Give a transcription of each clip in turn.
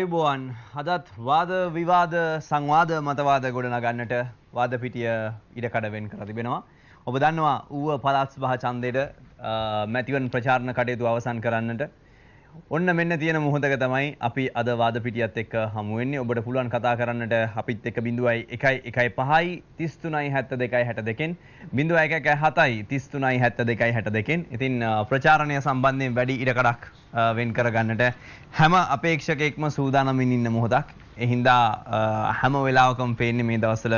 අයුබෝවන් හදත් වාද විවාද සංවාද මතවාද ගොඩනගන්නට වාද පිටිය ඉඩකඩවෙන් කර තිබෙනවා. ඔබ දන්නවා ඌව පලාත්ස් භා චන්දයට මැතිවන් ප්‍රචාරණ කටයුතු අවසන් කරන්නට ඔන්න මෙන්න තියෙන මුහොතක තමයි අපි අද වාද පිටියත් එක්ක හමු වෙන්නේ. ඔබට පුළුවන් කතා කරන්නට අපිත් එක්ක 0115යි 33යි 72යි 62කින් 0111යි 33යි 72යි 62කින්. ඉතින් ප්‍රචාරණය සම්බන්ධයෙන් වැඩි ඉඩකඩක් වෙන් කරගන්නට හැම අපේක්ෂකෙක්ම සූදානම්ින් ඉන්න මොහොතක්. ඒ හින්දා හැම වෙලාවකම පේන්නේ මේ දවස්වල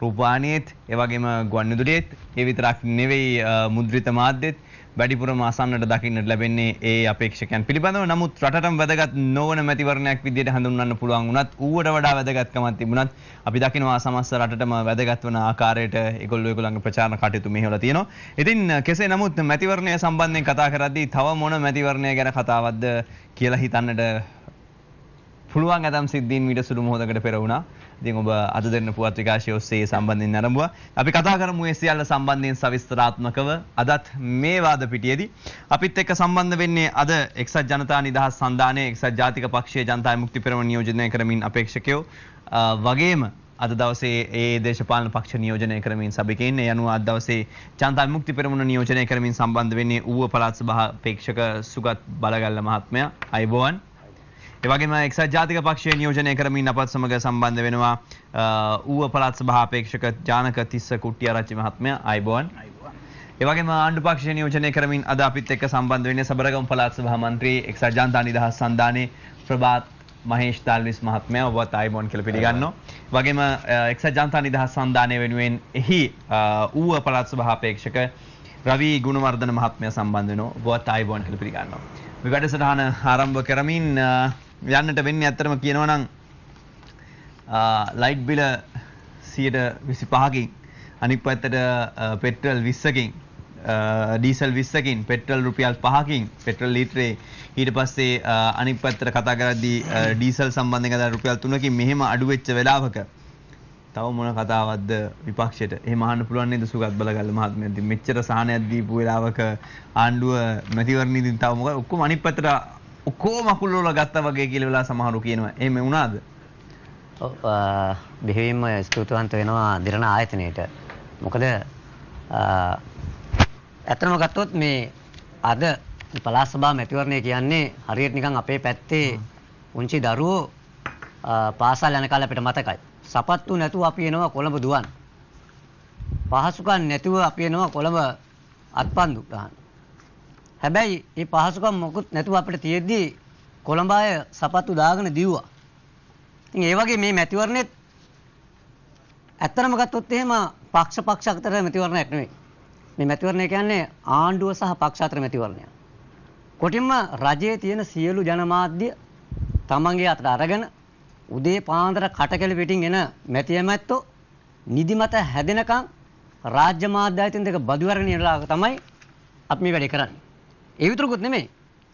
රූපවාහිනියේත්, ඒ වගේම ගුවන්විදුලියේත්, ඒ විතරක් නෙවෙයි මුද්‍රිත මාධ්‍යෙත් වැඩිපුරම අසන්නට දකින්නට ලැබෙන්නේ ඒ අපේක්ෂකයන් පිළිබඳව. නමුත් රටටම වැදගත් නොවන මැතිවරණයක් විදිහට හඳුන්වන්න පුළුවන් වුණත් ඌවට වඩා වැදගත්කමක් තිබුණත් අපි දකිනවා සමස්ත රටටම වැදගත් වන ආකාරයට ඒගොල්ලෝ ඒගොල්ලන්ගේ ප්‍රචාරණ කටයුතු මෙහෙවලා තියෙනවා. ඉතින් කෙසේ නමුත් මැතිවරණය සම්බන්ධයෙන් කතා කරද්දී තව මොන මැතිවරණය ගැන කතාවක්ද කියලා හිතන්නට පුළුවන් ඇතම් සිද්ධීන් විට සුළු මොහොතකට පෙර වුණා. ඉතින් ඔබ අද දෙන්න පුවත් විකාශය ඔස්සේ සම්බන්ධයෙන් ආරම්භුවා. අපි කතා කරමු මේ සියල්ල සම්බන්ධයෙන් සවිස්තරාත්මකව අදත් මේ වාද පිටියේදී අපිත් එක්ක සම්බන්ධ වෙන්නේ අද එක්සත් ජනතා නිදහස් සන්ධානයේ එක්සත් ජාතික පක්ෂයේ ජනතා විමුක්ති පෙරමුණ නියෝජනය කරමින් අපේක්ෂකයෝ වගේම අද දවසේ ඒ දේශපාලන පක්ෂ නියෝජනය කරමින් සභිකෙන් යනුව අද දවසේ ජනතා විමුක්ති පෙරමුණ නියෝජනය කරමින් සම්බන්ධ වෙන්නේ ඌව පළාත් සභා අපේක්ෂක සුගත් බලගල්ල මහත්මයා අයබෝවන් එවගේම එක්සත් ජාතික පක්ෂය නියෝජනය කරමින් අපත් සමඟ සම්බන්ධ වෙනවා ඌව පළාත් සභාපේක්ෂක ජානක තිස්ස කුට්ටිආරච්චි මහත්මයා අයිබෝන්. එවගේම ආණ්ඩු පක්ෂය නියෝජනය කරමින් අද අපිත් එක්ක සම්බන්ධ වෙන්නේ සබරගම් පළාත් සභා මන්ත්‍රී එක්සත් ජනතා නිදහස් සන්ධානයේ ප්‍රභාත් මහේෂ් තාල්විස් මහත්මයා ඔබත් අයිබෝන් කියලා පිළිගන්නවා. වගේම එක්සත් ජනතා නිදහස් සන්ධානය වෙනුවෙන් එහි ඌව පළාත් සභාපේක්ෂක රවි ගුණවර්ධන මහත්මයා සම්බන්ධ වෙනවා. ඔබත් අයිබෝන් කියලා පිළිගන්නවා. මේ වැඩසටහන ආරම්භ කරමින් යන්නට වෙන්නේ ඇත්තටම කියනවා නම් ලයිට් බිල 125කින් අනිත් පැත්තට පෙට්‍රල් 20කින් ඩීසල් 20කින් පෙට්‍රල් රුපියල් 5කින් පෙට්‍රල් ලීටරේ ඊට පස්සේ අනිත් පැත්තට කතා කරද්දී ඩීසල් සම්බන්ධයෙන් කතා රුපියල් 3කින් මෙහෙම අඩු වෙච්ච වෙලාවක තව මොන කතාවක්ද විපක්ෂයට එහෙම අහන්න පුළුවන් නේද සුගත් බලගල්ල මහත්මයා ඉතින් මෙච්චර සාහනයක් දීපු වෙලාවක ආණ්ඩුව මැතිවරණ ඉතින් තව මොකද ඔක්කොම අනිත් පැත්තට ඔකෝ මකුල් වල ගත්තා වගේ කියලා වෙලා සමහරු කියනවා. එහෙම වුණාද? ඔව් බෙහෙවින්ම ස්තුතිවන්ත වෙනවා දිරණ ආයතනයට. මොකද ඇත්තම ගත්තොත් මේ අද පළාත් සභා මැතිවරණය කියන්නේ හරියට නිකන් අපේ පැත්තේ උන්චි දරුවෝ පාසල් යන කාලේ අපිට මතකයි. සපත්තු නැතුව අපි එනවා කොළඹ දුවන්. පහසුකම් නැතුව අපි එනවා කොළඹ අත්පන්දු ගන්න. හැබැයි මේ පහසුකම් මොකුත් නැතුව අපිට තියෙද්දී කොළඹ අය සපත්තු දාගෙන දිව්වා. ඉතින් ඒ වගේ මේ මැතිවරණෙත් ඇත්තම ගත්තොත් එහෙම පක්ෂ පක්ෂ අතර මැතිවරණයක් නෙවෙයි. මේ මැතිවරණය කියන්නේ ආණ්ඩුව සහ පක්ෂ අතර මැතිවරණයක්. කොටින්ම රජයේ තියෙන සියලු ජනමාධ්‍ය තමන්ගේ අතට අරගෙන උදේ පාන්දර කටකැලි පිටින් එන මැතිඇමැත්තෝ නිදිමත හැදෙනකන් රාජ්‍ය මාධ්‍ය අයතින් දෙක බදු අරගෙන ඉන්නලා තමයි අපි මේ වැඩේ කරන්නේ. ඒ විතරකුත් නෙමෙයි.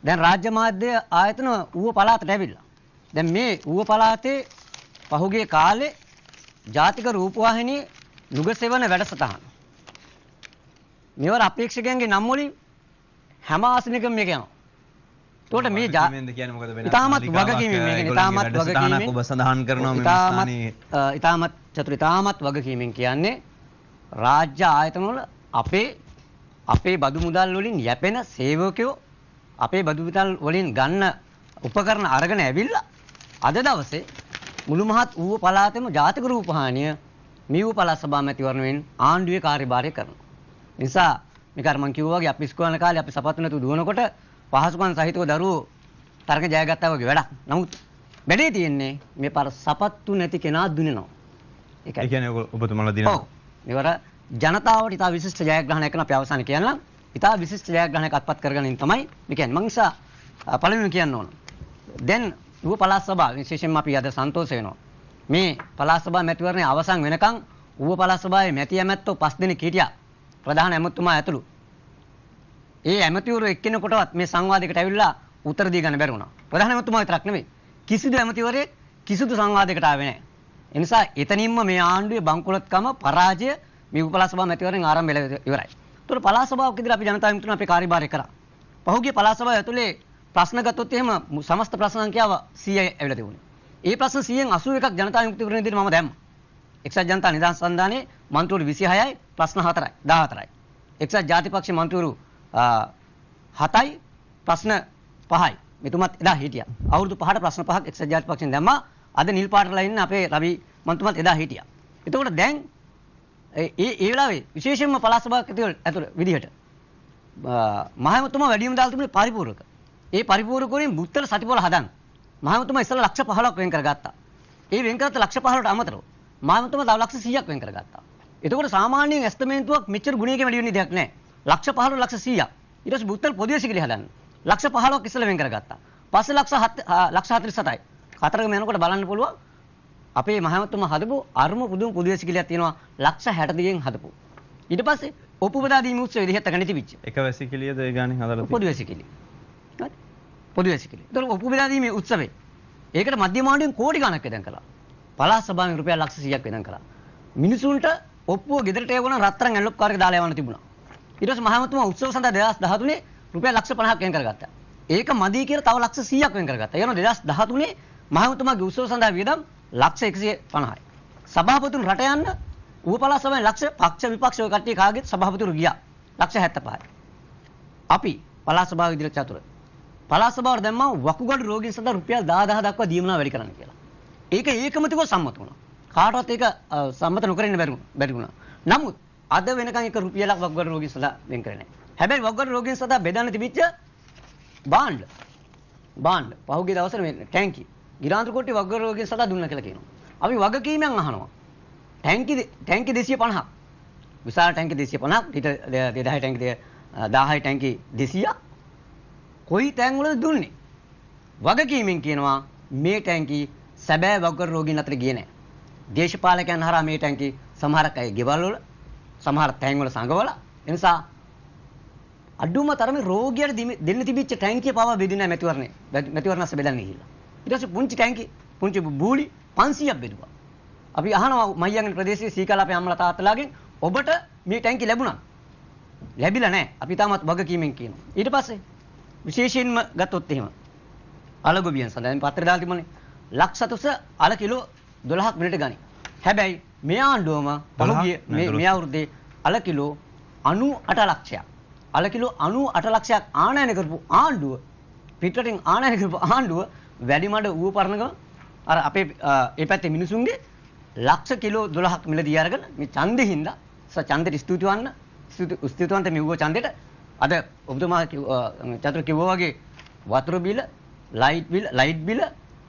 දැන් රාජ්‍ය මාධ්‍ය ආයතන ඌව පළාතට ඇවිල්ලා. දැන් මේ ඌව පළාතේ පහුගිය කාලේ ජාතික රූපවාහිනී නුගසෙවන වැඩසටහන. මෙවර අපේක්ෂකයන්ගේ නම් වලින් හැම ආසනයකම මේක යනවා. එතකොට මේ ජාතිමෙන්ද කියන්නේ මොකද වෙනස්? ඉතාමත් වගකීමෙන් මේක ඉතාමත් වගකීමෙන් ඔබ සඳහන් කරනවා මේ ස්ථානයේ ඉතාමත් චතුර ඉතාමත් වගකීමෙන් කියන්නේ රාජ්‍ය ආයතන වල අපේ අපේ බදු මුදල් වලින් යැපෙන සේවකයෝ අපේ බදු මුදල් වලින් ගන්න උපකරණ අරගෙන ඇවිල්ලා අද දවසේ මුළු මහත් ඌව පළාතේම ජාතික රූපහානිය මියූ පළාත් සභා මැතිවරණයෙන් ආණ්ඩුවේ කාර්යභාරය කරනවා. නිසා මේක අර මම කිව්වා වගේ අපි ඉස්කෝලේ යන කාලේ අපි සපත්තු නැතුව දුවනකොට පහසුකම් සහිතව දරුවෝ තරක ජයගත්තා වගේ වැඩක්. නමුත් වැඩේ තියෙන්නේ මේ පාර සපත්තු නැති කෙනා දුනිනවා. ඒකයි. ඒ කියන්නේ ඔබතුමාලා දිනනවා. ඔව්. මේවර ජනතාවට ඉතා විශිෂ්ට ජයග්‍රහණයක් කරන අපි අවසාන කියනවා. ඉතා විශිෂ්ට ජයග්‍රහණයක් අත්පත් කරගෙන ඉන්න තමයි මේ කියන්නේ. මම නිසා පළවෙනිම කියන්න ඕන. දැන් නුව පළාත් සභාව විශේෂයෙන්ම අපි අද සන්තෝෂ වෙනවා. මේ පළාත් සභා මැතිවරණය අවසන් වෙනකන් ඌව පළාත් සභාවේ මැති ඇමැත්තෝ පස් දෙනෙක් හිටියා. ප්‍රධාන ඇමතුමා ඇතුළු. ඒ ඇමතිවරු එක්කෙනෙකුටවත් මේ සංවාදයකට ඇවිල්ලා උත්තර දී ගන්න බැරි වුණා. ප්‍රධාන ඇමතුමා විතරක් නෙමෙයි. කිසිදු ඇමතිවරයෙක් කිසිදු සංවාදයකට ආවේ නැහැ. එනිසා එතනින්ම මේ ආණ්ඩුවේ බංකොලොත්කම පරාජය මේ උපලාස සභාව මැතිවරණයෙන් ආරම්භ වෙලා ඉවරයි. ඒතකොට පළාත් සභාවක් ඉදිරියේ අපි ජනතා විමුක්තිය අපේ කාර්යභාරය කරා. පහුගිය පළාත් සභාව ඇතුලේ ප්‍රශ්න ගත්තොත් එහෙම සමස්ත ප්‍රශ්න සංඛ්‍යාව 100යි ඇවිල්ලා තිබුණේ. ඒ ප්‍රශ්න 100න් 81ක් ජනතා විමුක්ති කරන විදිහට මම දැම්මා. එක්සත් ජනතා නිදහස් සන්ධානයේ මන්ත්‍රීවරු 26යි ප්‍රශ්න 4යි 14යි. එක්සත් ජාතිපක්ෂ මන්ත්‍රීවරු 7යි ප්‍රශ්න 5යි. මෙතුමත් එදා හිටියා. අවුරුදු 5ට ප්‍රශ්න 5ක් එක්සත් ජාතිපක්ෂෙන් දැම්මා. අද නිල් පාටලා ඉන්න අපේ රවි මන්තුමත් එදා හිටියා. එතකොට දැන් ඒ ඒ වෙලාවේ විශේෂයෙන්ම පළාත් සභා කතිවලට ඇතුළේ විදිහට මහමතුමා වැඩිම දාලා තිබුණේ පරිපූර්ණක. ඒ පරිපූර්ණක වලින් බුත්තල සටිපොළ හදන්න. මහමතුමා ඉස්සෙල්ලා ලක්ෂ 15ක් වෙන් කරගත්තා. ඒ වෙන් කරත් ලක්ෂ 15ට අමතරව මහමතුමා තව ලක්ෂ 100ක් වෙන් කරගත්තා. එතකොට සාමාන්‍යයෙන් ඇස්තමේන්තුවක් මෙච්චර ගුණයකින් වැඩි වෙන්නේ දෙයක් නැහැ. ලක්ෂ 15 ලක්ෂ 100ක්. ඊට පස්සේ බුත්තල පොදේශිකලි හදන්න. ලක්ෂ 15ක් ඉස්සෙල්ලා වෙන් කරගත්තා. පස්සේ ලක්ෂ 7 ලක්ෂ 47යි. කතරගම යනකොට බලන්න පුළුවන් අපේ මහත්තුම හදපු අරුම පුදුම පුදු වැසිකිලියක් තියෙනවා ලක්ෂ 60 හදපු. ඊට පස්සේ උපපදා දීම උත්සවය විදිහට තකණ තිබිච්ච. එක වැසිකිලියද ඒ ගානේ හදලා තියෙන්නේ. පොදු වැසිකිලිය. හරි. පොදු වැසිකිලිය. ඒතකොට උපපදා දීමේ උත්සවේ. ඒකට මධ්‍යම ආණ්ඩුවෙන් කෝටි ගණක් වෙදන් කළා. පළාත් සභාවෙන් රුපියල් ලක්ෂ 100ක් වෙදන් කළා. මිනිසුන්ට ඔප්පුව ගෙදරට යවන රත්තරන් ඇන්ලොප් කාර් එක දාලා යවන්න තිබුණා. ඊට පස්සේ මහත්තුම උත්සව සඳහා 2013 රුපියල් ලක්ෂ 50ක් වෙන් කරගත්තා. ඒක මදි කියලා තව ලක්ෂ 100ක් වෙන් කරගත්තා. ඒ වෙනවා 2013 මහත්තුමාගේ උත්සව සඳහා වියදම් ලක්ෂ 150යි. සභාපතිතුන් රට යන්න ඌපලා සමය ලක්ෂ පක්ෂ විපක්ෂ ඔය කට්ටිය කාගෙත් සභාපතිතුරු ගියා. ලක්ෂ 75යි. අපි පළාත් සභාව ඉදිරියට චතුර. පළාත් සභාවට දැම්මා වකුගඩු රෝගීන් සඳහා රුපියල් 10000 දක්වා දීමනා වැඩි කරන්න කියලා. ඒක ඒකමතිකව සම්මත වුණා. කාටවත් ඒක සම්මත නොකරන්න බැරි වුණා. නමුත් අද වෙනකන් එක රුපියලක් වකුගඩු රෝගීන් සඳහා වෙන් කරන්නේ නැහැ. හැබැයි වකුගඩු රෝගීන් සඳහා බෙදන්න තිබිච්ච බාණ්ඩ බාණ්ඩ පහුගිය දවසේ මේ ටැංකිය ගිලාන්තර කොටි වග්ග රෝගයෙන් සදා දුන්නා කියලා කියනවා. අපි වගකීමෙන් අහනවා. ටැංකි ටැංකි 250ක්. විශාල ටැංකි 250ක් ලිටර් 2000 ටැංකි 1000 ටැංකි 200ක්. කොයි තැන් වලද දුන්නේ? වගකීමෙන් කියනවා මේ ටැංකි සැබෑ වග්ග රෝගීන් අතර ගියේ නැහැ. දේශපාලකයන් හරහා මේ ටැංකි සමහර අය ගෙවල් වල සමහර තැන් වල සංගවලා ඒ නිසා අඩුම තරමේ රෝගියට දෙන්න තිබිච්ච ටැංකිය පවා බෙදින්නේ නැහැ මැතිවරණේ. මැතිවරණස්ස බෙදන්නේ ගිහිල්ලා. ඊට පස්සේ පුංචි ටැංකි පුංචි බූලි 500ක් බෙදුවා. අපි අහනවා මයියන්ගේ ප්‍රදේශයේ සීකලා අපේ අම්මලා තාත්තලාගෙන් ඔබට මේ ටැංකි ලැබුණා. ලැබිලා නැහැ. අපි තාමත් වගකීමෙන් කියනවා. ඊට පස්සේ විශේෂයෙන්ම ගත්තොත් එහෙම අලගොබියන් සඳහා මේ පත්‍රය දාලා තිබුණේ ලක්ෂ තුස අල කිලෝ 12ක් මිලට ගනි. හැබැයි මේ ආණ්ඩුවම පහුගිය මේ මේ අවුරුද්දේ අල කිලෝ 98 ලක්ෂයක්. අල කිලෝ 98 ලක්ෂයක් ආනයන කරපු ආණ්ඩුව පිටරටින් ආනයන කරපු ආණ්ඩුව වැඩිමඩ ඌව පරණකම අර අපේ ඒ පැත්තේ මිනිසුන්ගේ ලක්ෂ කිලෝ 12ක් මිලදී අරගෙන මේ ඡන්දෙ හින්දා ස ඡන්දෙට ස්තුති වන්න ස්තුතිවන්ත මේ ඌව ඡන්දෙට අද ඔබතුමා චතුර කිව්වා වගේ වතුර බිල ලයිට් බිල ලයිට් බිල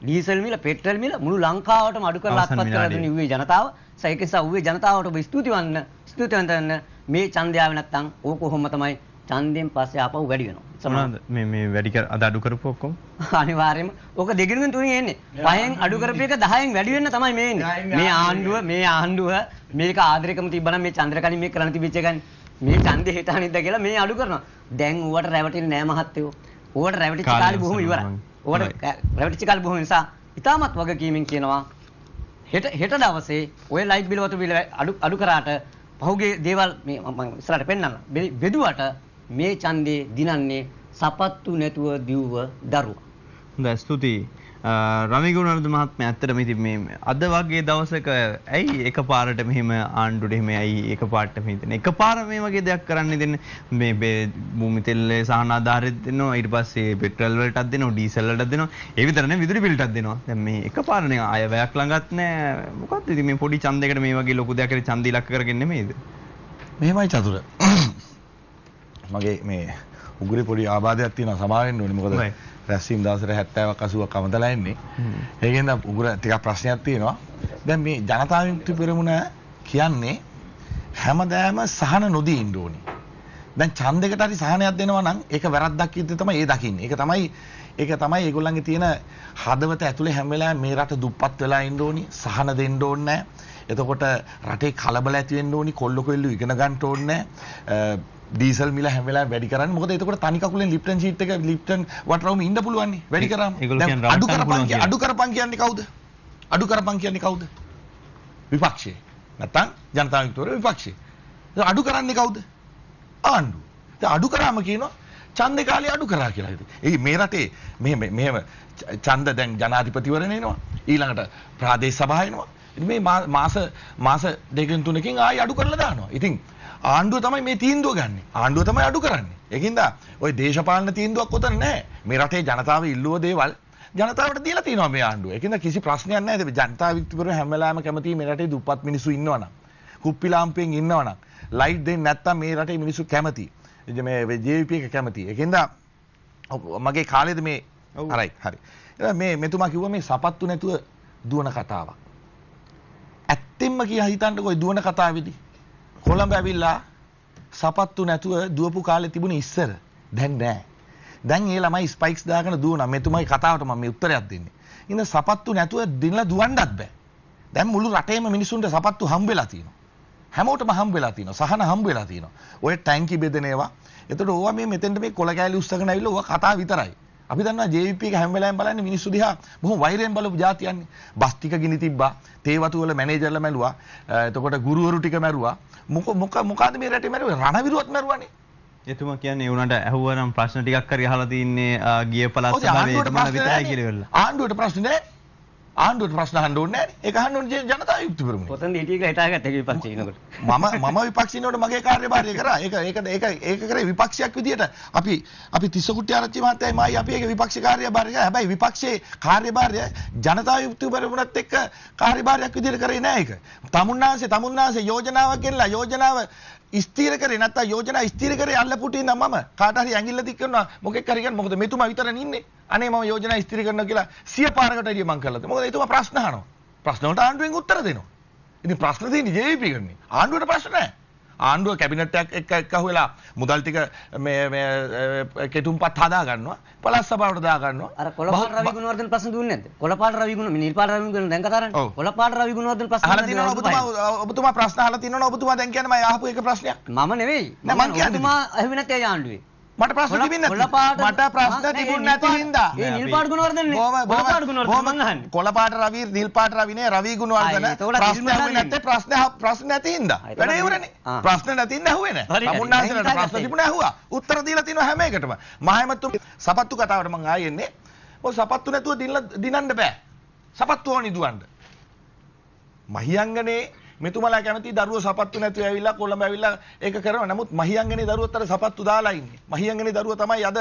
ඩීසල් මිල පෙට්‍රල් මිල මුළු ලංකාවටම අඩු කරලා අත්පත් කරලා දුන්නේ ඌවේ ජනතාව සයිකසා ඌවේ ජනතාවට ඔබ ස්තුතිවන්න ස්තුතිවන්ත වෙන්න මේ ඡන්දය ආවේ නැත්නම් ඕක කොහොම තමයි ඡන්දයෙන් පස්සේ ආපහු වැඩි වෙනවා. මේ මේ වැඩි කර අද අඩු කරපු ඔක්කොම අනිවාර්යයෙන්ම ඕක දෙගිනුගෙන් තුනෙන් එන්නේ. පහෙන් අඩු කරපු එක 10න් වැඩි වෙන්න තමයි මේ එන්නේ. මේ ආණ්ඩුව මේ ආණ්ඩුව මේක ආදරේකම තිබ්බනම් මේ චන්ද්‍රකලින් මේ කරන්න තිබිච්ච එකනේ මේ ඡන්දේ හිතානින්ද කියලා මේ අඩු කරනවා. දැන් ඌවට රැවටෙන්නේ නෑ මහත්තයෝ. ඌවට රැවටිච්ච කාලේ බොහොම ඉවරයි. ඌවට රැවටිච්ච කාලේ බොහොම නිසා ඉතාමත් වගකීමෙන් කියනවා හෙට හෙට දවසේ ඔය ලයිට් බිල වතු බිල අඩු අඩු කරාට පහුගේ දේවල් මේ මම ඉස්සරහට පෙන්නන්න බෙදුවට මේ ඡන්දේ දිනන්නේ සපත්තු නැතුව දිව්ව දරුවා. හොඳයි ස්තුතියි. රමිගුණනන්ද මහත්මයා ඇත්තටම ඉතින් මේ අද වගේ දවසක ඇයි එකපාරට මෙහෙම ආණ්ඩුවට එහෙම ඇයි එකපාරට මේ දෙන එකපාර මේ වගේ දෙයක් කරන්න දෙන්න මේ භූමි තෙල්ලේ සහන ආධාරය දෙනවා ඊට පස්සේ පෙට්‍රල් වලටත් දෙනවා ඩීසල් වලටත් දෙනවා ඒ විතර නෙවෙයි විදුලි බිලටත් දෙනවා දැන් මේ එකපාරනේ අය වැයක් ළඟත් නැහැ මොකද්ද ඉතින් මේ පොඩි ඡන්දයකට මේ වගේ ලොකු දෙයක් කරේ ඡන්ද ඉලක්ක කරගෙන නෙමෙයිද මෙහෙමයි චතුර මගේ මේ උගුරේ පොඩි ආබාධයක් තියෙනවා සමාවෙන්න ඕනේ මොකද රැස්වීම දවසට 70ක් 80ක් අමතලා එන්නේ. ඒකෙන් දැන් උගුර ටිකක් ප්‍රශ්නයක් තියෙනවා. දැන් මේ ජනතා විමුක්ති පෙරමුණ කියන්නේ හැමදාම සහන නොදී ඉන්න ඕනේ. දැන් ඡන්දයකට හරි සහනයක් දෙනවා නම් ඒක වැරද්දක් කිව්ද තමයි ඒ දකින්නේ. ඒක තමයි ඒක තමයි ඒගොල්ලන්ගේ තියෙන හදවත ඇතුලේ හැම වෙලාවෙම මේ රට දුප්පත් වෙලා ඉන්න ඕනි, සහන දෙන්න ඕනේ නැහැ. එතකොට රටේ කලබල ඇති වෙන්න ඕනි, කොල්ල කොල්ල ඉගෙන ගන්න ඕනේ නැහැ. දීසල් මිල හැම වෙලාවෙම වැඩි කරන්න. මොකද එතකොට තනි කකුලෙන් ලිප්ටන් ෂීට් එක ලිප්ටන් වටරවම ඉන්න පුළුවන් නේ. වැඩි කරාම. දැන් අඩු කරපන් කියන්නේ අඩු කරපන් කියන්නේ කවුද? අඩු කරපන් කියන්නේ කවුද? විපක්ෂය. නැත්තම් ජනතා විමුක්ති විපක්ෂය. අඩු කරන්නේ කවුද? ආණ්ඩුව. දැන් අඩු කරාම කියනවා ඡන්දේ කාලේ අඩු කරා කියලා හිතේ. ඒ මේ රටේ මෙහෙම මෙහෙම ඡන්ද දැන් ජනාධිපතිවරණ එනවා. ඊළඟට ප්‍රාදේශ සභාව එනවා. ඉතින් මේ මාස මාස දෙකකින් තුනකින් ආයි අඩු කරලා දානවා. ඉතින් ආණ්ඩුව තමයි මේ තීන්දුව ගන්න ආණ්ඩුව තමයි අඩු කරන්නේ. එකින්ද ඔය දේශපාලන තීන්දුවක් ඔතන නැහැ. මේ රටේ ජනතාව ඉල්ලුව දේවල් ජනතාවට දීලා තියෙනවා මේ ආණ්ඩුව. ඒකින්ද කිසි ප්‍රශ්නයක් නැහැ. ඉතින් ජනතාව විත්තිපර හැම වෙලාවෙම කැමති මේ රටේ දුප්පත් මිනිස්සු ඉන්නවනම්. කුප්පි ලාම්පෙන් ඉන්නවනම්. ලයිට් දෙන්නේ නැත්තම් මේ රටේ මිනිස්සු කැමති. ඉතින් මේ JVP එක කැමති. ඒකින්ද මගේ කාලේද මේ හරි හරි. මේ මෙතුමා කිව්ව මේ සපත්තු නැතුව දුවන කතාවක්. ඇත්තෙන්ම කියලා හිතන්නකෝ දුවන කතාවේදී කොළඹ ඇවිල්ලා සපත්තු නැතුව දුවපු කාලේ තිබුණ ඉස්සර දැන් නෑ. දැන් ඒ ළමයි ස්පයික්ස් දාගෙන දුවනවා. මෙතුමයි කතාවට මම මේ උත්තරයක් දෙන්නේ. ඉතින් සපත්තු නැතුව දිනලා දුවන්නත් බෑ. දැන් මුළු රටේම මිනිසුන්ට සපත්තු හම්බ වෙලා තියෙනවා. හැමෝටම හම්බ වෙලා තියෙනවා. සහන හම්බ වෙලා තියෙනවා. ඔය ටැංකි බෙදෙන ඒවා. එතකොට ඕවා මේ මෙතෙන්ට මේ කොළ කෑලි උස්සගෙන ඇවිල්ලා ඕවා කතා විතරයි. අපි දන්නවා JVP එක හැම වෙලාවෙම බලන්නේ මිනිස්සු දිහා බොහොම වෛරයෙන් බලපු જાතියන්නේ. බස් ටික ගිනි තිබ්බා, තේ වතු වල මැනේජර්ලා මැරුවා, එතකොට ගුරුවරු ටික මැරුවා. මොක මොක මොකද මේ රටේ මැරුවේ? රණවිරුවත් මැරුවානේ. එතුමා කියන්නේ ඒ උනාට ඇහුවා නම් ප්‍රශ්න ටිකක් හරි අහලා තින්නේ ගිය පළාත් සභාවේ තමන විතරයි කියලා. ආණ්ඩුවට ප්‍රශ්න නැහැ. ආණ්ඩුවට ප්‍රශ්න අහන්න ඕනේ නැහැ. ඒක අහන්න ඕනේ ජනතා යුක්ති පෙරමුණ. කොතනද හිටියේ කියලා හිතාගත්ත ඒක විපක්ෂය ඉනකොට. මම මම විපක්ෂය ඉනකොට මගේ කාර්යභාරය කරා. ඒක ඒක ඒක ඒක කරේ විපක්ෂයක් විදියට අපි අපි තිසකුට්ටි ආරච්චි මහත්තයයි මායි අපි ඒක විපක්ෂ කාර්යභාරය කරා. හැබැයි විපක්ෂයේ කාර්යභාරය ජනතා යුක්ති පෙරමුණත් එක්ක කාර්යභාරයක් විදියට කරේ නැහැ ඒක. තමුන්නාංශේ තමුන්නාංශේ යෝජනාවක් කියලා යෝජනාව ස්ථීර කරේ නැත්නම් යෝජනා ස්ථීර කරේ අල්ලපුටින් නම් මම කාට හරි ඇඟිල්ල දික් කරනවා මොකෙක් හරි කියන්නේ මොකද මෙතුමා විතරනේ ඉන්නේ. අනේ මම යෝජනා ඉස්තිරි කරනවා කියලා සිය පාරකට එළිය මං කරලා තියෙනවා. මොකද එතුමා ප්‍රශ්න අහනවා. ප්‍රශ්න වලට ආණ්ඩුවෙන් උත්තර දෙනවා. ඉතින් ප්‍රශ්න තියෙන්නේ ජේපී කරන්නේ. ආණ්ඩුවට ප්‍රශ්න නැහැ. ආණ්ඩුව කැබිනට් එකක් එක්ක එකහු වෙලා මුදල් ටික මේ මේ කෙටුම්පත් හදා ගන්නවා. පළාත් සභාවට දා ගන්නවා. අර කොළපාල රවි ගුණවර්ධන ප්‍රශ්න දුන්නේ නැද්ද? කොළපාල රවි ගුණ නිල්පාල රවි ගුණ දැන් කතා කරන්නේ. කොළපාල රවි ගුණවර්ධන ප්‍රශ්න අහලා තියෙනවා ඔබතුමා ඔබතුමා ප්‍රශ්න අහලා තියෙනවා ඔබතුමා දැන් කියන්නේ මම අහපු එක ප්‍රශ්නයක්. මම නෙවෙයි. මම කියන්නේ ඔබතුමා එහෙම නැත්නම් ආණ්ඩුවේ. මට ප්‍රශ්න තිබින්න මට ප්‍රශ්න තිබුණ නැති හින්දා ඒ නිල් පාට ගුණවර්ධන බොහොම පාට ගුණවර්ධන මං අහන්නේ කොළ පාට රවි නිල් පාට රවිනේ රවි ගුණවර්ධන ප්‍රශ්න නැත්තේ ප්‍රශ්න ප්‍රශ්න නැති හින්දා වැඩේ ඉවරනේ ප්‍රශ්න නැති හින්දා ඇහුවේ නෑ තමුන්නාසලට ප්‍රශ්න තිබුණා ඇහුවා උත්තර දීලා තිනවා හැම එකටම මහේමතු සපත්තු කතාවට මං ආයෙ එන්නේ මොකද සපත්තු නැතුව දිනන්න බෑ සපත්තු ඕනි දුවන්න මහියංගනේ මෙතුමලා කැමති දරුවෝ සපත්තු නැතුව ඇවිල්ලා කොළඹ ඇවිල්ලා ඒක කරනවා. නමුත් මහියංගනේ දරුවෝත් අර සපත්තු දාලා ඉන්නේ. මහියංගනේ දරුවෝ තමයි අද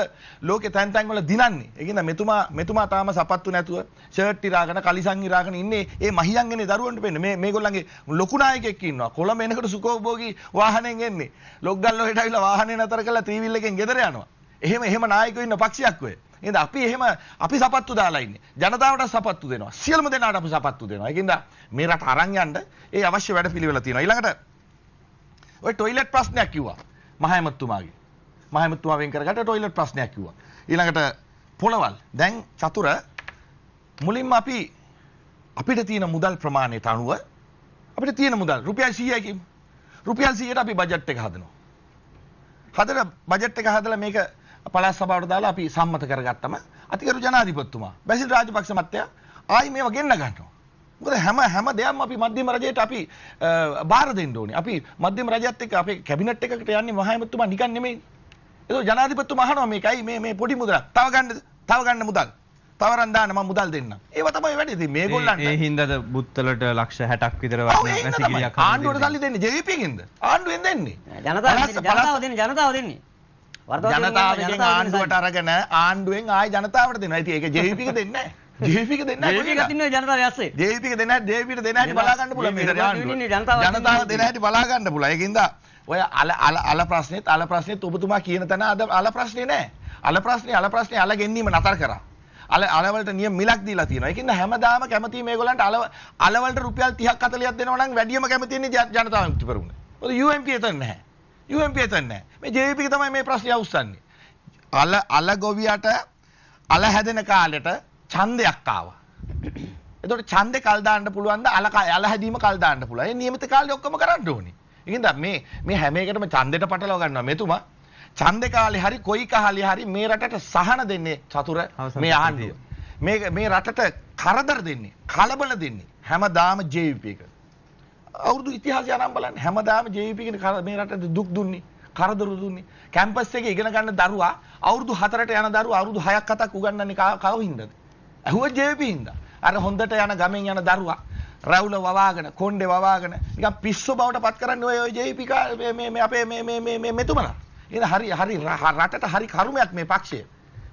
ලෝකේ තැන් තැන් වල දිනන්නේ. ඒ කියන්නේ මෙතුමා මෙතුමා තාම සපත්තු නැතුව ෂර්ට් ඉරාගෙන කලිසම් ඉරාගෙන ඉන්නේ. ඒ මහියංගනේ දරුවන්ට වෙන්නේ. මේ මේගොල්ලන්ගේ ලොකු නායකයෙක් ඉන්නවා. කොළඹ එනකොට සුඛෝභෝගී වාහනයෙන් එන්නේ. ලොග්ගල්ලොහෙට ඇවිල්ලා වාහනේ නතර කරලා ත්‍රිවිල් එකෙන් ගෙදර යනවා. එහෙම එහෙම නායකයෝ ඉන්න පක්ෂයක් ඔය. ඉද අපි එහෙම අපි සපත්තු දාලායින්න ජනතාවට සපත්තු දෙනවා සියලම දෙනාට අපි සපත්තු දෙනවා ඒකින්ද මේ රට අරන් යන්න ඒ අවශ්‍ය වැඩ පිළිවෙල තියෙනවා ඊළඟට ඔය ටොයිලට් ප්‍රශ්නයක් කිව්වා මහයමතුමාගේ මහයමතුමා වෙන් කරගත්ත ටොයිලට් ප්‍රශ්නයක් කිව්වා ඊළඟට පොළවල් දැන් චතුර මුලින්ම අපි අපිට තියෙන මුදල් ප්‍රමාණයට අනුව අපිට තියෙන මුදල් රුපියල් 100යි කියමු රුපියල් 100ට අපි බජට් එක හදනවා හදලා බජට් එක හදලා මේක පළාත් සභාවට දාලා අපි සම්මත කරගත්තම අතිගරු ජනාධිපතිතුමා බැසිල් රාජපක්ෂ මහත්තයා ආයි මේව ගෙන්න ගන්නවා. මොකද හැම හැම දෙයක්ම අපි මධ්‍යම රජයට අපි බාර දෙන්න ඕනේ. අපි මධ්‍යම රජයත් එක්ක අපේ කැබිනට් එකකට යන්නේ මහාමතුමා නිකන් නෙමෙයි. ඒක ජනාධිපතිතුමා අහනවා මේකයි මේ මේ පොඩි මුදලක්. තව ගන්න තව ගන්න මුදල්. තවරන් දාන්න මම මුදල් දෙන්න. ඒව තමයි වැඩේ. ඉතින් මේගොල්ලන්ට ඒ හින්දාද බුත්තලට ලක්ෂ 60ක් විතර වටින වැසිකිළියක් ආණ්ඩුවට සල්ලි දෙන්නේ ජේපීගෙන්ද? ආණ්ඩුවෙන් දෙන්නේ. ජනතාව දෙන්නේ ජනතාව දෙන්නේ. ජනතාවගෙන් ආණ්ඩුවට අරගෙන ආණ්ඩුවෙන් ආය ජනතාවට දෙනවා. ඉතින් ඒක ජේපීක දෙන්නේ නැහැ. ජේපීක දෙන්නේ නැහැ. ජේපීක තින්නේ ජනතාව යස්සේ. ජේපීක දෙන්නේ නැහැ. ජේපීට දෙන්න හැටි බලා ගන්න පුළුවන් මේකට ආණ්ඩුව. ජනතාව දෙන්න හැටි බලා ගන්න පුළුවන්. ඒකින්ද ඔය අල අල අල ප්‍රශ්නෙත් අල ප්‍රශ්නෙත් ඔබතුමා කියන තැන අද අල ප්‍රශ්නේ නැහැ. අල ප්‍රශ්නේ අල ප්‍රශ්නේ අල ගෙන්නීම නතර කරා. අල අලවලට නියම මිලක් දීලා තියෙනවා. ඒකින්ද හැමදාම කැමති මේගොල්ලන්ට අල අලවලට රුපියල් 30ක් 40ක් දෙනවා නම් වැඩියම කැමති ඉන්නේ ජනතාව විමුක්ති පෙරමුණ. ඔය UMP එතන නැහැ. UMP එතන නැහැ. මේ JVP එක තමයි මේ ප්‍රශ්නේ අවස්සන්නේ. අල අල ගොවියට අල හැදෙන කාලෙට ඡන්දයක් ආවා. එතකොට ඡන්දේ කල් දාන්න පුළුවන්ද අල අල හැදීම කල් දාන්න පුළුවන්. ඒ નિયમિત කාලේ ඔක්කොම කරන්න ඕනේ. ඉතින් මේ මේ හැම එකටම ඡන්දෙට පටලව ගන්නවා මෙතුමා. ඡන්දේ කාලේ හරි කොයි කාලේ හරි මේ රටට සහන දෙන්නේ චතුර මේ ආණ්ඩුව. මේ මේ රටට කරදර දෙන්නේ කලබල දෙන්නේ හැමදාම JVP එක. අවුරුදු ඉතිහාසය අරන් බලන්න හැමදාම JVP කියන මේ රටට දුක් දුන්නේ කරදර දුන්නේ කැම්පස් එකේ ඉගෙන ගන්න දරුවා අවුරුදු 4ට යන දරුවා අවුරුදු 6ක් 7ක් උගන්වන්නේ කව හින්දාද ඇහුවා JVP හින්දා අර හොඳට යන ගමෙන් යන දරුවා රැවුල වවාගෙන කොණ්ඩේ වවාගෙන නිකන් පිස්සු බවට පත් කරන්නේ ඔය JVP මේ මේ අපේ මේ මේ මේ මෙතුමලා ඉතින් හරි හරි රටට හරි කරුමයක් මේ පක්ෂය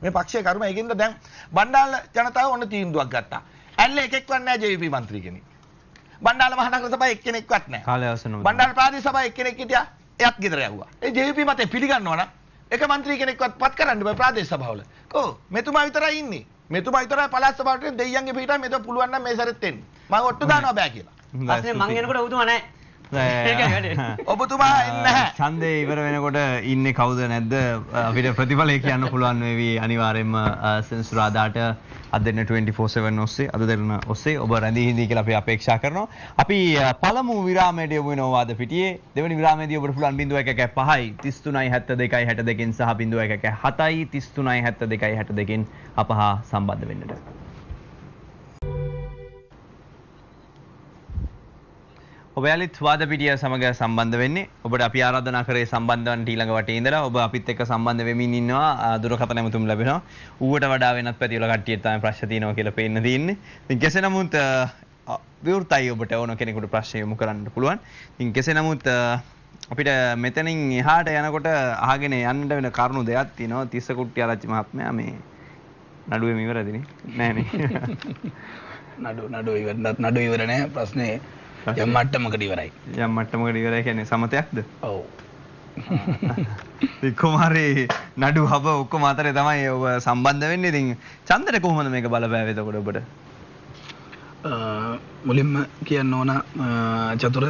මේ පක්ෂයේ කරුම ඒකින්ද දැන් බණ්ඩාර ජනතාව ඔන්න තීන්දුවක් ගත්තා ඇල්ල එකෙක්වත් නැහැ JVP മന്ത്രി කෙනෙක් බණ්ඩාර මහනගර සභාවේ එක්කෙනෙක්වත් නැහැ. කාලයවසන මොකද? බණ්ඩාර ප්‍රාදේශ සභාවේ එක්කෙනෙක් හිටියා. එයත් ගෙදර යවුවා. ඒ ජේපී මතේ පිළිගන්නවා නම් එක മന്ത്രി කෙනෙක්වත් පත් කරන්න බෑ ප්‍රාදේශ සභාවල. කොහොම මෙතුමා විතරයි ඉන්නේ. මෙතුමා විතරයි පළාත් සභාවට දෙයියන්ගේ පිටා මෙතන පුළුවන් නම් මේ සැරෙත් එන්න. මම ඔට්ටු දානවා බෑ කියලා. අස්සේ මං එනකොට ඔව්තුමා නැහැ. ඔබතුමා එන්න ඡන්දේ ඉවර වෙනකොට ඉන්නේ කවුද නැද්ද අපිට ප්‍රතිඵලය කියන්න පුළුවන් වෙවි අනිවාර්යයෙන්ම සෙන්සුරාදාට අද දෙන 24/7 ඔස්සේ අද දෙන ඔස්සේ ඔබ රැඳී හිඳී කියලා අපි අපේක්ෂා කරනවා. අපි පළමු විරාමයට යමු වෙනවා අද පිටියේ. දෙවැනි විරාමයේදී ඔබට පුළුවන් 0115යි 32යි 72යි 62න් සහ 0117යි 33යි 72යි 62න් අපහා සම්බන්ධ වෙන්නට. ඔබයාලිත් වාද පිටිය සමඟ සම්බන්ධ වෙන්නේ ඔබට අපි ආරාධනා කරේ සම්බන්ධවන්ට ඊළඟ වටේ ඉඳලා ඔබ අපිත් එක්ක සම්බන්ධ වෙමින් ඉන්නවා දුරකථන ඇමතුම් ලැබෙනවා ඌවට වඩා වෙනත් පැතිවල කට්ටියට තමයි ප්‍රශ්න තියෙනවා කියලා පේන්න තියෙන්නේ ඉතින් කෙසේ නමුත් විවෘතයි ඔබට ඕන කෙනෙකුට ප්‍රශ්න යොමු කරන්න පුළුවන් ඉතින් කෙසේ නමුත් අපිට මෙතනින් එහාට යනකොට අහගෙන යන්න වෙන කරුණු දෙකක් තියෙනවා තිස්ස කුට්ටි ආරච්චි මහත්මයා මේ නඩුවේ ඉවරදිනේ නෑනේ නඩුව නඩුව ඉවර නඩුව ඉවර නෑ ප්‍රශ්නේ යම් මට්ටමකට ඉවරයි. යම් මට්ටමකට ඉවරයි කියන්නේ සමතයක්ද? ඔව්. කොමාරේ නඩු හබ ඔක්කොම අතරේ තමයි ඔබ සම්බන්ධ වෙන්නේ. ඉතින් චන්දර කොහොමද මේක බලපෑවේ එතකොට ඔබට? මුලින්ම කියන්න ඕන චතුර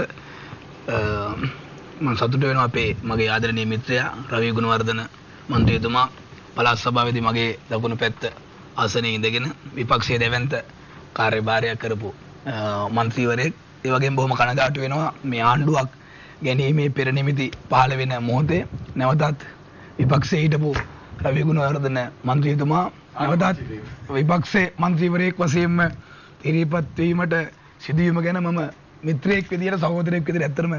මම සතුට වෙනවා අපේ මගේ ආදරණීය මිත්‍රයා රවි ගුණවර්ධන මන්ත්‍රීතුමා පළාත් සභාවේදී මගේ දකුණු පැත්ත ආසනයේ ඉඳගෙන විපක්ෂයේ දැවැන්ත කාර්යභාරය කරපු මන්ත්‍රීවරයෙක් ඒවගේ බොහම කනගාට වෙනවා මේ ආණ්ඩුවක් ගැනීමේ පෙරනිමිති පහළ වෙන මොහොතේ නැවතත් විපක්ෂේ හිටපු රවිගුණ වර්ධන මන්ත්‍රීතුමා නැවතත් විපක්ෂේ මන්ත්‍රීවරයෙක් වසයෙන්ම ඉරිපත්වීමට සිදුවීම ගැන මම මිත්‍රයෙක් විදියට සහෝදරයෙක් විදියට ඇත්තරම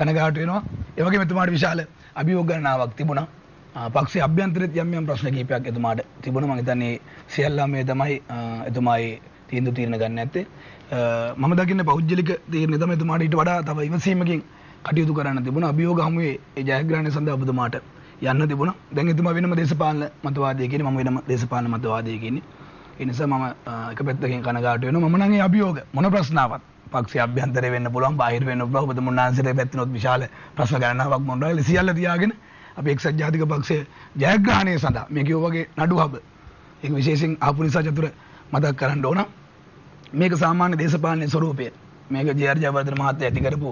කනගාට වෙනවා ඒ වගේම එතුමාට විශාල අභියෝග ගණනාවක් තිබුණා පක්ෂ අභ්‍යන්තරෙත් යම් යම් ප්‍රශ්න කීපයක් එතුමාට තිබුණා මම හිතන්නේ සියල්ලම මේ තමයි එතුමායි තීන්දුව తీරන ගන්න ඇත්තේ මම දකින්න පෞද්ගලික තීරණ තමයි එතුමාට ඊට වඩා තව ඉවසීමකින් කටයුතු කරන්න තිබුණා. අභියෝග හමුවේ ඒ ජයග්‍රහණය සඳහා ඔබතුමාට යන්න තිබුණා. දැන් එතුමා වෙනම දේශපාලන මතවාදියෙක් කියන්නේ මම වෙනම දේශපාලන මතවාදියෙක් කියන්නේ. ඒ නිසා මම එක පැත්තකින් කනගාටු වෙනවා. මම නම් ඒ අභියෝග මොන ප්‍රශ්නාවක් පක්ෂයේ අභ්‍යන්තරේ වෙන්න පුළුවන්, බාහිර වෙන්න පුළුවන්. ඔබතුමුණාන්සේට පැත්තනොත් විශාල ප්‍රශ්න ගණනාවක් මොනවාද සියල්ල තියාගෙන අපි එක්සත් ජාතික පක්ෂයේ ජයග්‍රහණය සඳහා මේ කිව්ව වගේ නඩු හබ ඒක විශේෂයෙන් ආපු නිසා චතුර මතක් කරන්න ඕනා. මේක සාමාන්‍ය දේශපාලනය ස්වරූපය මේක ජයර්ජයවර්ධන මහත්තයා ඇති කරපු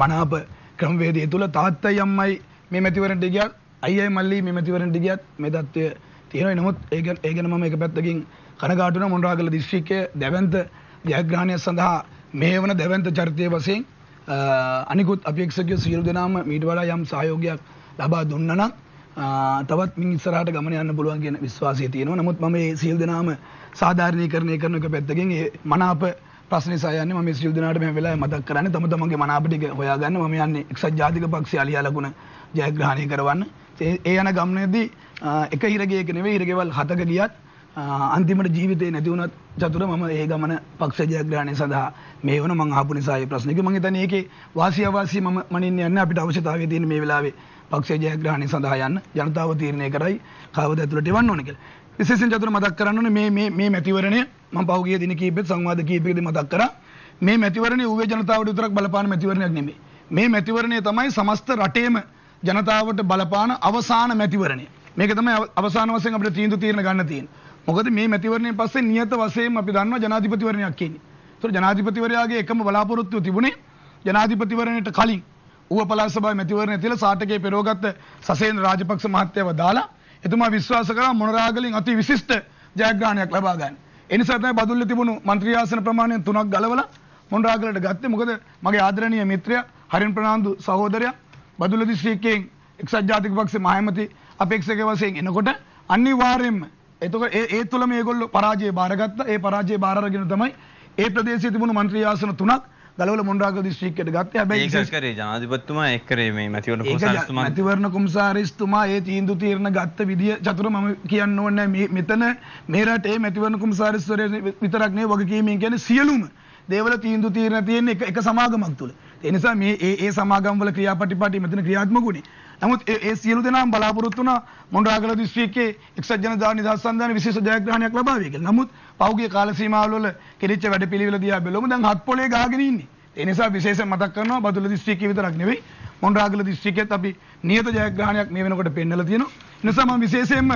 මනාප ක්‍රමවේදය තුළ තාත්තයි අම්මයි මේ මැතිවරණට ගියත් අයියයි මල්ලි මේ මැතිවරණට ගියත් මේ තත්ත්වය තියෙනවා නමුත් ඒක ඒ ගැන මම එක පැත්තකින් කනගාටු වෙනවා මොණරාගල දිස්ත්‍රික්කයේ දැවැන්ත ජයග්‍රහණය සඳහා මෙහෙවන දැවැන්ත චරිතයේ වශයෙන් අනිකුත් අපේක්ෂකයෝ සියලු දෙනාම මීට වඩා යම් සහයෝගයක් ලබා දුන්නා නම් තවත් මින් ඉස්සරහට ගමන යන්න පුළුවන් කියන විශ්වාසය තියෙනවා. නමුත් මම මේ සියලු දෙනාම සාධාරණීකරණය කරන එක පැත්තකින් ඒ මනාප ප්‍රශ්නේ සයන්නේ මම සිල් දිනාට මේ වෙලාවේ මතක් කරන්නේ තම තමන්ගේ මනාප ටික හොයාගන්න මම යන්නේ එක්සත් ජාතික පක්ෂය අලියා ලකුණ ජයග්‍රහණය කරවන්න ඒ යන ගමනේදී එක හිරගයක නෙවෙයි හිරගෙවල් හතක ගියත් අන්තිමට ජීවිතේ නැති වුණත් චතුර මම ඒ ගමන පක්ෂ ජයග්‍රහණය සඳහා මේ වුණ මං අහපු නිසා මේ ප්‍රශ්නේ. මං හිතන්නේ ඒකේ වාසිය අවාසිය මම මනින්න යන්නේ අපිට අවශ්‍යතාවය තියෙන මේ වෙලාවේ පක්ෂ ජයග්‍රහණය සඳහා යන්න ජනතාව තීරණය කරයි කවද ඇතුළට එවන්න ඕන කියලා. විශේෂයෙන් චතුර මතක් කරන්න ඕනේ මේ මේ මේ මැතිවරණය මම පහුගිය දින කීපෙත් සංවාද කීපෙකදී මතක් කරා මේ මැතිවරණය ඌවේ ජනතාවට විතරක් බලපාන මැතිවරණයක් නෙමෙයි. මේ මැතිවරණය තමයි සමස්ත රටේම ජනතාවට බලපාන අවසාන මැතිවරණය. මේක තමයි අවසාන වශයෙන් අපිට තීන්දුව తీරන ගන්න තියෙන්නේ. මොකද මේ මැතිවරණයෙන් පස්සේ නියත වශයෙන්ම අපි දන්නවා ජනාධිපතිවරණයක් කියන්නේ. ඒතර ජනාධිපතිවරයාගේ එකම බලාපොරොත්තුව තිබුණේ ජනාධිපතිවරණයට කලින් ඌව පළාත් සභාවේ මැතිවරණය තියලා සාටකයේ පෙරවගත්ත සසේන රාජපක්ෂ මහත්තයව දාලා එතුමා විශ්වාස කරා මොනරාගලින් අති විශිෂ්ට ජයග්‍රහණයක් ලබා ගන්න. ඒ නිසා තමයි බදුල්ලේ තිබුණු മന്ത്രി ආසන ප්‍රමාණයෙන් තුනක් ගලවලා මොනරාගලට ගත්තේ. මොකද මගේ ආදරණීය මිත්‍රයා හරින් ප්‍රනාන්දු සහෝදරයා බදුල්ල දිස්ත්‍රික්කයෙන් එක්සත් ජාතික පක්ෂේ මහමැති අපේක්ෂක වශයෙන් එනකොට අනිවාර්යයෙන්ම එතකොට ඒ ඒ තුලම මේගොල්ලෝ පරාජය බාරගත්තා. ඒ පරාජය බාර අරගෙන තමයි ඒ ප්‍රදේශයේ තිබුණු മന്ത്രി ආසන තුනක් ගලවල මොන්ඩාග දිස්ත්‍රික්කයට ගත්තේ හැබැයි ඒක කරේ ජනාධිපතිතුමා ඒක කරේ මේ මැතිවරණ කුමසාරිස්තුමා මැතිවරණ කුමසාරිස්තුමා ඒ තීන්දුව තීරණ ගත්ත විදිය චතුර මම කියන්න ඕනේ මේ මෙතන මේ රටේ මැතිවරණ කුමසාරිස්වරයා විතරක් නෙවෙයි වගකීමෙන් කියන්නේ සියලුම දේවල තීන්දුව තීරණ තියෙන එක එක සමාගමක් තුල. ඒ නිසා මේ ඒ ඒ සමාගම් වල ක්‍රියාපටිපාටි මෙතන ක්‍රියාත්මක උනේ. නමුත් ඒ සියලු දෙනාම බලාපොරොත්තු වුණා මොණරාගල දිස්ත්‍රික්කයේ එක්සත් ජනදා නිදහස් සන්ධානයේ විශේෂ ජයග්‍රහණයක් ලබාවි කියලා. නමුත් පහුගිය කාල සීමාවල කෙරෙච්ච වැඩපිළිවෙල දිහා බැලුවම දැන් හත් පොලේ ගහගෙන ඉන්නේ. ඒ නිසා විශේෂයෙන් මතක් කරනවා බදුල්ල දිස්ත්‍රික්කයේ විතරක් නෙවෙයි මොණරාගල දිස්ත්‍රික්කයේත් අපි නියත ජයග්‍රහණයක් මේ වෙනකොට පෙන්වලා තියෙනවා. ඒ නිසා මම විශේෂයෙන්ම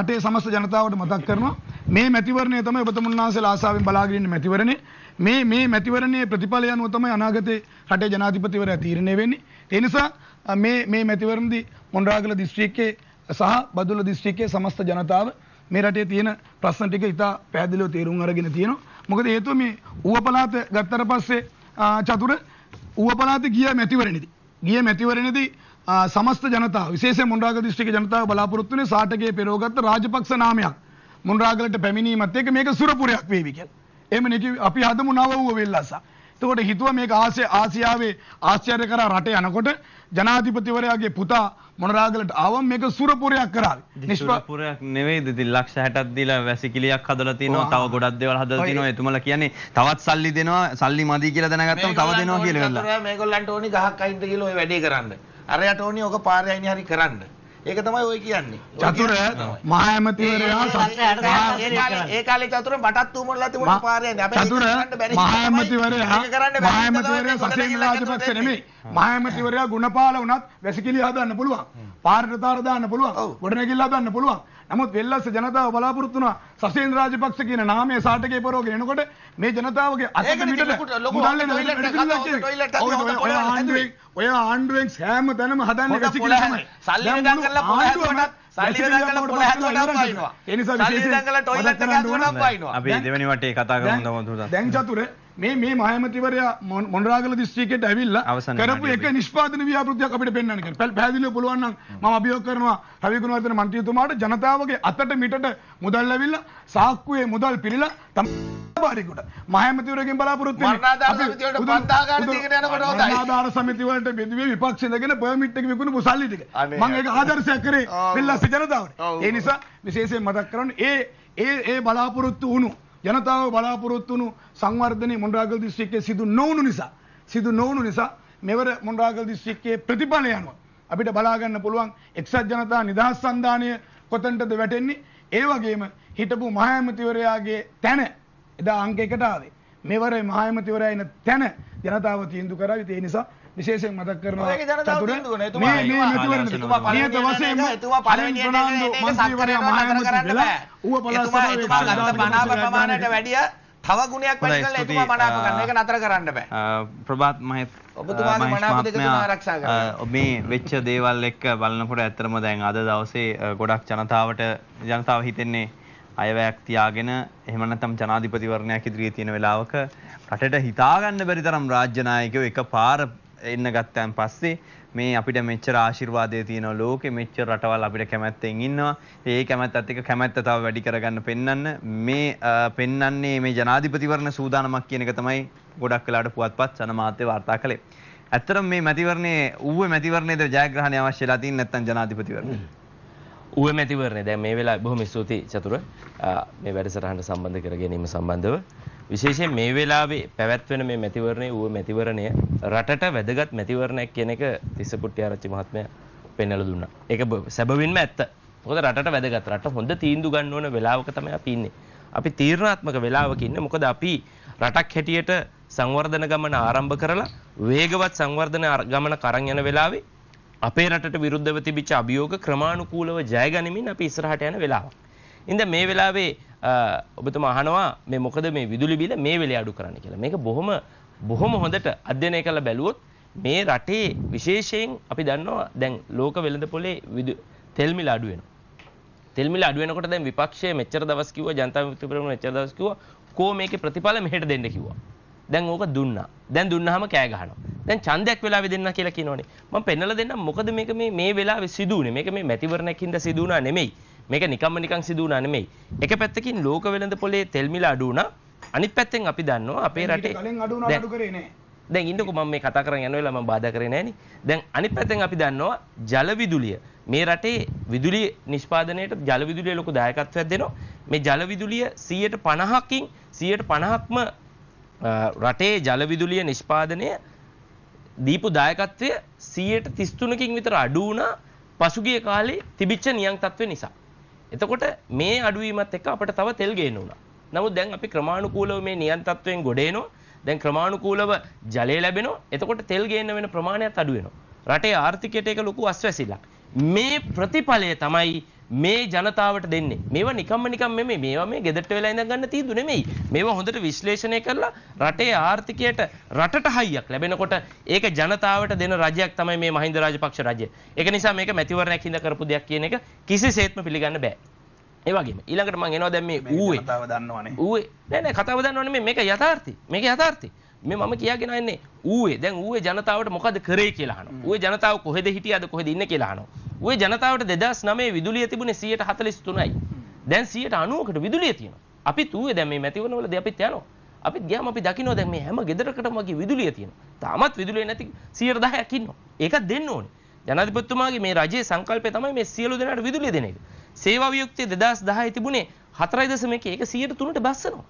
රටේ සමස්ත ජනතාවට මතක් කරනවා මේ මැතිවරණය තමයි ඔබතුමන් වහන්සේලා ආසාවෙන් බලාගෙන ඉන්න මැතිවරණේ. මේ මේ මැතිවරණයේ ප්‍රතිඵලය අනුව තමයි අනාගතේ රටේ ජනාධිපතිවරයා තීරණය වෙන්නේ. ඒ නිසා මේ මේ මැතිවරණදී මොණරාගල දිස්ත්‍රික්කයේ සහ බදුල්ල දිස්ත්‍රික්කයේ සමස්ත ජනතාව මේ රටේ තියෙන ප්‍රශ්න ටික ඉතා පැහැදිලිව තේරුම් අරගෙන තියෙනවා. මොකද හේතුව මේ ඌව පළාත ගත්තට පස්සේ චතුර ඌව පළාත ගිය මැතිවරණෙදී ගිය මැතිවරණෙදී සමස්ත ජනතාව විශේෂයෙන් මොණරාගල දිස්ත්‍රික්ක ජනතාව බලාපොරොත්තු වෙන්නේ සාටකයේ පෙරවගත්ත රාජපක්ෂ නාමයක් මොණරාගලට පැමිණීමත් එක්ක මේක සුරපුරයක් වේවි කියලා. එහෙම නෙකි අපි හදමු නව ඌව වෙල්ලස්සා. එතකොට හිතුවා මේක ආසියාවේ ආශ්චර්ය කරා රට යනකොට ජනාධිපතිවරයාගේ පුතා මොනරාගලට ආවම් මේක සුරපුරයක් කරාවි නිෂ්පුරයක් නෙවෙයි දෙතිල් ලක්ෂ හැටත් දීලා වැසිකිලියක් හදලා තිනවා තව ගොඩක් දේවල් හදලා තිනවා එතුමලා කියන්නේ තවත් සල්ලි දෙනවා සල්ලි මදි කියලා දැනගත්තම තව දෙනවා කියලා ගල්ලා මේගොල්ලන්ට ඕනි ගහක් අයින්ද කියලා ওই වැඩේ කරන්න අරයට ඕනි ඔක පාරේ අයිනේ හරි කරන්න ඒක තමයි ඔය කියන්නේ. චතුර මහ ඇමතිවරයා ඒ කාලේ චතුර බටත් තුමොල්ලා තිබුණ පාරේ යන්නේ. අපේ චතුර මහ ඇමතිවරයා මහ ඇමතිවරයා සසේන රාජපක්ෂ නෙමෙයි. මහ ඇමතිවරයා ගුණපාල වුණත් වැසිකිලි හදන්න පුළුවන්. පාරට තාර දාන්න පුළුවන්. ගොඩනැගිල්ල හදන්න පුළුවන්. නමුත් වෙල්ලස්ස ජනතාව බලාපොරොත්තු වුණා සසේන් රාජපක්ෂ කියන නාමය සාටකේ පරෝගෙන එනකොට මේ ජනතාවගේ අතට මිටට මුදල් එන ඔය ආණ්ඩුවෙන් ඔය ආණ්ඩුවෙන් සෑම තැනම හදන්නේ වැසිකිලි තමයි. සල්ලි ගණන් කරලා පොළහත් සල්ලි දඟල පොළ හැතුවටම පායිනවා. ඒ නිසා විශේෂයෙන් සල්ලි දඟල ටොයිලට් එකේ හැතුවටම පායිනවා. අපි දෙවෙනි වටේ කතා කරමු තමතුරා. දැන් චතුරේ මේ මේ මහමතිවරයා මොනරාගල දිස්ත්‍රික්කයට ඇවිල්ලා කරපු එක නිෂ්පාදන ව්‍යාපෘතියක් අපිට පෙන්වන්න කියන. පැහැදිලිව පුළුවන් නම් මම අභියෝග කරනවා රවි ගුණවර්ධන මන්ත්‍රීතුමාට ජනතාවගේ අතට මිටට මුදල් ලැබිලා සාක්කුවේ මුදල් පිළිලා බාරිකට මහමතිවරගෙන් බලාපොරොත්තු වෙනවා. මරණාධාර සමිතිය වලට බෙදුවේ විපක්ෂ ඉඳගෙන පර්මිට් එක විකුණු මුසල්ලි ටික. මම ඒක ආදර්ශයක් කරේ බෙල්ලස්ස ජනතාවට. ඒ නිසා විශේෂයෙන් මතක් කරන්නේ ඒ ඒ බලාපොරොත්තු වුණු ජනතාව බලාපොරොත්තු වුණු සංවර්ධනය මොණරාගල දිස්ත්‍රික්කයේ සිදු නොවුණු නිසා සිදු නොවුණු නිසා මෙවර මොණරාගල දිස්ත්‍රික්කයේ ප්‍රතිඵලය අනුව අපිට බලාගන්න පුළුවන් එක්සත් ජනතා නිදහස් සන්ධානය කොතනටද වැටෙන්නේ ඒ වගේම හිටපු මහාඇමතිවරයාගේ තැන එදා අංක එකට ආවේ මෙවර මහාඇමතිවරයා එන තැන ජනතාව තීන්දුව කරાવી ඒ නිසා විශේෂෙන් මතක් කරනවා වැඩිය තව ගුණයක් වැඩි කරලා එතුමා මනාප කරන එක නතර කරන්න බෑ ප්‍රභාත් මහත් ඔබතුමාගේ මනාප දෙක තුන ආරක්ෂා කරගන්න මේ වෙච්ච දේවල් එක්ක බලනකොට ඇත්තටම දැන් අද දවසේ ගොඩක් ජනතාවට ජනතාව හිතෙන්නේ අයවැයක් තියාගෙන එහෙම නැත්නම් ජනාධිපතිවරණයක් ඉදිරියේ තියෙන වෙලාවක රටට හිතාගන්න බැරි තරම් රාජ්‍ය නායකයෝ එකපාර එන්න ගත්තන් පස්සේ මේ අපිට මෙච්චර ආශිර්වාදය තියෙනවා ලෝකෙ මෙච්චර රටවල් අපිට කැමැත්තෙන් ඉන්නවා ඒ කැමැත්තත් එක්ක කැමැත්ත තව වැඩි කරගන්න පෙන්වන්න මේ පෙන්වන්නේ මේ ජනාධිපතිවරණ සූදානමක් කියන එක තමයි ගොඩක් වෙලාට පුවත්පත් ජනමාධ්‍ය වාර්තා කළේ ඇත්තටම මේ මැතිවරණයේ ඌවේ මැතිවරණයේද ජයග්‍රහණය අවශ්‍ය වෙලා තින්නේ නැත්නම් ජනාධිපතිවරණය ඌව මැතිවරණය දැන් මේ වෙලාවේ බොහොම ස්තුතියි චතුර මේ වැඩසටහනට සම්බන්ධ කර ගැනීම සම්බන්ධව විශේෂයෙන් මේ වෙලාවේ පැවැත්වෙන මේ මැතිවරණයේ ඌව මැතිවරණය රටට වැදගත් මැතිවරණයක් කියන එක තිස්සපුට්ටිආරච්චි මහත්මයා පෙන්වලා දුන්නා. ඒක සැබවින්ම ඇත්ත. මොකද රටට වැදගත් රට හොඳ තීන්දුව ගන්න ඕන වෙලාවක තමයි අපි ඉන්නේ. අපි තීරණාත්මක වෙලාවක ඉන්නේ. මොකද අපි රටක් හැටියට සංවර්ධන ගමන ආරම්භ කරලා වේගවත් සංවර්ධන ගමන කරන් යන වෙලාවේ අපේ රටට විරුද්ධව තිබිච්ච අභියෝග ක්‍රමානුකූලව ජයගනිමින් අපි ඉස්සරහට යන වෙලාවක්. ඉතින් මේ වෙලාවේ ඔබතුමා අහනවා මේ මොකද මේ විදුලි බිල මේ වෙලේ අඩු කරන්න කියලා. මේක බොහොම බොහොම හොඳට අධ්‍යයනය කරලා බැලුවොත් මේ රටේ විශේෂයෙන් අපි දන්නවා දැන් ලෝක වෙළඳ පොලේ තෙල් මිල අඩු වෙනවා. තෙල් මිල අඩු වෙනකොට දැන් විපක්ෂය මෙච්චර දවස් කිව්වා ජනතා විමුක්ති පෙරමුණ මෙච්චර දවස් කිව්වා කෝ මේකේ ප්‍රතිඵල මෙහෙට දෙන්න කිව්වා. දැන් ඕක දුන්නා. දැන් දුන්නාම කෑ ගහනවා. දැන් ඡන්දයක් වෙලාවෙ දෙන්න කියලා කියනෝනේ. මම පෙන්නලා දෙන්නම් මොකද මේක මේ මේ වෙලාවේ සිදු වුනේ. මේක මේ මැතිවරණයක් හින්දා සිදු වුණා නෙමෙයි. මේක නිකම්ම නිකන් සිදු වුණා නෙමෙයි. එක පැත්තකින් ලෝක වෙළඳ පොලේ තෙල් මිල අඩු වුණා. අනිත් පැත්තෙන් අපි දන්නවා අපේ රටේ කලින් අඩු වුණා අඩු කරේ නැහැ. දැන් ඉන්නකෝ මම මේ කතා කරන් යන වෙලාව මම බාධා කරේ නැහැ නේ. දැන් අනිත් පැත්තෙන් අපි දන්නවා ජල විදුලිය. මේ රටේ විදුලි නිෂ්පාදනයට ජල විදුලිය ලොකු දායකත්වයක් දෙනවා. මේ ජල විදුලිය 150කින් 150ක්ම රටේ ජල විදුලිය නිෂ්පාදනය දීපු දායකත්වය 133කින් විතර අඩු වුණා පසුගිය කාලේ තිබිච්ච නියං තත්ත්වය නිසා. එතකොට මේ අඩුවීමත් එක්ක අපිට තව තෙල් ගේන්න උනා. නමුත් දැන් අපි ක්‍රමානුකූලව මේ නියන් තත්වයෙන් ගොඩ එනවා. දැන් ක්‍රමානුකූලව ජලය ලැබෙනවා. එතකොට තෙල් ගේන්න වෙන ප්‍රමාණයත් අඩු වෙනවා. රටේ ආර්ථිකයට ඒක ලොකු අස්වැසිල්ලක්. මේ ප්‍රතිඵලය තමයි මේ ජනතාවට දෙන්නේ. මේවා නිකම්ම නිකම් නෙමෙයි. මේවා මේ ගෙදරට වෙලා ඉඳන් ගන්න තීන්දුව නෙමෙයි. මේවා හොඳට විශ්ලේෂණය කරලා රටේ ආර්ථිකයට රටට හයියක් ලැබෙනකොට ඒක ජනතාවට දෙන රජයක් තමයි මේ මහින්ද රාජපක්ෂ රජය. ඒක නිසා මේක මැතිවරණයක් හිඳ කරපු දෙයක් කියන එක කිසිසේත්ම පිළිගන්න බෑ. ඒ වගේම ඊළඟට මම එනවා දැන් මේ ඌවේ. කතාව දන්නවනේ. ඌවේ. නෑ නෑ කතාව දන්නවනේ මේක යථාර්ථي. මේක යථාර්ථي. මේ මම කියාගෙන යන්නේ ඌවේ දැන් ඌවේ ජනතාවට මොකද කරේ කියලා අහනවා. ඌවේ ජනතාව කොහෙද හිටියද කොහෙද ඉන්නේ කියලා අහනවා. ඌවේ ජනතාවට 2009 විදුලිය තිබුණේ 143යි. දැන් 190කට විදුලිය තියෙනවා. අපිත් ඌවේ දැන් මේ මැතිවරණවලදී අපිත් යනවා. අපිත් ගියාම අපි දකිනවා දැන් මේ හැම ගෙදරකටම වගේ විදුලිය තියෙනවා. තාමත් විදුලිය නැති 110ක් ඉන්නවා. ඒකත් දෙන්න ඕනේ. ජනාධිපතිතුමාගේ මේ රජයේ සංකල්පය තමයි මේ සියලු දෙනාට විදුලිය දෙන එක. සේවා වියුක්තිය 2010 තිබුණේ 4.1 එක 103ට බස්සනවා.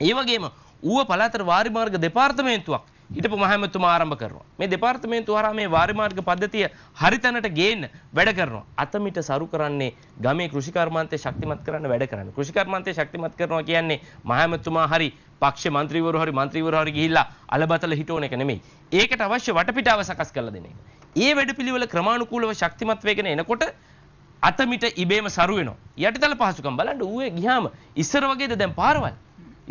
ඒ වගේම ඌව පළාතට වාරිමාර්ග දෙපාර්තමේන්තුවක් හිටපු මහමැතිතුමා ආරම්භ කරනවා. මේ දෙපාර්තමේන්තුව හරහා මේ වාරිමාර්ග පද්ධතිය හරි තැනට ගේන්න වැඩ කරනවා. අතමිට සරු කරන්නේ ගමේ කෘෂිකර්මාන්තය ශක්තිමත් කරන්න වැඩ කරන්නේ. කෘෂිකර්මාන්තය ශක්තිමත් කරනවා කියන්නේ මහමැතිතුමා හරි පක්ෂ මන්ත්‍රීවරු හරි මන්ත්‍රීවරු හරි ගිහිල්ලා අලබතල හිටවන එක නෙමෙයි. ඒකට අවශ්‍ය වටපිටාව සකස් කරලා දෙන එක. ඒ වැඩපිළිවෙල ක්‍රමානුකූලව ශක්තිමත් වෙගෙන එනකොට අතමිට ඉබේම සරු වෙනවා. යටිතල පහසුකම් බලන්න ඌේ ගියාම ඉස්සර වගේද දැන් පාරවල්.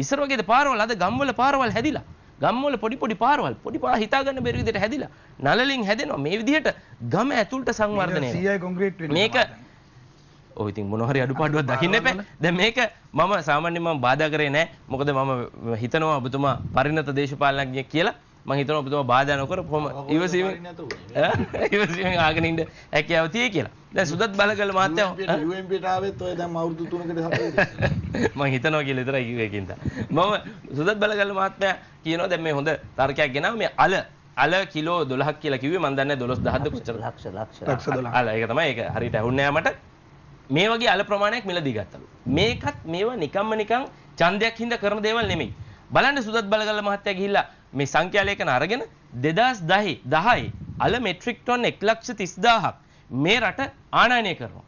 ඉස්සර වගේද පාරවල් අද ගම්වල පාරවල් හැදිලා. ගම්වල පොඩි පොඩි පාරවල් පොඩි පාර හිතාගන්න බැරි විදිහට හැදිලා. නලලින් හැදෙනවා. මේ විදිහට ගම ඇතුළට සංවර්ධනය වෙනවා. මේක ඔය ඉතින් මොන හරි අඩුපාඩුවක් දකින්න එපා. දැන් මේක මම සාමාන්‍යයෙන් මම බාධා කරේ නැහැ. මොකද මම හිතනවා ඔබතුමා පරිණත දේශපාලනඥයෙක් කියලා. මම හිතනවා ඔබතුමා බාධා නොකර කොහොම ඉවසීමෙන් ඉවසීමෙන් ආගෙන ඉන්න හැකියාව තියෙයි කියලා. දැන් සුදත් බලකල් මහත්තයා UMP ට ආවෙත් ඔය දැන් අවුරුදු 3කට 7කට මම හිතනවා කියලා විතරයි කිව්වේ ඒකින්ද. මම සුදත් බලකල් මහත්තයා කියනවා දැන් මේ හොඳ තර්කයක් ගෙනාව මේ අල අල කිලෝ 12ක් කියලා කිව්වේ මම දන්නේ 12000ද කොච්චර ලක්ෂ ලක්ෂ අල ඒක තමයි ඒක හරියට ඇහුන්නේ නැහැ මට මේ වගේ අල ප්‍රමාණයක් මිලදී ගත්තලු මේකත් මේවා නිකම්ම නිකම් ඡන්දයක් හින්දා කරන දේවල් නෙමෙයි බලන්න සුදත් බලගල්ල මහත්තයා ගිහිල්ලා මේ සංඛ්‍යාලේඛන අරගෙන 2010 10 අල මෙට්‍රික් ටොන් 130000ක් මේ රට ආනයනය කරනවා.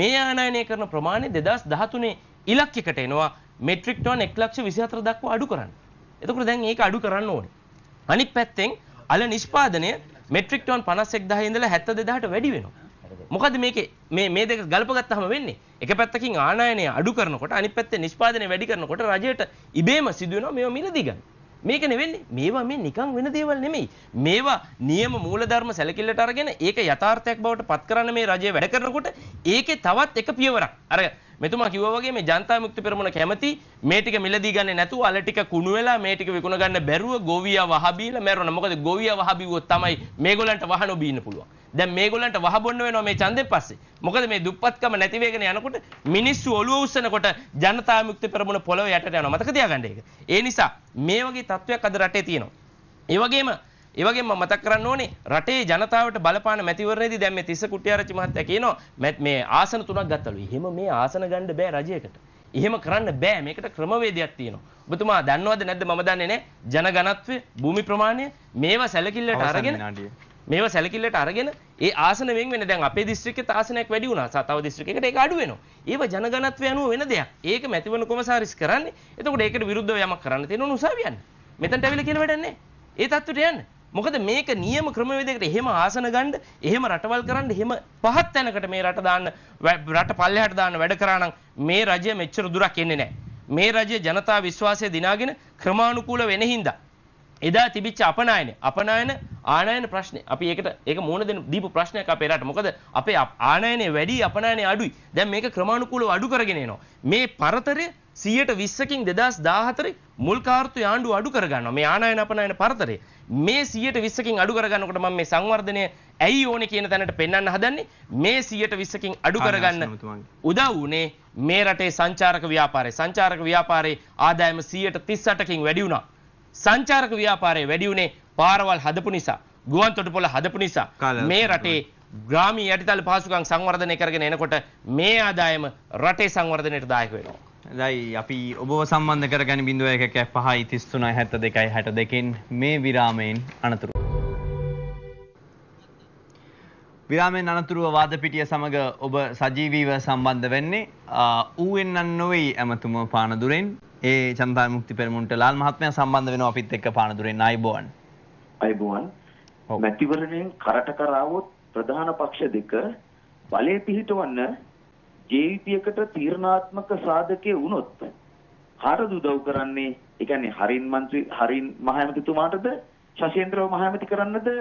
මේ ආනයනය කරන ප්‍රමාණය 2013 ඉලක්කයකට එනවා මෙට්‍රික් ටොන් 124 දක්වා අඩු කරන්න. එතකොට දැන් ඒක අඩු කරන්න ඕනේ. අනිත් පැත්තෙන් අල නිෂ්පාදනය මෙට්‍රික් ටොන් 51000 ඉඳලා 72000ට වැඩි වෙනවා. මොකද මේකේ මේ මේ දෙක ගල්පගත්තහම වෙන්නේ එක පැත්තකින් ආනයනය අඩු කරනකොට අනිත් පැත්තේ නිෂ්පාදනය වැඩි කරනකොට රජයට ඉබේම සිදු වෙනවා මේවා මිලදී ගන්න. මේක නෙවෙන්නේ. මේවා මේ නිකන් වෙන දේවල් නෙමෙයි. මේවා නියම මූලධර්ම සැලකිල්ලට අරගෙන ඒක යථාර්ථයක් බවට පත් කරන්න මේ රජය වැඩ කරනකොට ඒකේ තවත් එක පියවරක්. අර මෙතුමා කිව්වා වගේ මේ ජනතා විමුක්ති පෙරමුණ කැමති මේ ටික මිලදී ගන්නේ නැතුව අල ටික කුණු වෙලා මේ ටික විකුණ ගන්න බැරුව ගොවියා වහබීලා මැරුණා. මොකද ගොවියා වහබිව්වොත් තමයි මේගොල්ලන්ට වහනෝ බීන්න පුළුවන්. දැන් මේගොල්ලන්ට වහබොන්න වෙනවා මේ ඡන්දෙන් පස්සේ. මොකද මේ දුප්පත්කම නැති වෙගෙන යනකොට මිනිස්සු ඔළුව උස්සනකොට ජනතා විමුක්ති පෙරමුණ පොළොව යටට යනවා. මතක තියාගන්න ඒක. ඒ නිසා මේ වගේ තත්ත්වයක් අද රටේ තියෙනවා. ඒ වගේම ඒ වගේම මතක් කරන්න ඕනේ රටේ ජනතාවට බලපාන මැතිවරණයේදී දැන් මේ තිස්ස කුටිආරච්චි මහත්තයා කියනවා මේ ආසන තුනක් ගත්තලු. එහෙම මේ ආසන ගන්න බෑ රජයකට. එහෙම කරන්න බෑ. මේකට ක්‍රමවේදයක් තියෙනවා. ඔබතුමා දන්නවද නැද්ද මම දන්නේ නැහැ. ජනගණත්වය, භූමි ප්‍රමාණය මේවා සැලකිල්ලට අරගෙන මේව සැලකිල්ලට අරගෙන ඒ ආසන වෙන් වෙන දැන් අපේ දිස්ත්‍රික්කයේ ආසනයක් වැඩි වුණා. තව දිස්ත්‍රික්කයකට ඒක අඩු වෙනවා. ඒව ජනගණත්වය අනුව වෙන දෙයක්. ඒක මැතිවරණ කොමසාරිස් කරන්නේ. එතකොට ඒකට විරුද්ධව යමක් කරන්න තියෙන උසාවියන්නේ. මෙතනට අවිල කියලා වැඩක් නැහැ. ඒ தත්ත්වයට යන්නේ. මොකද මේක නියම ක්‍රමවේදයකට එහෙම ආසන ගන්න, එහෙම රටවල් කරන්න, එහෙම පහත් තැනකට මේ රට දාන්න, රට පල්ලෙහාට දාන්න වැඩ කරා නම් මේ රජය මෙච්චර දුරක් එන්නේ නැහැ. මේ රජය ජනතා විශ්වාසය දිනාගෙන ක්‍රමානුකූල වෙන හින්දා එදා තිබිච්ච අපනායන අපනායන ආනයන ප්‍රශ්නේ අපි ඒකට ඒක මූණ දෙන දීපු ප්‍රශ්නයක් අපේ රට මොකද අපේ ආනයනේ වැඩි අපනායනේ අඩුයි දැන් මේක ක්‍රමානුකූලව අඩු කරගෙන එනවා මේ පරතරය 120කින් 2014 මුල් කාර්තු යාණ්ඩුව අඩු කරගන්නවා මේ ආනයන අපනායන පරතරය මේ 120කින් අඩු කරගන්නකොට මම මේ සංවර්ධනය ඇයි ඕනේ කියන තැනට පෙන්වන්න හදන්නේ මේ 120කින් අඩු කරගන්න උදව් උනේ මේ රටේ සංචාරක ව්‍යාපාරය සංචාරක ව්‍යාපාරයේ ආදායම 138කින් වැඩි වුණා සංචාරක ව්‍යාපාරය වැඩි වුණේ පාරවල් හදපු නිසා, ගුවන් තොටුපොළ හදපු නිසා මේ රටේ ග්‍රාමීය යටිතල පහසුකම් සංවර්ධනය කරගෙන එනකොට මේ ආදායම රටේ සංවර්ධනයට දායක වෙනවා. දැයි අපි ඔබව සම්බන්ධ කරගනි 01 53 72 62 මේ විරාමයෙන් අනතුරු විරාමෙන් අනතුරුව වාද පිටිය සමග ඔබ සජීවීව සම්බන්ධ වෙන්නේ ඌ එන්නන් නොවේ ඇමතුම පානදුරෙන් ඒ චන්දා මුක්ති පෙරමුණට ලාල් මහත්මයා සම්බන්ධ වෙනවා අපිත් එක්ක පානදුරෙන් අයබෝවන් අයබෝවන් මැතිවරණයෙන් කරට කරාවොත් ප්‍රධාන පක්ෂ දෙක බලය පිහිටවන්න ජේවිපී එකට තීරණාත්මක සාධකයේ වුණොත් කාටද උදව් කරන්නේ ඒ කියන්නේ හරින් මන්ත්‍රී හරින් මහ ඇමතිතුමාටද ශෂේන්ද්‍රව මහ ඇමති කරන්නද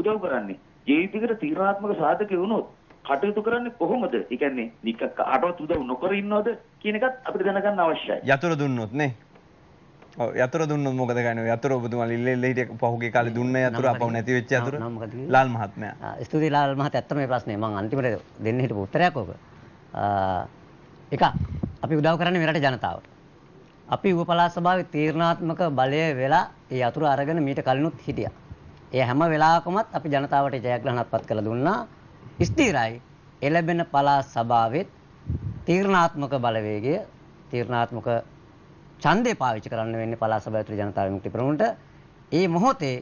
උදව් කරන්නේ ඒ විදිහට තීරණාත්මක සාධකේ වුණොත් කටයුතු කරන්නේ කොහොමද? ඒ කියන්නේ නික කාටවත් උදව් නොකර ඉන්නවද කියන එකත් අපිට දැනගන්න අවශ්‍යයි. යතුරු දුන්නොත් නේ. ඔව් යතුරු දුන්නොත් මොකද ගන්නේ? යතුරු ඔබතුමා ලිල්ල ලිල්ල හිටිය පහුගිය කාලේ දුන්න යතුරු අපව නැති වෙච්ච යතුරු. ලාල් මහත්මයා. ස්තුතියි ලාල් මහත්තයා. ඇත්තම මේ ප්‍රශ්නේ මම අන්තිමට දෙන්න හිටපු උත්තරයක් ඕක. එකක් අපි උදව් කරන්නේ මෙරට ජනතාවට. අපි උපපලාස් සභාවේ තීරණාත්මක බලය වෙලා ඒ අතුරු අරගෙන මීට කලිනුත් හිටියා. ඒ හැම වෙලාවකමත් අපි ජනතාවට ජයග්‍රහණත්පත් කරලා දුන්නා. ස්ථිරයි. එළබෙන පළාත් සභාවෙත් තීර්ණාත්මක බලවේගය තීර්ණාත්මක ඡන්දේ පාවිච්චි කරන්න වෙන්නේ පළාත් සභාව ඇතුළේ ජනතා විමුක්ති පෙරමුණට. ඒ මොහොතේ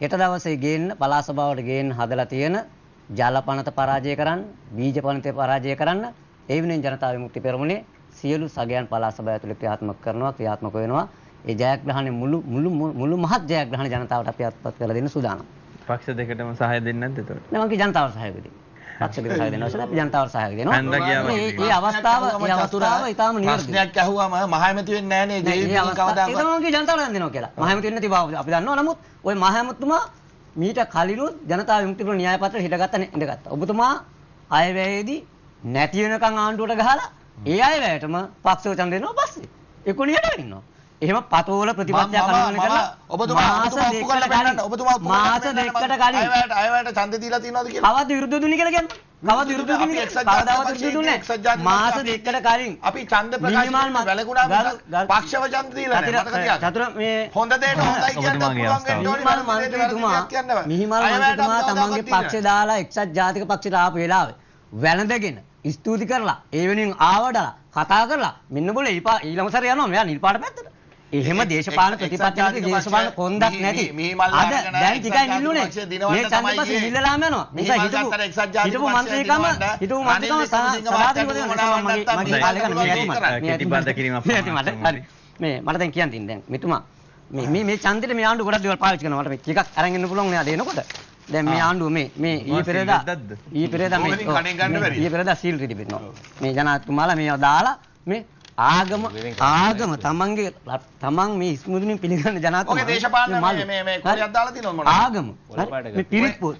හෙට දවසේ ගේන්න පළාත් සභාවට ගේන්න හදලා තියෙන ජල පනත පරාජය කරන්න, බීජ පනත පරාජය කරන්න ඒ වෙනුවෙන් ජනතා විමුක්ති පෙරමුණේ සියලු සගයන් පළාත් සභාව ඇතුළේ ක්‍රියාත්මක කරනවා ක්‍රියාත්මක වෙනවා ඒ ජයග්‍රහණය මුළු මුළු මුළු මහත් ජයග්‍රහණ ජනතාවට අපි අත්පත් කරලා දෙන්න සූදානම්. පක්ෂ දෙකටම සහාය දෙන්නේ නැද්ද එතකොට? නෑ මම කිය ජනතාවට සහාය දෙන්න. පක්ෂ දෙකට සහාය දෙන්න අවශ්‍යද? අපි ජනතාවට සහාය දෙනවා. මේ අවස්ථාව මේ අවස්ථාව ඊටාම නිවැරදි. ප්‍රශ්නයක් ඇහුවම මහහැමති වෙන්නේ නෑනේ ජේවි කවදාවත්. ඒක මම කිය ජනතාවට දෙනවා කියලා. මහහැමති වෙන්නේ නැති බව අපි දන්නවා. නමුත් ওই මහහැමතුමා මීට කලිනුත් ජනතා විමුක්ති පෙරමුණ න්‍යාය පත්‍රය හිටගත්ත ඉඳගත්තා. ඔබතුමා අයවැයේදී නැති වෙනකන් ආණ්ඩුවට ගහලා ඒ අයවැයටම පක්ෂව ඡන්ද දෙනවා පස්සේ. ඒකුණියට ඉන්නවා. එහෙම පතෝල ප්‍රතිපත්තියක් අනුගමනය කරලා ඔබතුමා ඔප්පු කරලා පෙන්නන්න ඔබතුමා ඔප්පු මාස දෙකකට කලින් අයවැයට අයවැයට ඡන්දේ දීලා තියනවාද කියලා කවද විරුද්ධ දුන්නේ කියලා කියන්නේ කවද විරුද්ධ දුන්නේ කවදාවත් විරුද්ධ දුන්නේ මාස දෙකකට කලින් අපි ඡන්ද ප්‍රකාශන වැළකුණා පක්ෂව ඡන්ද දීලා නැහැ චතුර මේ හොඳ දෙයට හොඳයි කියන්න පුළුවන් මන්ත්‍රීතුමා මිහිමල් මන්ත්‍රීතුමා තමන්ගේ පක්ෂේ දාලා එක්සත් ජාතික පක්ෂයට ආපු වෙලාවේ වැළඳගෙන ස්තුති කරලා ඒ වෙනුවෙන් ආවඩලා කතා කරලා මෙන්න බොල ඊපා ඊළඟ සැරේ යනවා මෙයා නිල්පාට පැත්තට එහෙම දේශපාලන ප්‍රතිපත්තියක දේශපාලන කොන්දක් නැති අද දැන් ටිකයි නිල්ලුනේ මේ ඡන්ද පස්සේ නිල්ලලාම යනවා නිසා හිටපු හිටපු මන්ත්‍රීකම හිටපු මන්ත්‍රීකම සභාපතිවරයා මගේ මගේ කාලේ කරන මේ ඇති මට ප්‍රතිපද කිරීම මට හරි මේ මට දැන් කියන්න තින් දැන් මෙතුමා මේ මේ මේ ඡන්දෙට මේ ආණ්ඩුව ගොඩක් දේවල් පාවිච්චි කරනවා මට මේ ටිකක් අරන් ඉන්න පුළුවන් නෑ දෙනකොට දැන් මේ ආණ්ඩුව මේ මේ ඊ පෙරේදා ඊ පෙරේදා මේ ඊ පෙරේදා සීල් රිටි පිටනවා මේ ජනාධිපතිතුමාලා මේවා දාලා මේ ආගම ආගම තමන්ගේ තමන් මේ ඉස්මුදුනින් පිළිගන්න ජනාතම ඔගේ දේශපාලන මේ මේ මේ කොරියක් දාලා තියෙනවා මොනවද ආගම මේ පිරිත් පොත්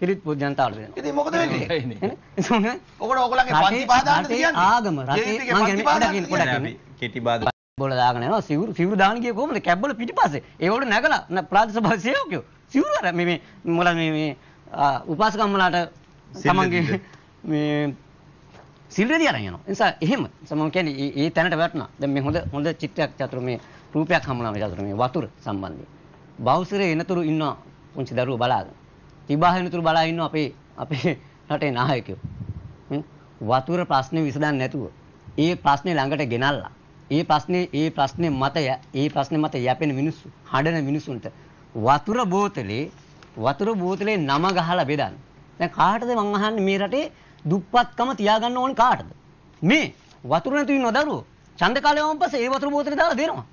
පිරිත් පොත් ජනතාවට දෙනවා ඉතින් මොකද වෙන්නේ එතන ඔකට ඔයගොල්ලන්ගේ පන්ති පහ දාන්න කියන්නේ ආගම රටේ මම කියන්නේ පොඩක් කියන පොඩක් කියන කෙටි බාද බෝල දාගෙන යනවා සිවුරු සිවුරු දාන ගිය කොහොමද කැබ්බල පිටිපස්සේ ඒවලු නැගලා ප්‍රාදේශ සභාවේ සේවකයෝ සිවුරු අර මේ මේ මොලා මේ මේ උපාසකම්මලාට තමන්ගේ මේ සිල් රෙදි අරන් යනවා. ඒ නිසා එහෙම මම කියන්නේ ඒ තැනට වැටුණා. දැන් මේ හොඳ හොඳ චිත්‍රයක් චතුර මේ රූපයක් හම්බුණා මේ චතුර මේ වතුර සම්බන්ධයෙන්. බෞසරේ එනතුරු ඉන්නවා පුංචි දරුවෝ බලාගෙන. තිබාහ එනතුරු බලා ඉන්නවා අපේ අපේ රටේ නායකයෝ. වතුර ප්‍රශ්නේ විසඳන්නේ නැතුව ඒ ප්‍රශ්නේ ළඟට ගෙනල්ලා ඒ ප්‍රශ්නේ ඒ ප්‍රශ්නේ මත ඒ ප්‍රශ්නේ මත යැපෙන මිනිස්සු හඬන මිනිසුන්ට වතුර බෝතලේ වතුර බෝතලේ නම ගහලා බෙදන්න. දැන් කාටද මං අහන්නේ මේ රටේ දුප්පත්කම තියාගන්න ඕන කාටද? මේ වතුර නැති ඉන්න දරුවෝ ඡන්ද කාලයම පස්සේ ඒ වතුර බෝතලේ දාලා දෙනවා.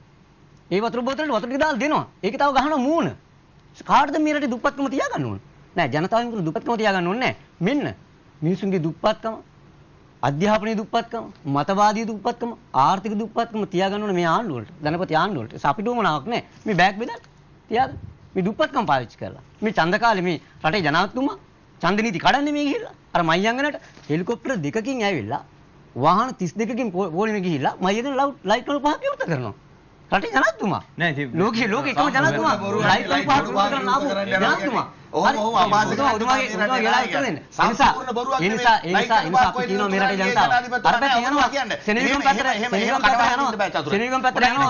ඒ වතුර බෝතලේ වතුර ටික දාලා දෙනවා. ඒක තව ගහනවා මූණ. කාටද මේ රටේ දුප්පත්කම තියාගන්න ඕන? නෑ ජනතාවගේ දුප්පත්කම තියාගන්න ඕනේ නෑ. මෙන්න මිනිසුන්ගේ දුප්පත්කම අධ්‍යාපනයේ දුප්පත්කම මතවාදී දුප්පත්කම ආර්ථික දුප්පත්කම තියාගන්න ඕනේ මේ ආණ්ඩුව වලට ධනපති ආණ්ඩුව වලට අපිට උමනාවක් නැහැ මේ බෑග් බෙදන්න තියාගන්න මේ දුප්පත්කම පාවිච්චි කරලා මේ ඡන්ද කාලේ මේ රටේ ජනාධිපතිතුමා චන්දනීති කඩන්නේ මේ ගිහිල්ලා. අර මයියංගනට හෙලිකොප්ටර් දෙකකින් ඇවිල්ලා වාහන 32කින් පොලිමේ ගිහිල්ලා මයියගෙන ලයිට් වල පහක් යොත කරනවා. රටේ ජනතුමා. නෑ ලෝකේ ලෝකේ එකම ජනතුමා. ලයිට් වල පහක් කරන්න ආපු ජනතුමා. ඔහොම අමාරුයි. ඔහොම ඔහොම සම්පූර්ණ බොරුවක් නෙමෙයි. ඒ නිසා ඒ නිසා ඒ නිසා අපි කියනවා මේ රටේ ජනතාව. අර පැත්තේ යනවා කියන්නේ. සෙනෙවිගම් පැත්තට සෙනෙවිගම් පැත්තට යනවා. සෙනෙවිගම් පැත්තට යනවා.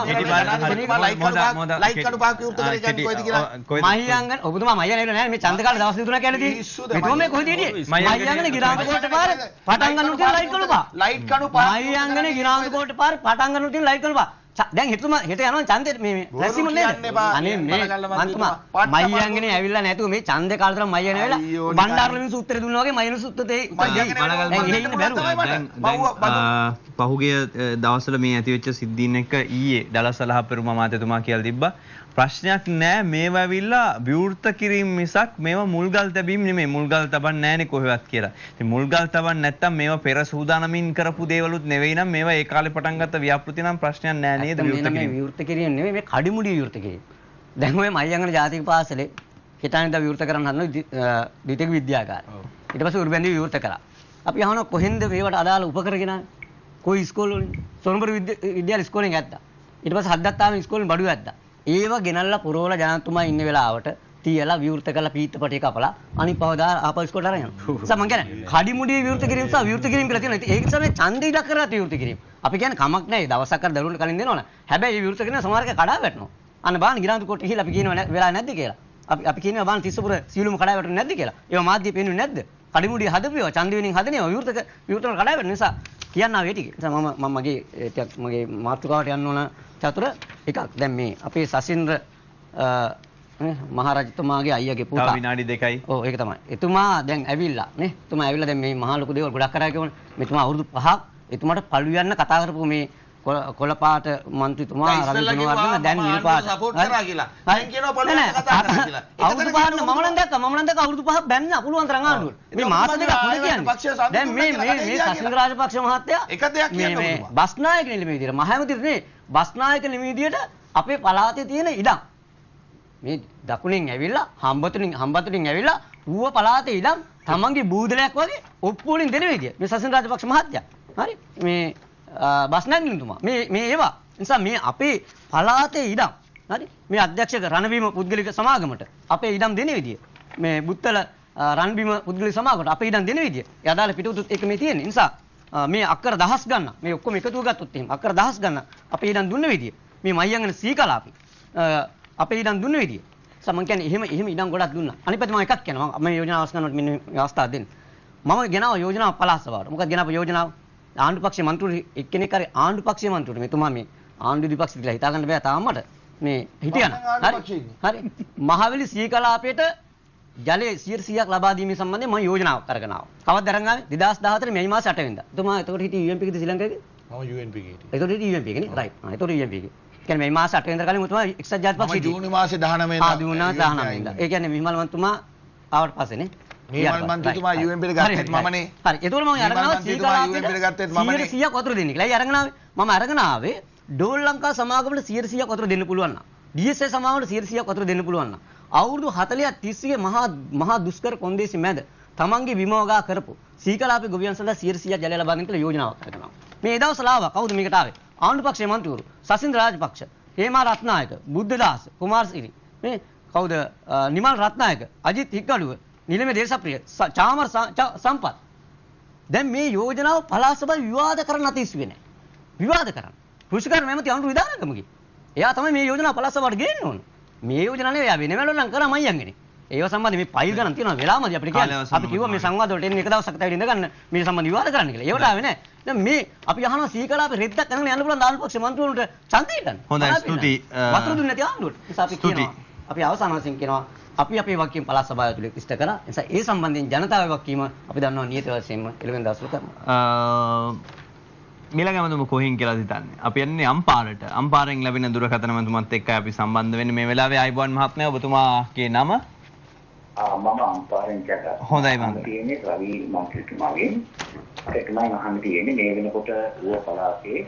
සෙනෙවිගම් ලයික් කරනවා. ලයික් කරන පාක් විවෘත කරේ කියන්නේ කොයිද කියලා. මහියංගන ඔබතුමා මහියංගන නේද නෑ මේ චන්දකාල දවස් දෙතුනක් ඇලදී. මෙතුමා මේ කොහෙද හිටියේ? මහියංගන ගිරාම් කෝට්ට පාර පටන් ගන්න උටින් ලයික් කරනවා. ලයික් කරනවා. මහියංගන ගිරාම් කෝට්ට පාර පටන් ගන්න උටින් ලයික් කරනවා. දැන් හිතුම හිත යනවා ඡන්දෙට මේ රැස්වීම නේද? අනේ මේ මන්තුමා මයියන්ගනේ ඇවිල්ලා නැතුව මේ ඡන්දේ කාලේ තරම් මයියන් ඇවිල්ලා බණ්ඩාරල මිනිස්සු උත්තර දුන්නා වගේ මයියන් සුත්තතේ පහුගිය දවස්වල මේ ඇතිවෙච්ච සිද්ධීන් එක්ක ඊයේ දලස් සලහ පෙරුම මාතෙතුමා කියලා තිබ්බා. ප්‍රශ්නයක් නෑ මේවා ඇවිල්ලා විවෘත කිරීම මිසක් මේවා මුල්ගල් තැබීම නෙමෙයි මුල්ගල් තබන්න නෑනේ කොහෙවත් කියලා. ඉතින් මුල්ගල් තබන්න නැත්තම් මේවා පෙර සූදානමින් කරපු දේවලුත් නෙවෙයි නම් මේවා ඒ කාලේ පටන් ගත්ත ව්‍යාපෘති නම් ප්‍රශ්නයක් නෑ නේද විවෘත කිරීම. විවෘත කිරීම නෙමෙයි මේ කඩිමුඩි විවෘත කිරීම. දැන් ඔය මයියංගල ජාතික පාසලේ හිතානේ දා විවෘත කරන්න හදන ද්විතීයික විද්‍යාගාරය. ඊට පස්සේ උරුබැන්දි විවෘත කළා. අපි අහනවා කොහෙන්ද මේවට අදාළ උපකරගෙන කොයි ඉස්කෝලේ වලින්? සොනඹර විද්‍යාල ඉස්කෝලෙන් ඇත්තා. ඊට පස්සේ හද්දත්තාම ඉස්කෝලෙන් බඩු ඇත්තා. ඒව ගෙනල්ලා පුරවලා ජනතුමා ඉන්න වෙලාවට තියලා විවෘත කරලා පීත්තපටේ කපලා අනිත් පවදා ආපහු ඉස්කෝලට අරගෙන යනවා. සම මං කියන්නේ කඩිමුඩියේ විවෘත කිරීම සහ විවෘත කිරීම කියලා තියෙනවා. ඒක තමයි ඡන්දේ ඉඩක් කරලා විවෘත කිරීම. අපි කියන්නේ කමක් නැහැ. දවසක් අර දරුවන්ට කලින් දෙනවනේ. හැබැයි විවෘත කරන සමහරක කඩා වැටෙනවා. අන්න බලන්න ගිරාන්තු කොට ගිහිල්ලා අපි කියනවා වෙලා නැද්ද කියලා. අපි අපි කියනවා බලන්න තිස්සපුර සියලුම කඩා වැටුනේ නැද්ද කියලා. ඒවා මාධ්‍ය පෙන්වන්නේ නැද්ද? කඩිමුඩිය හදපේවා ඡන්දේ වෙනින් හදනේවා විවෘත විවෘතන කඩා වැටෙන නිසා කියන්න ආවේ ටික. මම මම මගේ ටිකක් මගේ මාතෘකාවට යන්න ඕන චතුර එකක්. දැන් මේ අපේ සසින්ද්‍ර මහරජතුමාගේ අයියගේ පුතා. තව විනාඩි දෙකයි. ඔව් ඒක තමයි. එතුමා දැන් ඇවිල්ලා නේ. එතුමා ඇවිල්ලා දැන් මේ මහා ලොකු දේවල් ගොඩක් කරා කියවන. මෙතුමා අවුරුදු 5ක් එතුමාට පළු යන්න කතා කරපු මේ කොළපාට මන්ත්‍රීතුමා රවිතුමාවර්ධන දැන් නිල් පාට සපෝට් කරා කියලා. දැන් කියනවා පළවෙනි කතා කරා කියලා. අවුරුදු පහක් මම නම් දැක්කා මම නම් දැක්කා අවුරුදු පහක් බැන්න පුළුවන් තරම් ආණ්ඩුවට. මේ මාස දෙක අකුණ කියන්නේ. දැන් මේ මේ මේ කසින රාජපක්ෂ මහත්තයා එක දෙයක් කියන්න පුළුවන්. බස්නායක නිලමේ විදියට මහමැතිතුමා නේ බස්නායක නිලමේ විදියට අපේ පළාතේ තියෙන ඉඩම් මේ දකුණෙන් ඇවිල්ලා හම්බතුලින් හම්බතුලින් ඇවිල්ලා ඌව පළාතේ ඉඳන් තමන්ගේ බූදලයක් වගේ ඔප්පු වලින් දෙන විදිය. මේ සසන රාජපක්ෂ මහත්තයා. හරි. මේ බස්නැගිලිතුමා මේ මේ ඒවා නිසා මේ අපේ පලාතේ ඉඩම් හරි මේ අධ්‍යක්ෂක රණවීම පුද්ගලික සමාගමට අපේ ඉඩම් දෙන විදිය මේ බුත්තල රන්බිම පුද්ගලික සමාගමට අපේ ඉඩම් දෙන විදිය ඒ අදාළ පිටුතුත් එක මේ තියෙන නිසා මේ අක්කර දහස් ගන්න මේ ඔක්කොම එකතු ගත්තොත් එහෙම අක්කර දහස් ගන්න අපේ ඉඩම් දුන්න විදිය මේ මයියංගන සීකලාපි අපේ ඉඩම් දුන්න විදිය නිසා මම කියන්නේ එහෙම එහෙම ඉඩම් ගොඩක් දුන්නා අනිත් පැත්තේ මම එකක් කියනවා මම යෝජනාව අවසන් කරනකොට මෙන්න මේ අවස්ථාව දෙන්න මම ගෙනාව යෝජනාව පළාත් සභාවට මොකක්ද ගෙනාව යෝජනාව ආණ්ඩු පක්ෂයේ මන්ත්‍රී එක්කෙනෙක් හරි ආණ්ඩු පක්ෂයේ මන්ත්‍රීට මෙතුමා මේ ආණ්ඩු විපක්ෂ කියලා හිතා ගන්න බෑ තාම මට මේ හිටියන හරි හරි මහවැලි සී කලාපයට ජලයේ 100ක් ලබා දීම සම්බන්ධයෙන් මම යෝජනාවක් කරගෙන ආවා. කවද්ද අරන් ආවේ 2014 මේ මාස 8 වෙනිදා. එතුමා එතකොට හිටියේ UMP එකද ශ්‍රී ලංකාවේ? මම UNP එකේ හිටියේ. එතකොට හිටියේ UNP එකනේ. රයිට්. ආ එතකොට UNP එකේ. කියන්නේ මේ මාස 8 වෙනිදා කලින් මම එක්සත් ජාතික පක්ෂයේ හිටියේ. මම ජූනි මාසේ 19 වෙනිදා. ආ ජූනි මාසේ 19 වෙනිදා. ඒ කියන්නේ විමල් මන්තුමා ආවට පස්සේනේ. නිර්මල් මන්ත්‍රීතුමා UN පිට ගත්තෙත් මමනේ. හරි. ඒතකොට මම අරගෙන ආවා ශ්‍රීලංකාවේ 100ක් වතුර දෙන්න කියලා. ඒ අරගෙන ආවේ මම අරගෙන ආවේ ඩෝල් ලංකා සමාගමට 100ක් වතුර දෙන්න පුළුවන් නම්. DSA සමාගමට 100ක් වතුර දෙන්න පුළුවන් නම්. අවුරුදු 40ක් 30ක මහා මහා දුෂ්කර කොන්දේසි මැද තමන්ගේ විම වගා කරපු සීකලාපේ ගොවියන් සඳහා 100ක් ජලය ලබා දෙන්න කියලා යෝජනාවක් කරනවා. මේ දවස් ලාවා කවුද මේකට ආවේ? ආණ්ඩුපක්ෂයේ මන්ත්‍රීවරු සසින්ද රාජපක්ෂ, හේමා රත්නායක, බුද්ධදාස, කුමාරසිරි මේ කවුද නිමල් රත්නායක, අජිත් හික්කඩුව නිලමේ දේශප්‍රිය චාමර සම්පත්. දැන් මේ යෝජනාව පලාසභාව විවාද කරන්න අතිස්සුවේ නැහැ. විවාද කරන්න. කෘෂිකර්ම ඇමති අනුරු විදානකමගේ. එයා තමයි මේ යෝජනාව පලාසභාවට ගේන්න ඕන. මේ යෝජනාව නෙවෙයි එයා වෙනම නම් කරා මයියන්ගනේ. ඒව සම්බන්ධ මේ පයිල් ගණන් තියෙනවා වෙලාමදි අපිට කියන්නේ. අපි කිව්වා මේ සංවාද වලට එන්නේ එක දවසක් තව ඉඳ ගන්න මේ සම්බන්ධ විවාද කරන්න කියලා. ඒවට ආවේ නැහැ. දැන් මේ අපි අහනවා සීකලා අපි රෙද්දක් කරගෙන යන්න පුළුවන් දාන පක්ෂ මන්ත්‍රීවරුන්ට ඡන්දය ගන්න. හොඳයි ස්තුති. වතුර දුන්නේ නැති ආණ්ඩුවට. නිසා අපි කියනවා අපි අවසාන වශයෙන් කියනවා අපි අපේ වගකීම් පළාත් සභාව තුළ ඉෂ්ට කරා. නිසා ඒ සම්බන්ධයෙන් ජනතාවේ වගකීම අපි දන්නවා නියත වශයෙන්ම ඊළඟ දවස්වල කරනවා. ඊළඟ ඇමතුම කොහින් කියලා හිතන්නේ. අපි යන්නේ අම්පාරට. අම්පාරෙන් ලැබෙන දුරකථන ඇමතුමත් එක්කයි අපි සම්බන්ධ වෙන්නේ මේ වෙලාවේ අයිබෝන් මහත්මයා ඔබතුමාගේ නම මම අම්පාරෙන් කැට. හොඳයි මම. තියෙන්නේ රවි මන්ත්‍රීතුමාගෙන්. ඒකමයි මහන්න තියෙන්නේ මේ වෙනකොට ඌව පළාතේ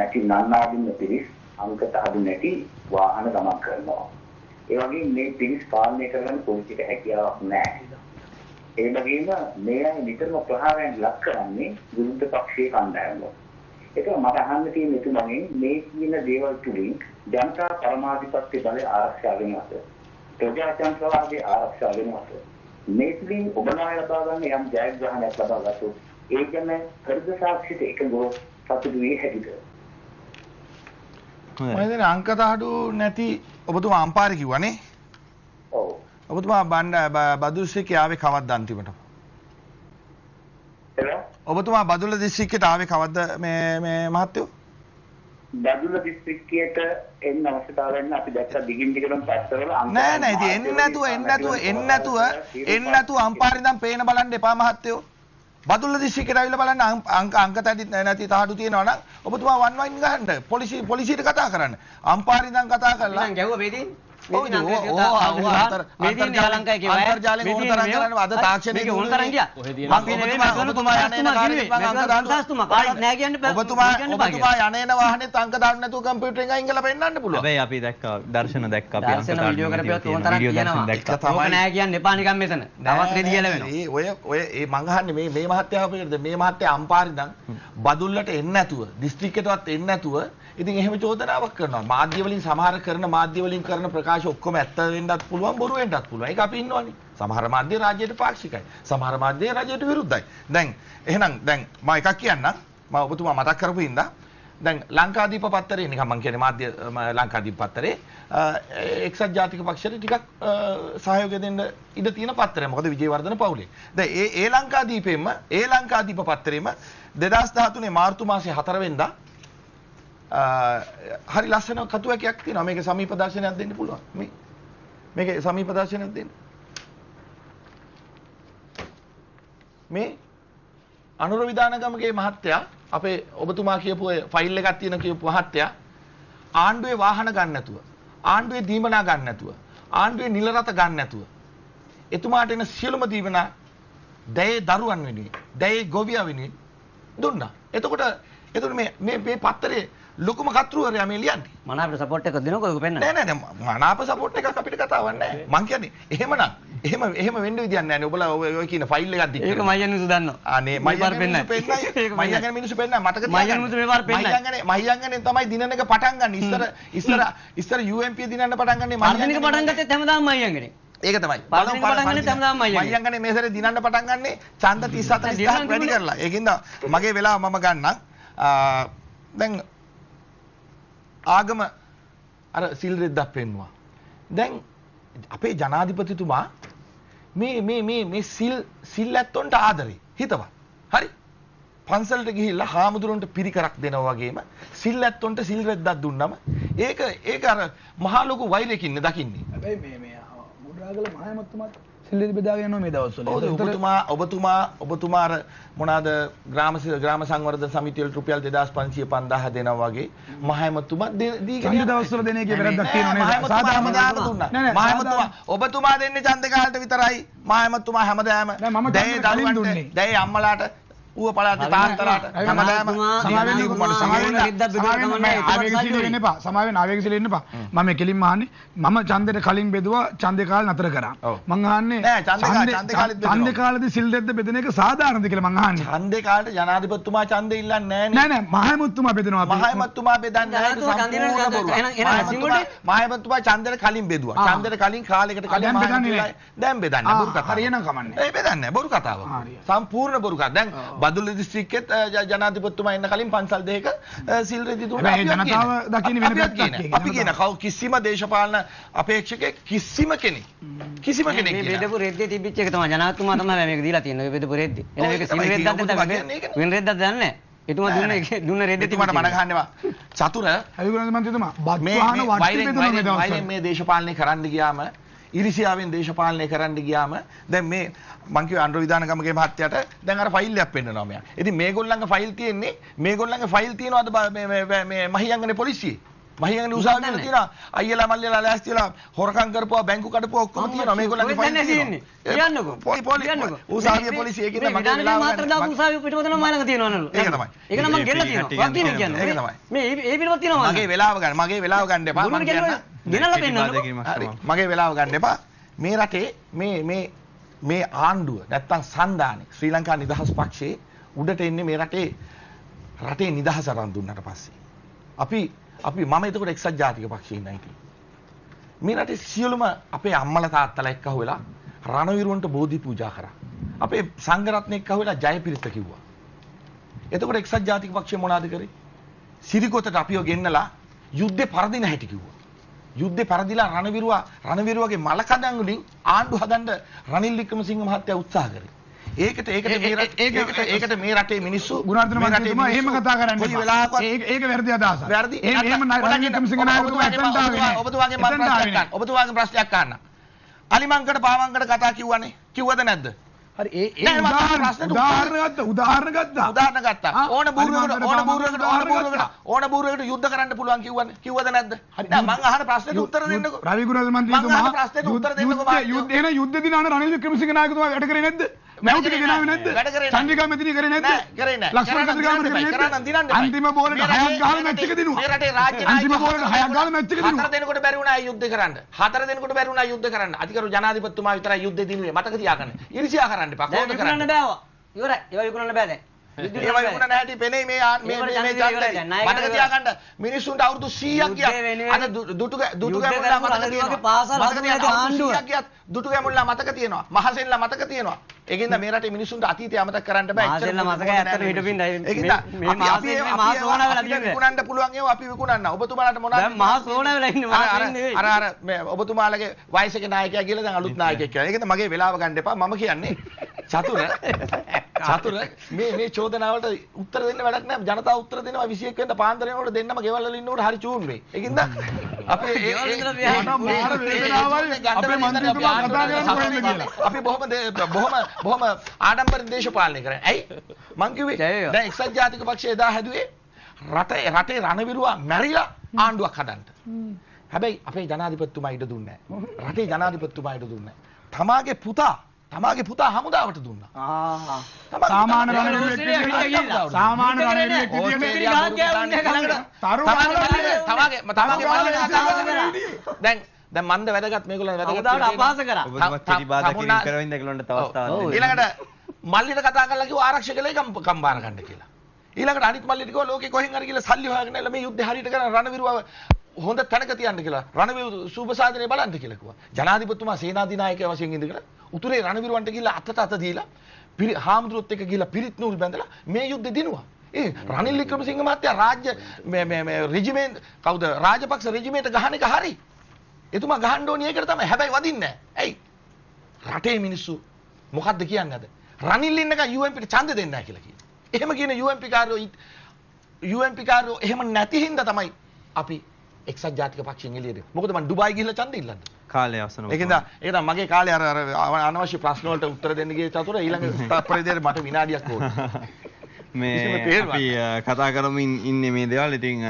නැති නන්නාදින්න පිළිස් අංක තහඩු නැති වාහන ගමන් කරනවා. ඒ වගේම මේ පිරිස් පාලනය කරගන්න පොලිසියට හැකියාවක් නැහැ. ඒ වගේම මේ අය නිතරම ප්‍රහාරයන් ලක් කරන්නේ විරුද්ධ පක්ෂයේ කණ්ඩායම. ඒක මට අහන්න තියෙන එතුමගෙන් මේ කියන දේවල් තුලින් ජනතා පරමාධිපත්‍ය බලය ආරක්ෂා වෙනවද? ප්‍රජාතන්ත්‍රවාදී ආරක්ෂා වෙනවද? මේ තුලින් ඔබලා ලබා ගන්න යම් ජයග්‍රහණයක් ලබා ගත්තොත් ඒකම කර්ද සාක්ෂිත එකඟව සතුටු වෙ හැකිද? මම හිතන්නේ අංක තහඩු නැති ඔබතුමා අම්පාරේ කිව්වනේ. ඔව්. ඔබතුමා බණ්ඩ බදුසිකේ ආවේ කවද්ද අන්තිමට? එහෙනම් ඔබතුමා බදුල්ල දිස්ත්‍රික්කයට ආවේ කවද්ද මේ මේ මහත්තයෝ? බදුල්ල දිස්ත්‍රික්කයට එන්න අවශ්‍යතාවයෙන් අපි දැක්කා දිගින් දිගටම පැත්තවල නෑ නෑ ඉතින් එන්න නැතුව එන්න නැතුව එන්න නැතුව එන්න නැතුව අම්පාරේ ඉඳන් පේන බලන්න එපා මහත්තයෝ. බදුල්ල දිස්ත්‍රික්කයට ඇවිල්ලා බලන්න අංක අංක තැති නැති තහඩු තියෙනවා නම් ඔබතුමා වන් වයින් ගහන්න පොලිසිය පොලිසියට කතා කරන්න අම්පාරි ඉඳන් කතා කරලා මම ගැහුවා බෙදින් ඔබතුමා යනන වාහන තංක දන්නතු කම්පිට ඉංගල පෙන්න්න පුල අපි දැක් දර්ශන දැක් තමනෑ කියන්න එපානිකම් මෙතන දවස් දියල ඔය ඔය ඒ මංහන්න මේ මහත්‍යාපයද මේ මහත්තය අම්පාරිදං බදුල්ලට එන්න ඇතුව දිස්ත්‍රික්කටවත් එන්න ඇතුව ඉතින් එහෙම චෝදනාවක් කරනවා. මාධ්‍ය වලින් සමහර කරන මාධ්‍ය වලින් කරන ප්‍රකාශ ඔක්කොම ඇත්ත වෙන්නත් පුළුවන් බොරු වෙන්නත් පුළුවන්. ඒක අපි ඉන්නවනේ. සමහර මාධ්‍ය රාජ්‍යයට පාක්ෂිකයි. සමහර මාධ්‍ය රාජ්‍යයට විරුද්ධයි. දැන් එහෙනම් දැන් මම එකක් කියන්නම්. මම ඔබතුමා මතක් කරපු ඉඳා දැන් ලංකාදීප පත්තරේ නිකන් මම කියන්නේ මාධ්‍ය ලංකාදීප පත්තරේ එක්සත් ජාතික පක්ෂයට ටිකක් සහයෝගය දෙන්න ඉඩ තියෙන පත්තරය. මොකද විජේවර්ධන පවුලේ. දැන් ඒ ඒ ලංකාදීපෙම ඒ ලංකාදීප පත්තරේම 2013 මාර්තු මාසේ 4 වෙනිදා හරි ලස්සන කටුවැකයක් තියෙනවා. මේක සමීප දර්ශනයක් දෙන්න පුළුවන්. මේ මේක සමීප දර්ශනයක් දෙන්න. මේ අනුර විධානගමගේ මහත්තයා අපේ ඔබතුමා කියපු ෆයිල් එකක් තියෙන කියපු මහත්තයා ආණ්ඩුවේ වාහන ගන්න නැතුව ආණ්ඩුවේ දීමනා ගන්න නැතුව ආණ්ඩුවේ නිල රත ගන්න නැතුව එතුමාට එන සියලුම දීමනා දැයේ දරුවන් වෙනුවෙන් දැයේ ගොවියා වෙනුවෙන් දුන්නා. එතකොට එතකොට මේ මේ මේ පත්තරේ ලොකුම කතෘවරයා මේ ලියන්නේ. මනාපට සපෝට් එකක් දෙනකොට ඔක පෙන්නන්න. නෑ නෑ දැන් මනාප සපෝට් එකක් අපිට කතාවක් නෑ. මං කියන්නේ එහෙමනම් එහෙම එහෙම වෙන්න විදියක් නෑනේ. ඔබලා ඔය කියන ෆයිල් එකක් දික්කේ. ඒක මයියන් මිනිස්සු දන්නවා. අනේ මයියන් පෙන්නයි. මයියන් ගැන මිනිස්සු පෙන්නයි. මට මයියන් මිනිස්සු මේ වාර පෙන්නයි. මයියන් ගැන මයියන් ගැන තමයි දිනන එක පටන් ගන්න. ඉස්සර ඉස්සර ඉස්සර UMP දිනන්න පටන් ගන්නේ මයියන්. අර්ධනික පටන් ගත්තේ හැමදාම මයියන් ගැනේ. ඒක තමයි. පළවෙනි පටන් ගන්නේ තමදාම අයියා. මයියන් ගන්නේ මේ සැරේ දිනන්න පටන් ගන්නේ ඡන්ද 37 35ක් වැඩි කරලා. ඒකින්ද මගේ වෙලාව මම ගන්නම්. දැන් ආගම අර සිල් රෙද්දක් පෙන්නවා. දැන් අපේ ජනාධිපතිතුමා මේ මේ මේ මේ සිල් සිල් ඇත්තොන්ට ආදරේ හිතවත්. හරි. පන්සලට ගිහිල්ලා හාමුදුරන්ට පිරිකරක් දෙනවා වගේම සිල් ඇත්තොන්ට සිල් රැද්දක් දුන්නම ඒක ඒක අර මහා ලොකු වෛරයකින් දකින්නේ. හැබැයි මේ මේ මුඩාගල මහා ඇමතුමත් සිල්ලෙදි බෙදාගෙන යනවා මේ දවස්වල. ඔව් ඔබතුමා ඔබතුමා ඔබතුමා අර මොනවාද ග්‍රාම ග්‍රාම සංවර්ධන සමිතියට රුපියල් 2500 5000 දෙනවා වගේ මහයමතුමා දීගෙන යන දවස්වල දෙන එකේ වැරද්දක් තියෙනවනේ. සාමාන්‍යතාවම දුන්නා. මහයමතුමා ඔබතුමා දෙන්නේ ඡන්ද කාලට විතරයි. මහයමතුමා හැමදාම දැයි දරුවන්ට දැයි අම්මලාට ඌව පළාතේ තාත්තලාට හැමදාම සමාවෙන්න දීපු මට සමාවෙන්න ආවේගශීලී වෙන්න එපා සමාවෙන්න ආවේගශීලී වෙන්න එපා මම කෙලින්ම අහන්නේ මම ඡන්දෙට කලින් බෙදුවා ඡන්දේ කාලේ නතර කරා මං අහන්නේ නෑ ඡන්දේ කාලේදී සිල් දෙද්ද බෙදෙන එක සාධාරණද කියලා මං අහන්නේ ඡන්දේ කාලේ ජනාධිපතිතුමා ඡන්දේ ඉල්ලන්නේ නෑනේ නෑ නෑ මහමුත්තුමා බෙදෙනවා අපි මහමුත්තුමා බෙදන්නේ නෑ මහමුත්තුමා ඡන්දෙට කලින් බෙදුවා ඡන්දෙට කලින් කාලයකට කලින් දැන් බෙදන්නේ නෑ බොරු කතාව හරියනම් කමන්නේ ඒ බෙදන්නේ බොරු කතාව සම්පූර්ණ බොරු කතාව දැන් බදුල්ල දිස්ත්‍රික්කෙත් ජනාධිපතිතුමා එන්න කලින් පන්සල් දෙකක සිල් රෙදි දුන්නා අපි ජනතාව දකින්න වෙන පැත්තක් අපි කියන කවු කිසිම දේශපාලන අපේක්ෂකෙක් කිසිම කෙනෙක් කිසිම කෙනෙක් මේ බෙදපු රෙද්දේ තිබිච්ච එක තමයි ජනාධිපතිතුමා තමයි මේක දීලා තියෙන්නේ ඔය බෙදපු රෙද්දේ එන මේක සිල් රෙද්දක්ද නැත්නම් වෙන රෙද්දක්ද දන්නේ එතුමා දුන්න එක දුන්න රෙද්දෙතිමට මඩ ගන්නවා චතුර හැවිගුණන් මන්ත්‍රීතුමා බත් වහන වටේ මේ දේශපාලනය කරන්න ගියාම ඉරිසියාවෙන් දේශපාලනය කරන්න ගියාම දැන් මේ මං කිව්වේ අනුර විධානගමගේ මහත්තයාට දැන් අර ෆයිල් එකක් පෙන්නනවා මෙයා. ඉතින් මේගොල්ලන්ගේ ෆයිල් තියෙන්නේ මේගොල්ලන්ගේ ෆයිල් තියෙනවද මේ මේ මහියංගනේ පොලිසියේ? මහියන් උසාවියල තියෙනවා අයියලා මල්ලිලා ලෑස්ති වෙලා හොරකම් කරපුවා බැංකු කඩපුවා ඔක්කොම තියෙනවා මේගොල්ලන්ගේ ෆයිල් තියෙනවා කියන්නකෝ පොලි පොලි කියන්නකෝ උසාවිය පොලිසිය එකේ තමයි මගේ ලාව මාත්‍ර දාපු උසාවිය පිටපතන මම ළඟ තියෙනවනලු ඒක තමයි ඒක නම් මම ගෙල්ල තියෙනවා වක් දිනේ කියන්නේ ඒක තමයි මේ ඒ පිටපත තියෙනවා මගේ වෙලාව ගන්න මගේ වෙලාව ගන්න එපා මම කියන්න ගෙනල්ලා පෙන්නන්නකෝ මගේ වෙලාව ගන්න එපා මේ රටේ මේ මේ මේ ආණ්ඩුව නැත්තම් සන්ධානය ශ්‍රී ලංකා නිදහස් පක්ෂයේ උඩට එන්නේ මේ රටේ රටේ නිදහස අරන් දුන්නට පස්සේ. අපි අපි මම එතකොට එක්සත් ජාතික පක්ෂයේ ඉඳන් ඉතින්. මේ රටේ සියලුම අපේ අම්මලා තාත්තලා එක්ක හොයලා රණවිරුවන්ට බෝධි පූජා කරා. අපේ සංඝ රත්නය එක්ක හොයලා ජයපිරිත කිව්වා. එතකොට එක්සත් ජාතික පක්ෂය මොනවද කරේ? සිරිකොතට අපිව ගෙන්නලා යුද්ධේ පරදින හැටි කිව්වා. යුද්ධේ පරදිලා රණවිරුවා රණවිරුවගේ මලකඩන් වලින් ආණ්ඩු හදන්න රනිල් වික්‍රමසිංහ මහත්තයා උත්සාහ කරේ. ඒකට ඒකට මේ ඒකට ඒකට මේ රටේ මිනිස්සු ගුණාර්ධන මහත්මයා එහෙම කතා කරන්නේ කොයි වෙලාවකවත් ඒක ඒක වැරදි අදහසක් වැරදි එහෙම රංජිත් විමසිංහ නායකතුමා එතනට ආවේ ඔබතුමාගේ මම ප්‍රශ්නයක් අහන්න ඔබතුමාගේ ප්‍රශ්නයක් අහන්න අලිමංකඩ පාවංකඩ කතා කිව්වනේ කිව්වද නැද්ද හරි ඒ ඒ උදාහරණ ගත්තා උදාහරණ ගත්තා උදාහරණ ගත්තා ඕන බූරුවකට ඕන බූරුවකට ඕන බූරුවකට ඕන බූරුවකට යුද්ධ කරන්න පුළුවන් කිව්වනේ කිව්වද නැද්ද හරි මම අහන ප්‍රශ්නෙට උත්තර දෙන්නකෝ රවි ගුරුතුමා මම අහන ප්‍රශ්නෙට උත්තර දෙන්නකෝ යුද්ධ එහෙනම් යුද්ධ දින අන රනිල් වික්‍රමසිංහ නායකතුමා වැඩ කරේ නැද්ද මැවුටික ගෙනාවේ නැද්ද? චන්ද්‍රිකා මෙතනිය කරේ නැද්ද? කරේ නැහැ. ලක්ෂ්මණ චන්ද්‍රිකාම කරේ නැද්ද? කරා නම් දිනන්න. අන්තිම බෝලට හයක් ගහලා මැච් එක දිනුවා. මේ රටේ රාජ්‍ය නායකයෝ අන්තිම බෝලට හයක් ගහලා මැච් එක දිනුවා. හතර දෙනෙකුට බැරි වුණා යුද්ධ කරන්න. හතර දෙනෙකුට බැරි වුණා යුද්ධ කරන්න. අධිකරු ජනාධිපතිතුමා විතරයි යුද්ධ දිනුවේ. මතක තියාගන්න. ඉරිසියා කරන්න එපා. කොහොමද කරන්නේ? ඉවරයි. ඒවා විකුණන්න බෑ දැන්. එහෙම වුණ නැහැටි පෙනේ මේ මේ මේ ඡන්දය. මතක තියාගන්න මිනිස්සුන්ට අවුරුදු 100ක් ගියක් අද දුටු දුටු ගැමුල්ලා මතක තියෙනවා. පාසල් මතක තියෙනවා ආණ්ඩුව. 100ක් ගියත් දුටු ගැමුල්ලා මතක තියෙනවා. මහසෙන්ලා මතක තියෙනවා. ඒකින්ද මේ රටේ මිනිස්සුන්ට අතීතය අමතක කරන්න බෑ. මහසෙන්ලා මතකයි ඇත්තට හිටපින් ඒකින්ද මේ මහසෙන් මේ මහ සෝනා වෙලා තියෙන්නේ. විකුණන්න පුළුවන් ඒවා අපි විකුණන්න. ඔබතුමාලට මොනවද? දැන් මහ සෝනා වෙලා ඉන්නේ මහසෙන් නෙවෙයි. අර අර මේ ඔබතුමාලගේ වයසක නායකයා කියලා දැන් අලුත් නායකයෙක් කියලා. ඒකින්ද මගේ වෙලාව ගන්න එපා. මම කියන්නේ චතුර චතුර මේ මේ චෝදනාවට උත්තර දෙන්න වැඩක් නැහැ. ජනතාව උත්තර දෙනවා 21 වෙනිදා පාන්දර යනකොට දෙන්නම ගෙවල් වල ඉන්නකොට හරි චූන් වෙයි. ඒකින්ද අපේ ගෙවල් ඉඳලා වේදනාවල් අපි බොහොම බොහොම බොහොම ආඩම්බරින් දේශපාලනය කරන්නේ. ඇයි? මං කිව්වේ දැන් එක්සත් ජාතික පක්ෂය එදා හැදුවේ රටේ රටේ රණවිරුවා මැරිලා ආණ්ඩුවක් හදන්න. හැබැයි අපේ ජනාධිපතිතුමා ඉඩ දුන්නේ නැහැ. රටේ ජනාධිපතිතුමා ඉඩ දුන්නේ නැහැ. තමාගේ පුතා තමාගේ පුතා හමුදාවට දුන්නා. සාමාන්‍ය රණවීර සාමාන්‍ය රණවීර තමාගේ තමාගේ දැන් දැන් මන්ද වැඩගත් මේගොල්ලෝ වැඩගත් හමුදාවට අපහාස කරා. ඔබතුමා පිළිබාධ කිරීම කරමින් ඒගොල්ලන්ට තවස්තාවක් ඊළඟට මල්ලිට කතා කරලා කිව්වා ආරක්ෂකලේ කම්බාර ගන්න කියලා. ඊළඟට අනිත් මල්ලිට කිව්වා ලෝකේ කොහෙන් හරි කියලා සල්ලි හොයාගෙන එලා මේ යුද්ධය හරියට කරන් රණවිරුව හොඳ තැනක තියන්න කියලා. රණවිරු සුබසාධනේ බලන්න කියලා කිව්වා. ජනාධිපතිතුමා සේනාධිනායකයා වශයෙන් ඉඳගෙන උතුරේ රණවිරුවන්ට ගිහිල්ලා අතට අත දීලා හාමුදුරුවොත් එක්ක ගිහිල්ලා පිරිත් නූල් බැඳලා මේ යුද්ධේ දිනුවා. ඒ රනිල් වික්‍රමසිංහ මහත්තයා රාජ්‍ය මේ මේ මේ රෙජිමෙන්ට් කවුද රාජපක්ෂ රෙජිමෙන්ට් ගහන එක හරි. එතුමා ගහන්න ඕනි ඒකට තමයි. හැබැයි වදින්නේ නැහැ. ඇයි? රටේ මිනිස්සු මොකද්ද කියන්නේ අද? රනිල් ඉන්නක UMPට ඡන්ද දෙන්නේ නැහැ කියලා කියනවා. එහෙම කියන UMP කාර්යෝ UMP කාර්යෝ එහෙම නැති හින්දා තමයි අපි එක්සත් ජාතික පක්ෂයෙන් එළියට. මොකද මම ඩුබායි ගිහිල්ලා ඡන්ද ඉල්ලන්නේ. කාලය අවසන් ඒක නිසා ඒක තමයි මගේ කාලේ අර අර අනවශ්‍ය ප්‍රශ්න වලට උත්තර දෙන්න ගිය චතුර ඊළඟ තප්පරේදී මට විනාඩියක් ඕන මේ අපි කතා කරමින් ඉන්නේ මේ දේවල් ඉතින්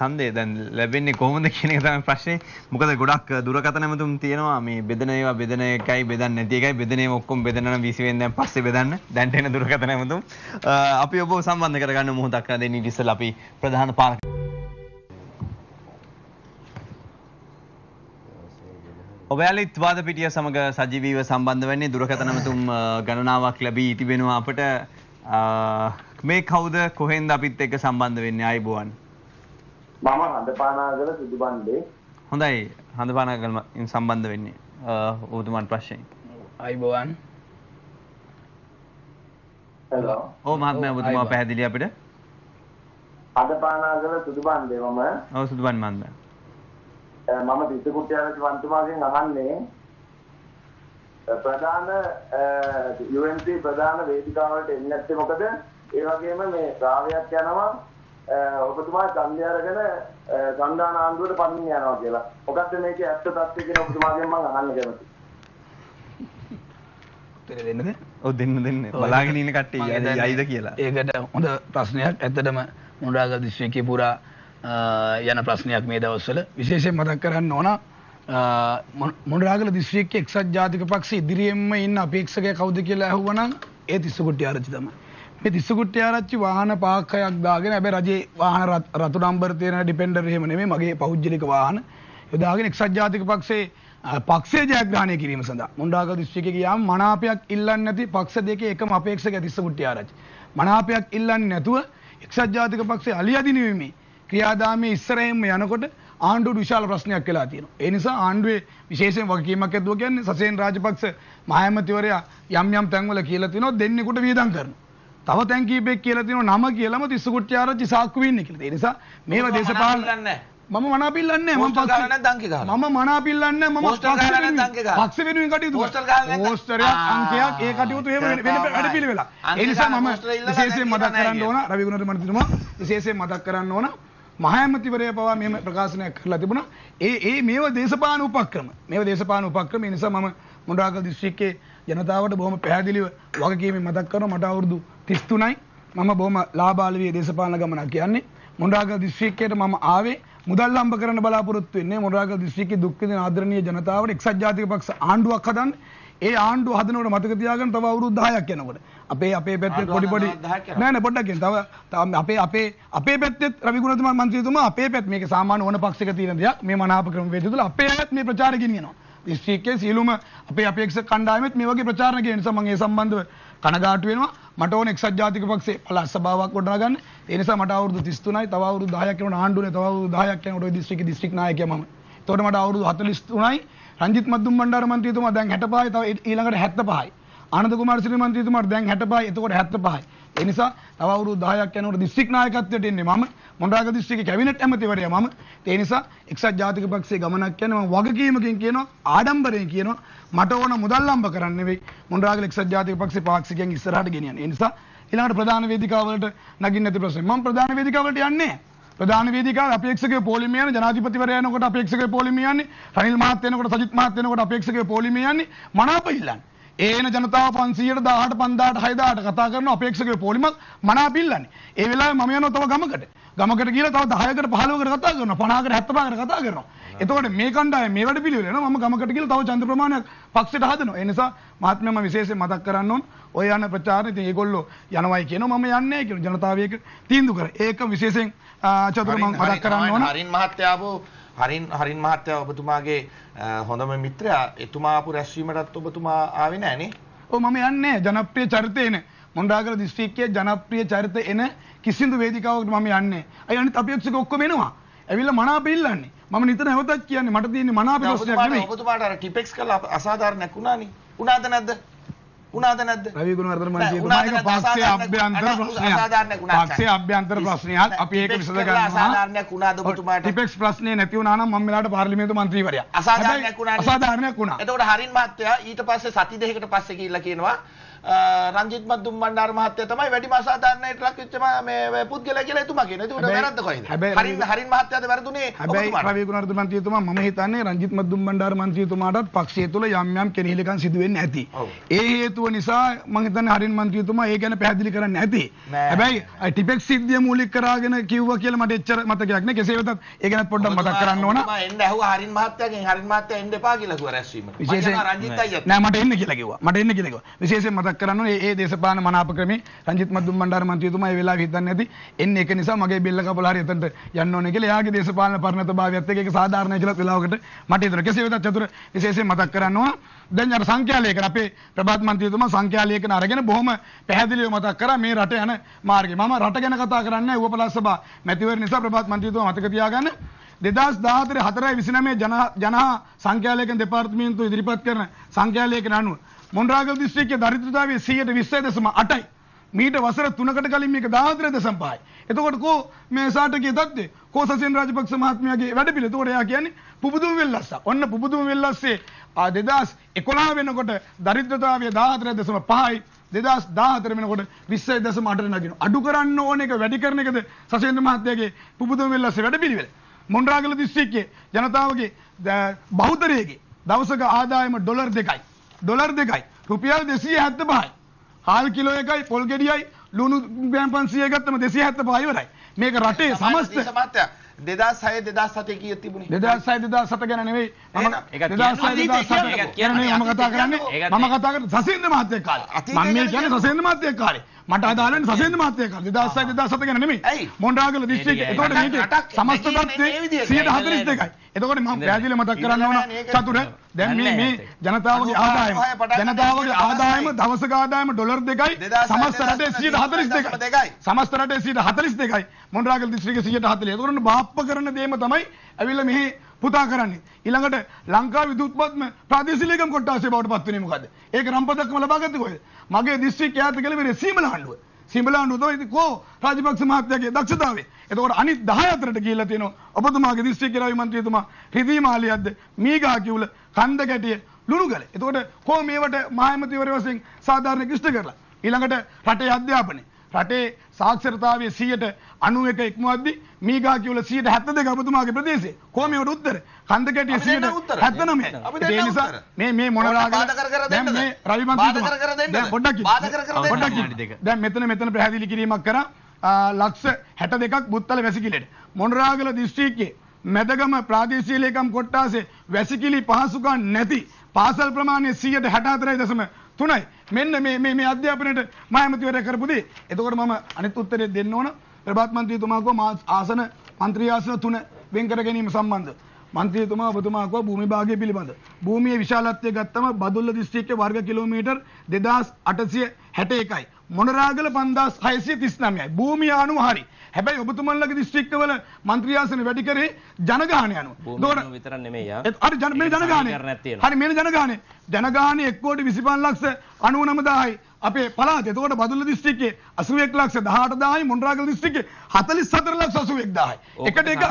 සන්දේ දැන් ලැබෙන්නේ කොහොමද කියන එක තමයි ප්‍රශ්නේ. මොකද ගොඩක් දුරකථන ඇමතුම් තියෙනවා මේ බෙදන ඒවා බෙදන එකයි බෙදන්නේ නැති එකයි බෙදන ඒවා ඔක්කොම බෙදන නම් 20 වෙනි දැන් පස්සේ බෙදන්න. දැන්ට එන දුරකථන ඇමතුම් අපි ඔබව සම්බන්ධ කරගන්න මොහොතක් දෙන්න ඉතින් ඉස්සෙල්ලා අපි ප්‍රධාන පාරක් ඔබයාලිත් වාදපිටිය සමඟ සජීවීව සම්බන්ධ වෙන්නේ දුරකතනමතුම් ගණනාවක් ලැබී තිබෙනවා අපට මේ කවුද කොහෙන්ද අපිත් එක්ක සම්බන්ධ වෙන්නේ අයිබුවන් මම හඳපානාගල සිදුබන්ඩේ හොඳයි හඳපානාගල සම්බන්ධ වෙන්නේ ඔබතුමන් ප්‍රශ්යෙන් අයිබුවන් ඕ මහත්මය ඔබතුමා පැහැදිලි අපිට හඳපානාගල සුදුබන්දේ මම ඔව් සුදුබන් මන්දා මම දිස්ත්‍රික්කුට ආරච්චි වන්තුමාගෙන් අහන්නේ ප්‍රධාන UNC ප්‍රධාන වේදිකාවට එන්නේ නැත්තේ මොකද? ඒ වගේම මේ ශ්‍රාවයක් යනවා ඔබතුමා ඡන්දය අරගෙන සංධාන ආණ්ඩුවට පණින්න යනවා කියලා. මොකද්ද මේකේ ඇත්ත තත්ත්වය කියලා ඔබතුමාගෙන් මම අහන්න කැමතියි. උත්තරේ දෙන්නද? ඔව් දෙන්න දෙන්න. බලාගෙන ඉන්න කට්ටිය යයිද කියලා. ඒකට හොඳ ප්‍රශ්නයක්. ඇත්තටම මොනරාගල් දිස්ත්‍රික්කේ පුරා යන ප්‍රශ්නයක් මේ දවස්වල විශේෂයෙන් මතක් කරන්න ඕන මොනරාගල දිස්ත්‍රික්කයේ එක්සත් ජාතික පක්ෂ ඉදිරියෙන්ම ඉන්න අපේක්ෂකය කවුද කියලා ඇහුවනම් ඒ තිස්සකුට්ටි ආරච්චි තමයි. මේ තිස්සකුට්ටි ආරච්චි වාහන පාක්කයක් දාගෙන හැබැයි රජේ වාහන රතු නම්බර තියෙන ඩිපෙන්ඩර් එහෙම නෙමෙයි මගේ පෞද්ගලික වාහන යොදාගෙන එක්සත් ජාතික පක්ෂයේ පක්ෂයේ ජයග්‍රහණය කිරීම සඳහා මොනරාගල දිස්ත්‍රික්කයේ ගියාම මනාපයක් ඉල්ලන්නේ නැති පක්ෂ දෙකේ එකම අපේක්ෂකය තිස්සකුට්ටි ආරච්චි. මනාපයක් ඉල්ලන්නේ නැතුව එක්සත් ජාතික පක්ෂයේ අලිය දිනෙමිමේ ක්‍රියාදාමයේ ඉස්සරහින්ම යනකොට ආණ්ඩුවට විශාල ප්‍රශ්නයක් වෙලා තියෙනවා. ඒ නිසා ආණ්ඩුවේ විශේෂයෙන් වගකීමක් ඇද්දුවා කියන්නේ සසේන් රාජපක්ෂ මහාමැතිවරයා යම් යම් තැන්වල කියලා තිනවා දෙන්නෙකුට වියදම් කරනවා. තව තැන් කීපෙක් කියලා තිනවා නම කියලාම තිස්ස කුට්ටිආරච්චි සාක්කුව ඉන්නේ කියලා. ඒ නිසා මේවා දේශපාලන මම මනාපිල්ලන්නේ මම පක්ෂ ගන්න දංකේ ගන්න මම මනාපිල්ලන්නේ මම පක්ෂ වෙනුවෙන් පක්ෂ වෙනුවෙන් කටයුතු කරනවා පෝස්ටරයක් අංකයක් ඒ කටයුතු එහෙම වෙන වැඩ පිළිවෙලක් ඒ නිසා මම විශේෂයෙන් මතක් කරන්න ඕන රවි ගුණරත්න මන්ත්‍රීතුමා විශේෂයෙන් මතක් කරන්න ඕන මහඇමතිවරය පවා මෙම ප්‍රකාශනයක් කරලා තිබුණා. ඒ ඒ මේව දේශපාලන උපක්‍රම. මේව දේශපාලන උපක්‍රම. ඒ නිසා මම මොණරාගල දිස්ත්‍රික්කයේ ජනතාවට බොහොම පැහැදිලිව වගකීමෙන් මතක් කරනවා මට අවුරුදු 33යි. මම බොහොම ලාභාලවී දේශපාලන ගමනක් කියන්නේ. මොණරාගල දිස්ත්‍රික්කයට මම ආවේ මුදල් හම්බ කරන්න බලාපොරොත්තු වෙන්නේ මොණරාගල දිස්ත්‍රික්කයේ දුක් විඳින ආදරණීය ජනතාවට එක්සත් ජාතික පක්ෂ ආණ්ඩුවක් හදන්න. ඒ ආණ්ඩුව හදනකොට මතක තියාගන්න තව අවුරුදු 10ක් යනකොට අපේ අපේ පැත්තේ පොඩි පොඩි නෑ නෑ පොඩ්ඩක් කියන්න. තව තව අපේ අපේ අපේ පැත්තෙත් රවි ගුණතුමා മന്ത്രിතුමා අපේ පැත්ත මේක සාමාන්‍ය ඕන පක්ෂයක තියෙන දෙයක්. මේ මනාප ක්‍රම වේද තුළ අපේ අයත් මේ ප්‍රචාර ගෙනියනවා. දිස්ත්‍රික්කයේ සියලුම අපේ අපේක්ෂක කණ්ඩායමෙත් මේ වගේ ප්‍රචාරණ ගෙනියන නිසා මම ඒ සම්බන්ධව කනගාටු වෙනවා. මට ඕන එක්සත් ජාතික පක්ෂේ පළාත් සභාවක් ගොඩනගන්න. ඒ නිසා මට අවුරුදු 33යි තව අවුරුදු 10ක් යනකොට ආණ්ඩුවේ තව අවුරුදු 10ක් යනකොට ওই දිස්ත්‍රික්කේ දිස්ත්‍රික් නායකයා මම. එතකොට මට අවුරුදු 43යි රංජිත් මද්දුම් බණ්ඩාර මන්ත්‍රීතුමා දැන් 65යි තව ඊළඟට 75යි. ආනන්ද කුමාර ශ්‍රීමන්තීතුමාට දැන් 65යි එතකොට 75යි. ඒ නිසා තව අවුරුදු 10ක් යනකොට දිස්ත්‍රික් නායකත්වයට එන්නේ මම මොණරාග දිස්ත්‍රික්කේ කැබිනට් ඇමතිවරයා මම. ඒ නිසා එක්සත් ජාතික පක්ෂයේ ගමනක් යන්නේ මම වගකීමකින් කියනවා ආඩම්බරයෙන් කියනවා මට ඕන මුදල් ලම්බ කරන්න නෙවෙයි මොණරාගල එක්සත් ජාතික පක්ෂේ පාක්ෂිකයන් ඉස්සරහට ගෙනියන්නේ. ඒ නිසා ඊළඟට ප්‍රධාන වේදිකාවලට නගින්න නැති ප්‍රශ්නේ. මම ප්‍රධාන වේදිකාවලට යන්නේ නැහැ. ප්‍රධාන වේදිකාව අපේක්ෂකයෝ පොලිම යන්නේ ජනාධිපතිවරයා යනකොට අපේක්ෂකයෝ පොලිම යන්නේ රනිල් මහත්තයා යනකොට සජිත් මහත්තයා යනකොට අපේක්ෂකයෝ පොලිම යන්නේ මනාප ඉල්ලන්නේ ඒන ජනතාව 500ට 1000ට 5000ට 6000ට කතා කරන අපේක්ෂකයෝ පොලිමත් මනාප ඉල්ලන්නේ. ඒ වෙලාවේ මම යනවා තව ගමකට. ගමකට ගිහලා තව 10කට 15කට කතා කරනවා 50කට 75කට කතා කරනවා. එතකොට මේ කණ්ඩායම මේ වැඩ පිළිවෙල එනවා මම ගමකට ගිහලා තව ඡන්ද ප්‍රමාණයක් පක්ෂයට හදනවා. ඒ නිසා මහත්මයා විශේෂයෙන් මතක් කරන්න ඕන ඔය යන ප්‍රචාරණ ඉතින් ඒගොල්ලෝ යනවායි කියනවා මම යන්නේ කියලා ජනතාව ඒක තීන්දුව කරා. ඒක විශේෂයෙන් චතුර මම මතක් කරන්න ඕන. හරින් මහත්යාවෝ හරින් හරින් මහත්තයා ඔබතුමාගේ හොඳම මිත්‍රයා එතුමා ආපු රැස්වීමටත් ඔබතුමා ආවේ නෑනේ. ඔව් මම යන්නේ ජනප්‍රිය චරිතේනේ. මොණ්ඩාගල දිස්ත්‍රික්කයේ ජනප්‍රිය චරිත එන කිසිදු වේදිකාවකට මම යන්නේ. අය අනිත් අපේක්ෂක ඔක්කොම එනවා. ඇවිල්ලා මනාප ඉල්ලන්නේ. මම නිතර හැවතත් කියන්නේ මට තියෙන්නේ මනාප ප්‍රශ්නයක් නෙමෙයි. ඔබතුමාට අර ටිපෙක්ස් කරලා අසාධාරණයක් වුණානේ. වුණාද නැද්ද? උනාද නැද්ද? රවි ගුණවර්ධන මහත්තයා මේක පක්ෂයේ අභ්‍යන්තර ප්‍රශ්නයක්. අසාධාරණයක් උනා. පක්ෂයේ අභ්‍යන්තර ප්‍රශ්නයක්. අපි ඒක විසඳ ගන්නවා. අසාධාරණයක් උනාද ඔබතුමාට? ටිපෙක්ස් ප්‍රශ්නේ නැති වුණා නම් මම මෙලාට පාර්ලිමේන්තු මන්ත්‍රීවරයා. අසාධාරණයක් උනා. අසාධාරණයක් උනා. එතකොට හරින් මහත්තයා ඊට පස්සේ සති දෙකකට පස්සේ ගිහිල්ලා කියනවා රංජිත් මත්දුම් බණ්ඩාර මහත්තයා තමයි වැඩිම අසාධාරණයට ලක් වෙච්ච මේ පුද්ගලයා කියලා එතුමා කියන. ඒකට වැරද්ද කොහෙද? හරින් හරින් මහත්තයාද වැරදුනේ? හැබැයි රවි ගුණවර්ධන මන්ත්‍රීතුමා මම හිතන්නේ රංජිත් මත්දුම් බණ්ඩාර මන්ත්‍රීතුමාටත් පක්ෂය තුළ යම් යම් කෙනෙහිලකම් සිදු වෙන්න ඇති. ඒ හේතුව නිසා මම හිතන්නේ හරින් මන්ත්‍රීතුමා ඒ ගැන පැහැදිලි කරන්න ඇති. හැබැයි ටිපෙක් සිද්ධිය මූලික කරගෙන කිව්වා කියලා මට එච්චර මතකයක් නෑ. කෙසේ වෙතත් ඒ ගැන පොඩ්ඩක් මතක් කරන්න ඕන. මම එන්න ඇහුවා හරින් මහත්තයාගෙන් හරින් මහත්තයා එන්න එපා කියලා කිව්වා රැස්වීමට. මම රංජිත් අයියා නෑ මට එන්න කියලා කිව්වා. මට එන්න කියලා කිව්වා. විශේෂයෙන් මතක් මතක් කරන්න ඒ දේශපාන මනාප ක්‍රමේ රංජිත් මදුම් බණ්ඩාර මන්ත්‍රීතුමා ඒ වෙලාවේ හිතන්නේ ඇති එන්නේ ඒක නිසා මගේ බෙල්ල කපලා හරි එතනට යන්න ඕනේ කියලා එයාගේ දේශපාලන පරිණතභාවයත් එක්ක ඒක සාධාරණයි කියලා වෙලාවකට මට හිතෙනවා කෙසේ වෙතත් චතුර විශේෂයෙන් මතක් කරනවා දැන් අර සංඛ්‍යාලේකන අපේ ප්‍රභාත් මන්ත්‍රීතුමා සංඛ්‍යාලේකන අරගෙන බොහොම පැහැදිලිව මතක් කරා මේ රට යන මාර්ගය මම රට ගැන කතා කරන්නේ උපපලස් සභා මැතිවරණ නිසා ප්‍රභාත් මන්ත්‍රීතුමා මතක තියාගන්න දෙදස් දාහතර හතරයි විසිනමේ ජනහා සංඛ්‍යාලයකන් දෙපාර්තමයන්තු ඉදිරිපත් කරන සංඛ්‍යාලයකන අනුව මොන්රාගල් දිස්ත්‍රික්කයේ දරිද්‍රතාවය 120.8යි. මීට වසර 3කට කලින් මේක 14.5යි. එතකොට කෝ මේ සාටකයේ தත්ත්වය කෝ සසෙන් රාජපක්ෂ මහත්මයාගේ වැඩපිළිවෙල. එතකොට එයා කියන්නේ පුබුදුම වෙල්ලස්ස. ඔන්න පුබුදුම වෙල්ලස්සේ 2011 වෙනකොට දරිද්‍රතාවය 14.5යි. 2014 වෙනකොට 20.8ට නගිනවා. අඩු කරන්න ඕන එක වැඩි කරන එකද සසෙන් මහත්මයාගේ පුබුදුම වෙල්ලස්සේ වැඩපිළිවෙල. මොන්රාගල දිස්ත්‍රික්කයේ ජනතාවගේ බහුතරයේගේ දවසක ආදායම ඩොලර් 2යි. ඩොලර් දෙකයි රුපියල් දෙසිය හැත්ත පහයි හාල් කිලෝ එකයි පොල් ගෙඩියයි ලුණු ග්‍රෑම් 500 ගත්තම 275 ඉවරයි. මේක රටේ සමස්ත සමත්ය 2006 2007 කීයක් තිබුණේ 2006 2007 ගැන නෙවෙයි මම 2006 2007 ගැන නෙවෙයි මම කතා කරන්නේ මම කතා කරන්නේ සසේන්ද්‍ර මහත්තයා කාලේ මම මේ කියන්නේ සසේන්ද්‍ර මහත්තයා කාලේ මට අදාළ වෙන්නේ සසේන්ද්‍ර මහත්තයා කාලේ 2006 2007 ගැන නෙමෙයි. මොණරාගල දිස්ත්‍රික්කය. ඒතකොට මේකේ සමස්ත තත්ත්වය 142යි. එතකොට මම පැහැදිලිව මතක් කරන්න ඕන චතුර දැන් මේ මේ ජනතාවගේ ආදායම ජනතාවගේ ආදායම දවසක ආදායම ඩොලර් 2යි සමස්ත රටේ 142යි. සමස්ත රටේ 142යි. මොණරාගල දිස්ත්‍රික්කයේ 140. ඒතකොට බාප්ප කරන දෙයම තමයි ඇවිල්ලා මෙහි පුතා කරන්නේ. ඊළඟට ලංකාවේ දුත්පත්ම ප්‍රාදේශීය ලේකම් කොට්ටාසේ බවට පත් වෙන්නේ මොකද? ඒක රම්පතක්ම ලබා ගත්තේ කොහෙද? මගේ දිස්ත්‍රික්කය ඈත කළේ මේ සීමල ආණ්ඩුව. සිඹල ආණ්ඩුව තමයි ඉතින් කෝ රාජපක්ෂ මහත්තයාගේ දක්ෂතාවය. එතකොට අනිත් 10 අතරට ගිහිල්ලා තියෙනවා ඔබතුමාගේ දිස්ත්‍රික්ක රාජ්‍ය මන්ත්‍රීතුමා රිදී මාලියද්ද මීගා කිවුල කන්ද ගැටිය ලුණුගල. එතකොට කෝ මේවට මහාමතිවරය වශයෙන් සාධාරණ කිෂ්ට කරලා ඊළඟට රටේ අධ්‍යාපනය රටේ සාක්ෂරතාවය 100ට 91 ඉක්මවද්දි මීගා කියවල 172 ඔබතුමාගේ ප්‍රදේශේ කොහොම ඒකට උත්තර කන්දකැටිය 179යි. ඒ නිසා මේ මේ මොන රාගද දැන් මේ රවිමන්ත් තුමා පොඩ්ඩක් පොඩ්ඩක් දැන් මෙතන මෙතන පැහැදිලි කිරීමක් කරා ලක්ෂ 62ක් බුත්තල වැසිකිළියට මොණරාගල දිස්ත්‍රික්කයේ මැදගම ප්‍රාදේශීය ලේකම් කොට්ටාසේ වැසිකිලි පහසුකම් නැති පාසල් ප්‍රමාණය 164.3යි. මෙන්න මේ මේ මේ අධ්‍යාපනයේ මම ඇමතිවරයා කරපු දේ. එතකොට මම අනිත් උත්තරේ දෙන්න ඕන ප්‍රභාත් මන්ත්‍රීතුමා කව ආසන මන්ත්‍රී ආසන තුන වෙන් කර ගැනීම සම්බන්ධ මන්ත්‍රීතුමා ඔබතුමා කව භූමි භාගය පිළිබඳ භූමියේ විශාලත්වය ගත්තම බදුල්ල දිස්ත්‍රික්කයේ වර්ග කිලෝමීටර් 2861යි මොනරාගල 5639යි භූමිය අනුව හරි හැබැයි ඔබතුමන්ලගේ දිස්ත්‍රික්කවල മന്ത്രി ආසන වැඩි කරේ ජනගහණය අනුව ඒකට විතර නෙමෙයි ආ අර ජන මේ ජනගහණය හරි මේ ජනගහණය ජනගහණය 1 කෝටි 25 ලක්ෂ 99000යි අපේ පලාත එතකොට බදුල්ල දිස්ත්‍රික්කේ 81 ලක්ෂ 18000යි මොණරාගල දිස්ත්‍රික්කේ 44 ලක්ෂ 81000යි එකට එක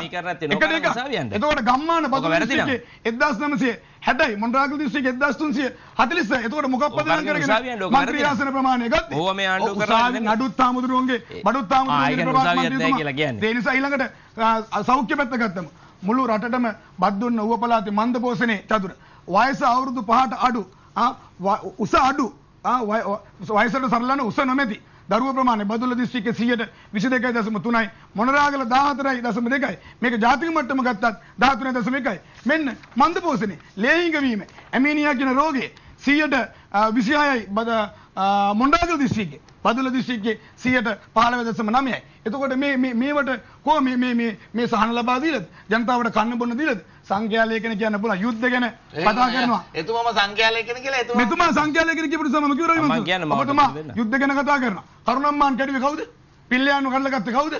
එකට එක එතකොට ගම්මාන බදුල්ල දිස්ත්‍රික්කේ 1960යි මොණරාගල දිස්ත්‍රික්කේ 1340 එතකොට මොකක්ද නම් කරගෙන මන්ත්‍රී ආසන ප්‍රමාණය ගත්තේ ඕව මේ ආණ්ඩුව කරන්නේ නඩුත් තාමුදුරුවන්ගේ බඩුත් තාමුදුරුවන්ගේ ප්‍රමාණය තමයි ඒ නිසා ඊළඟට සෞඛ්‍ය පැත්ත ගත්තම මුළු රටටම බද්දුන්න ඌව පලාතේ මන්ද පෝෂණේ චතුර වයස අවුරුදු 5ට අඩු උස අඩු වයසට සරලන උස නොමැති දරුව ප්‍රමාණය බදුල්ල දිස්ත්‍රික්කයේ 122.3යි මොණරාගල 14.2යි මේක ජාතික මට්ටම ගත්තත් 13.1යි මෙන්න මන්දපෝෂණේ ලේහිංග වීම ඇමීනියා කියන රෝගේ 126යි බද මොණරාගල දිස්ත්‍රික්කයේ බදුල්ල දිස්ත්‍රික්කයේ 115.9යි එතකොට මේ මේ මේවට කොහොම මේ මේ මේ සහන ලබා දීලද ජනතාවට කන්න බොන්න දීලද සංඛ්‍යා ලේඛන කියන්න පුළුවන් යුද්ධ ගැන කතා කරනවා. එතුමම සංඛ්‍යා ලේඛන කියලා එතුමා මෙතුමා සංඛ්‍යා ලේඛන කියපු නිසා මම කිව්වා මම ඔබතුමා යුද්ධ ගැන කතා කරනවා. කරුණම්මාන් කැඩුවේ කවුද? පිල්ලයන්ව කඩලා ගත්තේ කවුද?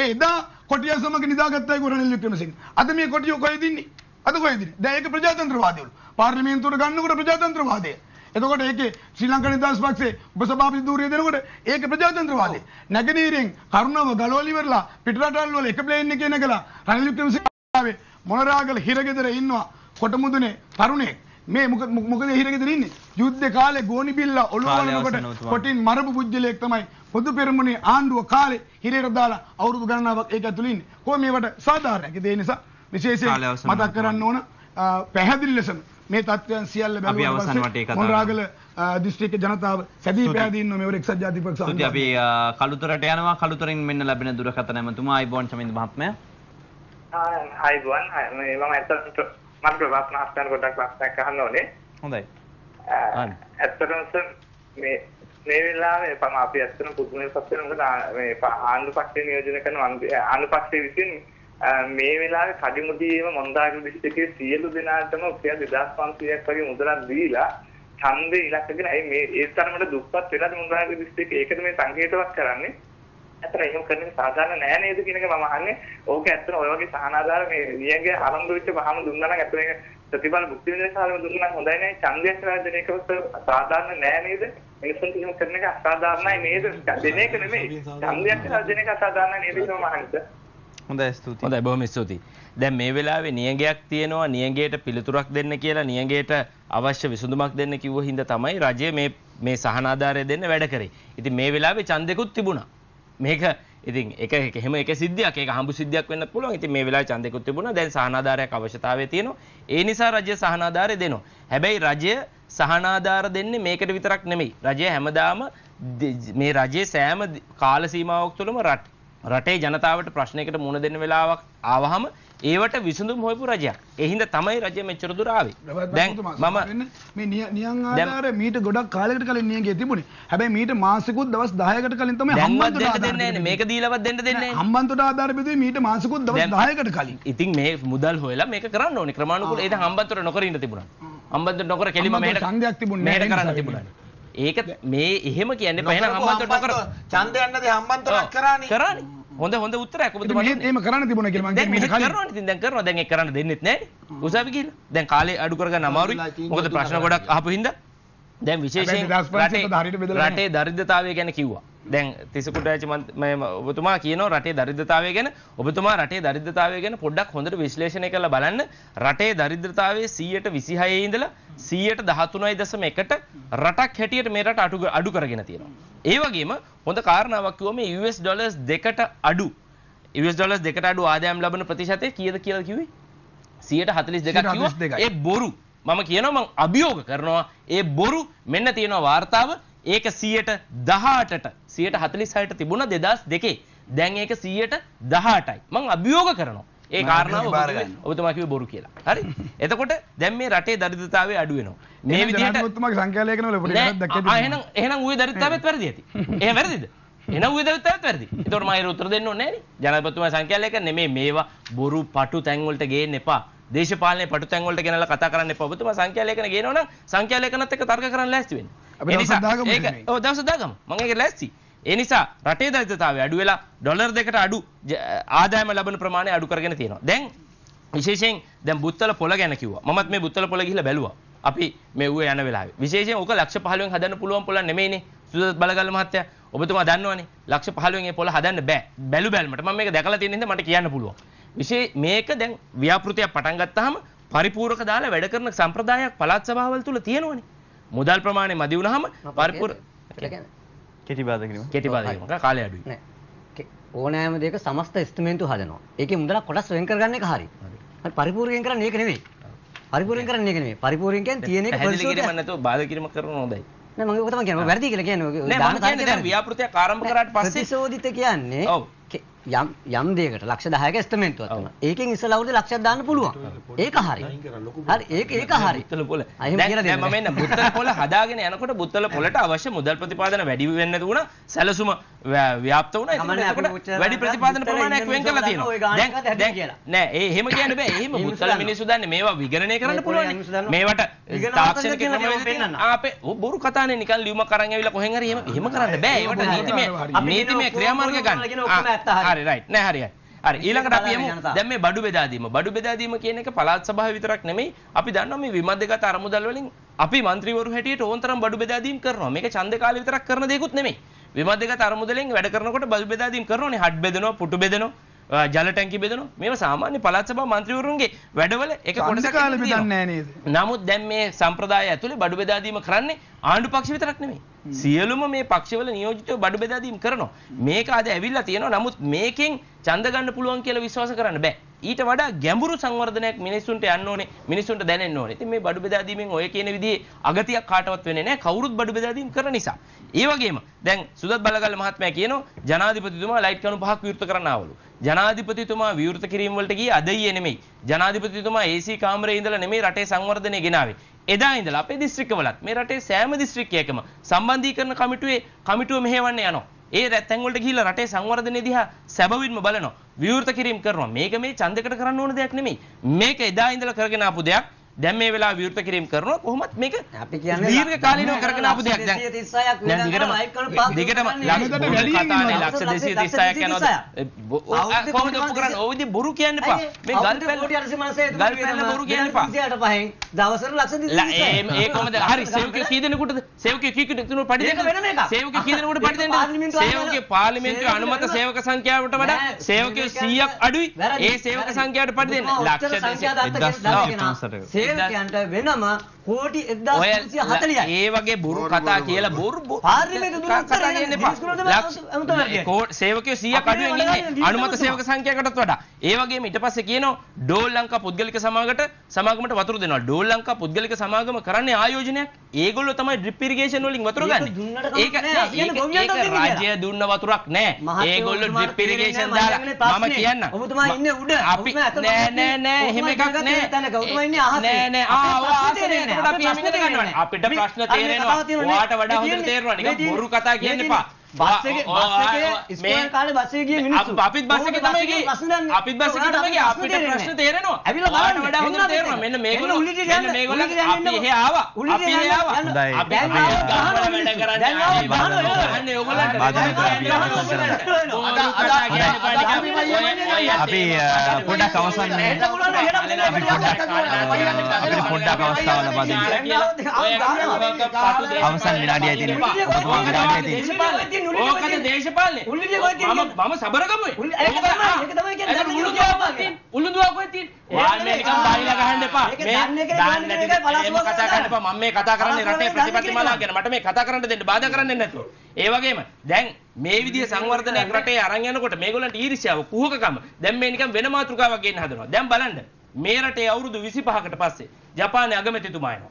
ඒ එදා කොටිය සමග නිදාගත්තයි ගුරණිල් වික්‍රමසිංහ. අද මේ කොටිය කොහෙද ඉන්නේ? අද කොහෙද ඉන්නේ? දැන් ඒක ප්‍රජාතන්ත්‍රවාදීවලු. පාර්ලිමේන්තුවට ගන්නකොට ප්‍රජාතන්ත්‍රවාදය. එතකොට ඒකේ ශ්‍රී ලංකා නිදහස් පක්ෂයේ උපසභාපති ධූරිය දෙනකොට ඒක ප්‍රජාතන්ත්‍රවාදී. නැගෙනහිරින් කරුණාව ගලවලා ඉවරලා පිටරටවල් වල එක ප්ලේන් එකේ නැගලා රනිල් වික්‍රමසිංහ ආවේ මොනරාගල හිරගෙදර ඉන්නවා කොටමුදුනේ තරුණේ මේ මොකද හිරගෙදර ඉන්නේ යුද්ධ කාලේ ගෝනිබිල්ලා ඔළුව වලනකොට කොටින් මරපු පුජ්‍යලයක් තමයි පොදු පෙරමුණේ ආණ්ඩුව කාලේ හිරේට දාලා අවුරුදු ගණනාවක් ඒක ඇතුළේ ඉන්නේ කොහොම මේවට සාධාරණයක් ඒ නිසා විශේෂයෙන් මතක් කරන්න ඕන පැහැදිලි ලෙසම මේ තත්ත්වයන් සියල්ල බැලුවා මොනරාගල දිස්ත්‍රික්ක ජනතාව සැදී පැහැදී ඉන්නවා මෙවර එක්සත් ජාතික පක්ෂ අපි කලුතරට යනවා කලුතරින් මෙන්න ලැබෙන දුරකථන ඇමතුමා අයිබෝන් සමිඳ මහත්මයා ආයිබුවන් මේ මම ඇත්තටම මම ප්‍රවාස් මාස්ටර් ගොඩක් ප්‍රශ්නයක් අහන්න ඕනේ. හොඳයි. ඇත්තටම මේ මේ වෙලාවේ මම අපි ඇත්තටම පුදුමේ පස්සේ මොකද මේ ආණ්ඩු පක්ෂේ නියෝජනය කරන ආණ්ඩු පක්ෂේ විසින් මේ වෙලාවේ කඩිමුඩියේම මොන්දාගල දිස්ත්‍රික්කයේ සියලු දෙනාටම රුපියල් 2500ක් වගේ මුදලක් දීලා ඡන්දේ ඉලක්කගෙන ඇයි මේ ඒ තරමට දුප්පත් වෙලාද මොන්දාගල දිස්ත්‍රික්කේ ඒකද මේ සංකේතවත් කරන්නේ ඇත්තට එහෙම කරන එක සාධාරණ නෑ නේද කියන එක මම අහන්නේ. ඕක ඇත්තට ඔය වගේ සහනාධාර මේ වියගේ ආරම්භ වෙච්ච බහම දුන්නා නම් ඇත්තට ඒක ප්‍රතිඵල භුක්ති විඳින කාලෙම දුන්නා නම් හොඳයි නෑ. ඡන්දයක් රැඳෙන එක සාධාරණ නෑ නේද? මිනිස්සුන්ට එහෙම කරන එක අසාධාරණයි නේද? දෙන එක නෙමෙයි. ඡන්දයක් රැඳෙන එක අසාධාරණයි නේද කියලා මම අහන්නේ. හොඳයි ස්තුතියි. හොඳයි බොහොම ස්තුතියි. දැන් මේ වෙලාවේ නියඟයක් තියෙනවා නියඟයට පිළිතුරක් දෙන්න කියලා නියඟයට අවශ්‍ය විසඳුමක් දෙන්න කිව්ව හින්දා තමයි රජය මේ මේ සහනාධාරය දෙන්න වැඩ කරේ. ඉතින් මේ වෙලාවේ ඡන්දෙකුත් තිබුණා. මේක ඉතින් එක එක හැම එක සිද්ධියක් ඒක හම්බු සිද්ධියක් වෙන්නත් පුළුවන්. ඉතින් මේ වෙලාවේ ඡන්දෙකුත් තිබුණා. දැන් සහනාධාරයක් අවශ්‍යතාවය තියෙනවා. ඒ නිසා රජය සහනාධාරය දෙනවා. හැබැයි රජය සහනාධාර දෙන්නේ මේකට විතරක් නෙමෙයි. රජය හැමදාම මේ රජයේ සෑම කාල සීමාවක් තුළම රටේ ජනතාවට ප්‍රශ්නයකට මුහුණ දෙන්න වෙලාවක් ආවහම ඒවට විසඳුම් හොයපු රජයක්. ඒ හින්දා තමයි රජය මෙච්චර දුර ආවේ. දැන් මම මේ නියන් ආධාරය මීට ගොඩක් කාලයකට කලින් නියගේ තිබුණේ. හැබැයි මීට මාසිකුත් දවස් 10කට කලින් තමයි හම්බන්තොට ආධාරය දෙන්නේ නැහැ. මේක දීලවත් දෙන්න දෙන්නේ නැහැ. හම්බන්තොට ආධාරය බෙදුවේ මීට මාසිකුත් දවස් 10කට කලින්. ඉතින් මේ මුදල් හොයලා මේක කරන්න ඕනේ. ක්‍රමානුකූලව ඒක හම්බන්තොට නොකර ඉන්න තිබුණා. හම්බන්තොට නොකර කෙලිම මේකට ඡන්දයක් තිබුණේ නැහැ. මේකට කරන්න තිබුණා. ඒක මේ එහෙම කියන්නේ පහන හම්බන්තොට නොකර ඡන්දයක් නැති හම්බන්තොටක් කරානේ. කරානේ. හොඳ හොඳ උත්තරයක් ඔබතුමා දෙන්නේ. එහෙම කරන්න තිබුණා කියලා මම කියන්නේ කලින්. කරනවා ඉතින් දැන් කරනවා. දැන් ඒක කරන්න දෙන්නෙත් නැහැ. උසාවි කියලා. දැන් කාලේ අඩු කරගන්න අමාරුයි. මොකද ප්‍රශ්න ගොඩක් අහපු හින්දා. දැන් විශේෂයෙන් රටේ දරිද්‍රතාවය ගැන කිව්වා. දැන් තිසකුටාච ඔබතුමා කියනවා රටේ දරිද්‍රතාවය ගැන ඔබතුමා රටේ දරිද්‍රතාවය ගැන පොඩ්ඩක් හොඳට විශ්ලේෂණය කරලා බලන්න රටේ දරිද්‍රතාවය 100%ේ ඉඳලා 113.1ට රටක් හැටියට මේ රට අඩු අඩු කරගෙන තියෙනවා. ඒ වගේම හොඳ කාරණාවක් කිව්වම US ඩොලර්ස් 2කට අඩු US ඩොලර්ස් 2කට අඩු ආදායම් ලබන ප්‍රතිශතය කීයද කියලා කිව්වේ? 142ක් කිව්වා. ඒ බොරු. මම කියනවා මම අභියෝග කරනවා ඒ බොරු මෙන්න තියෙනවා වார்த்தාව ඒක 118ට 146ට තිබුණා 2002 දැන් ඒක 118යි. මම අභියෝග කරනවා. ඒ කාරණාව ඔබතුමා කිව්වේ බොරු කියලා. හරි. එතකොට දැන් මේ රටේ දරිද්‍රතාවය අඩු වෙනවා. මේ විදිහට ඔබතුමාගේ සංඛ්‍යාලයකනවල පොඩි ගණක් දැක්කද? ආ එහෙනම් එහෙනම් ඌේ දරිද්‍රතාවයත් වැරදි ඇති. එහෙම වැරදිද? එහෙනම් ඌේ දරිද්‍රතාවයත් වැරදි. ඒතකොට මම ඒකට උත්තර දෙන්න ඕනේ නෑනේ. ජනාධිපතිතුමා සංඛ්‍යාලයක නෙමේ මේවා බොරු පටු තැන් වලට ගේන්න එපා. දේශපාලනේ පටු තැන් වලට ගෙනලා කතා කරන්න එපා. ඔබතුමා සංඛ්‍යාලයකන ගේනවනම් සංඛ්‍යාලයකනත් එක්ක තර්ක කරන්න ලෑස්ති වෙන්න. දවස දාගම මගේ ලැස්ති. එනිසා රටේ දරිතතාව අඩු වෙලා ඩොලර් දෙකට අඩු ආදායම ලබන ප්‍රමාණය අඩු කරගෙන තියෙනවා. දැන් විශේෂයෙන් දැන් බුත්තල පොළ ගැන කිව්වා. මමත් මේ බුත්තල පොළ ගිහිල්ලා බැලුවා. අපි මේ ඌ යන වෙලාවේ. විශේෂයෙන් ඕක ලක්ෂ 15න් හදන්න පුළුවන් පොළ නෙමෙයිනේ. සුදත් බලගල්ල මහත්තයා ඔබතුමා දන්නවනේ. ලක්ෂ 15න් ඒ පොළ හදන්න බෑ. බැලු බැලමට මම මේක දැකලා තියෙන හින්දා මට කියන්න පුළුවන්. විශේෂ මේක දැන් ව්‍යාපෘතියක් පටන් ගත්තාම පරිපූර්ණක දාලා වැඩ කරන සම්ප්‍රදායක් පළාත් සභාවල් තුල තියෙනවනේ. මුදල් ප්‍රමාණය මදි වුණාම පරිපූර්ණ කෙටි බාධ කිරීම කෙටි බාධ කිරීම කාලය අඩුයි නෑ ඕනෑම දෙයක සමස්ත ඉස්තිමේන්තු හදනවා ඒකේ මුදලක් කොටස් වෙන් කරගන්න එක හරි හරි පරිපූර්ණයෙන් කරන්නේ ඒක නෙවෙයි පරිපූර්ණයෙන් කරන්නේ ඒක නෙවෙයි පරිපූර්ණයෙන් කියන්නේ තියෙන එක පරිසෝධය හැදලි කිරීම නැතුව බාධා කිරීම කරන හොඳයි නෑ මම ඒක තමයි කියන්නේ වැරදි කියලා කියන්නේ දාන කාර්යයක් ව්‍යාපෘතියක් ආරම්භ කරාට පස්සේ පරිසෝධිත කියන්නේ ඔව් යම් යම් දෙයකට ලක්ෂ 10ක ස්තමෙන්තුවක් තමයි. ඒකෙන් ඉස්සලා අවුරුදු ලක්ෂයක් දාන්න පුළුවන්. ඒක හරි. හරි ඒක ඒක හරි. බුත්තල පොළ. එහෙම කියලා දෙන්න. මම එන්න බුත්තල පොළ හදාගෙන යනකොට බුත්තල පොළට අවශ්‍ය මුදල් ප්‍රතිපාදන වැඩි වෙන්න දුණා. සැලසුම ව්‍යාප්ත වුණා. ඒකට වැඩි ප්‍රතිපාදන ප්‍රමාණයක් වෙන් කරලා තියෙනවා. දැන් දැන් කියලා. නෑ ඒ එහෙම කියන්න බෑ. එහෙම බුත්තල මිනිස්සු දන්නේ මේවා විගණනය කරන්න පුළුවන්. මේවට තාක්ෂණික ක්‍රමවේද පෙන්නන්න. අපේ බොරු කතානේ නිකන් ලියුමක් අරන් ඇවිල්ලා කොහෙන් හරි එහෙම එහෙම කරන්න බෑ. ඒවට නීතිමය නීතිමය ක්‍රියාමාර්ග ගන්න. හරි රයිට් නෑ හරියයි. හරි ඊළඟට අපි යමු දැන් මේ බඩු බෙදා දීම. බඩු බෙදා දීම කියන එක පළාත් සභාව විතරක් නෙමෙයි අපි දන්නවා මේ විමධ්‍යගත අරමුදල් වලින් අපි මන්ත්‍රීවරු හැටියට ඕන තරම් බඩු බෙදා දීම් කරනවා. මේක ඡන්ද කාලේ විතරක් කරන දෙයක්ුත් නෙමෙයි. විමධ්‍යගත අරමුදලෙන් වැඩ කරනකොට බඩු බෙදා දීම් කරනෝනේ හඩ් බෙදනවා, පුටු බෙදනවා, ජල ටැංකි බෙදනවා. මේවා සාමාන්‍ය පළාත් සභා මන්ත්‍රීවරුන්ගේ වැඩවල එක කොටසක් නමුත් දැන් මේ සම්ප්‍රදාය ඇතුලේ බඩු බෙදා දීම කරන්නේ ආණ්ඩු පක්ෂ විතරක් නෙමෙයි. සියලුම මේ පක්ෂවල නියෝජිතව බඩු බෙදා දීම් කරනවා. මේක අද ඇවිල්ලා තියෙනවා. නමුත් මේකෙන් ඡන්ද ගන්න පුළුවන් කියලා විශ්වාස කරන්න බෑ. ඊට වඩා ගැඹුරු සංවර්ධනයක් මිනිස්සුන්ට යන්න ඕනේ. මිනිස්සුන්ට දැනෙන්න ඕනේ. ඉතින් මේ බඩු බෙදා දීමෙන් ඔය කියන විදිහේ අගතියක් කාටවත් වෙන්නේ නැහැ. කවුරුත් බඩු බෙදා දීම් කරන නිසා. ඒ වගේම දැන් සුදත් බලගල්ල මහත්මයා කියනවා ජනාධිපතිතුමා ලයිට් කණු පහක් විවෘත කරන්න ආවලු. ජනාධිපතිතුමා විවෘත කිරීම වලට ගියේ අද ඊයේ නෙමෙයි. ජනාධිපතිතුමා AC කාමරේ ඉඳලා නෙමෙයි රටේ සංවර්ධනය ගෙනාවේ. එදා ඉඳලා අපේ දිස්ත්‍රික්කවලත් මේ රටේ සෑම දිස්ත්‍රික්කයකම සම්බන්ධීකරණ කමිටුවේ කමිටුව මෙහෙවන්න යනවා. ඒ රැත්තැන් වලට ගිහිල්ලා රටේ සංවර්ධනය දිහා සැබවින්ම බලනවා. විවෘත කිරීම කරනවා. මේක මේ ඡන්දයකට කරන්න ඕන දෙයක් නෙමෙයි. මේක එදා ඉඳලා කරගෙන ආපු දෙයක්. දැන් මේ වෙලාව විවෘත කිරීම කරනවා කොහොමත් මේක අපි කියන්නේ දීර්ඝ කාලීනව කරගෙන ආපු දෙයක් දැන් 236ක් විනාඩියකට දිගටම කතානේ ලක්ෂ 236ක් යනවා කොහොමද ඔප්පු කරන්නේ ඔය විදිහ බොරු කියන්න එපා මේ ගල් පැල කොටි අරසේ මනසේ ගල් පැල බොරු කියන්න එපා 235න් දවසට ලක්ෂ 236 ඒ කොහමද හරි සේවකයෝ කී දෙනෙකුටද සේවකයෝ කී දෙනෙකුට පඩි දෙන්න සේවකයෝ කී දෙනෙකුට පඩි දෙන්න සේවකයෝ පාර්ලිමේන්තුවේ අනුමත සේවක සංඛ්‍යාවට වඩා සේවකයෝ 100ක් අඩුයි ඒ සේවක සංඛ්‍යාවට පඩි දෙන්න ලක්ෂ 236 සේවකයන්ට වෙනම කෝටි 1340යි. ඒ වගේ බොරු කතා කියලා බොරු පාර්ලිමේන්තු දුන්න උත්තර එන්න එපා. සේවකයෝ 100ක් අඩුවෙන් ඉන්නේ. අනුමත සේවක සංඛ්‍යාවකටත් වඩා. ඒ වගේම ඊට පස්සේ කියනවා ඩෝල් ලංකා පුද්ගලික සමාගමට සමාගමට වතුර දෙනවා. ඩෝල් ලංකා පුද්ගලික සමාගම කරන්නේ ආයෝජනයක්. ඒගොල්ලෝ තමයි ඩ්‍රිප් ඉරිගේෂන් වලින් වතුර ගන්න. ඒක ඒක රාජ්‍ය දුන්න වතුරක් නෑ. ඒගොල්ලෝ ඩ්‍රිප් ඉරිගේෂන් දාලා මම කියන්න. ඔබතුමා ඉන්නේ උඩ. අපි නෑ නෑ නෑ එහෙම එකක් නෑ. ඔබතුමා ඉන්නේ අහසේ. නෑ නෑ ආ ආසනේ ගන්න අපිට ප්‍රශ්න තේරෙනවා වාට වඩා හොඳට තේරෙනවා නිකන් බොරු කතා කියන්න එපා බස් එකේ බස් එකේ ඉස්කෝලේ කාලේ බස් එකේ ගිය මිනිස්සු අපිත් බස් එකේ තමයි ගියේ අපිත් බස් එකේ තමයි ගියේ අපිට ප්‍රශ්න තේරෙනවා ඇවිල්ලා බලන්න වඩා හොඳට තේරෙනවා මෙන්න මේගොල්ලෝ මෙන්න මේගොල්ලෝ අපි එහෙ ආවා අපි එහෙ ආවා අපි දැන් ආවා ගහන වැඩ කරන්නේ දැන් ආවා ගහන ඔයගොල්ලන්ට අපි පොඩ්ඩක් අවසන් මේ අපි පොඩ්ඩක් අපිට පොඩ්ඩක් අවස්ථාව ලබා දෙන්න අවසන් විනාඩියයි තියෙන්නේ ඔබතුමා විනාඩියයි තියෙන්නේ ගොඩින් උල්ලිට ඕකද දේශපාලනේ උල්ලිට ගොඩින් කියන්නේ මම සබරගමුයි ඒක තමයි කියන්නේ උළුදුවාවක් තියෙන උළුදුවාවක් තියෙන වාල් මේ නිකන් බාලිලා ගහන්න එපා මේ දාන්න නැති මේක කතා කරන්න එපා මම මේ කතා කරන්නේ රටේ ප්‍රතිපත්තිමාලාව ගැන මට මේ කතා කරන්න දෙන්න බාධා කරන්න නැතුව ඒ වගේම දැන් මේ විදිය සංවර්ධනයක් රටේ අරන් යනකොට මේගොල්ලන්ට ඊර්ෂ්‍යාව කුහකකම දැන් මේ නිකන් වෙන මාතෘකාවක් ගේන්න හදනවා දැන් බලන්න මේ රටේ අවුරුදු 25කට පස්සේ ජපානයේ අගමැතිතුමා එනවා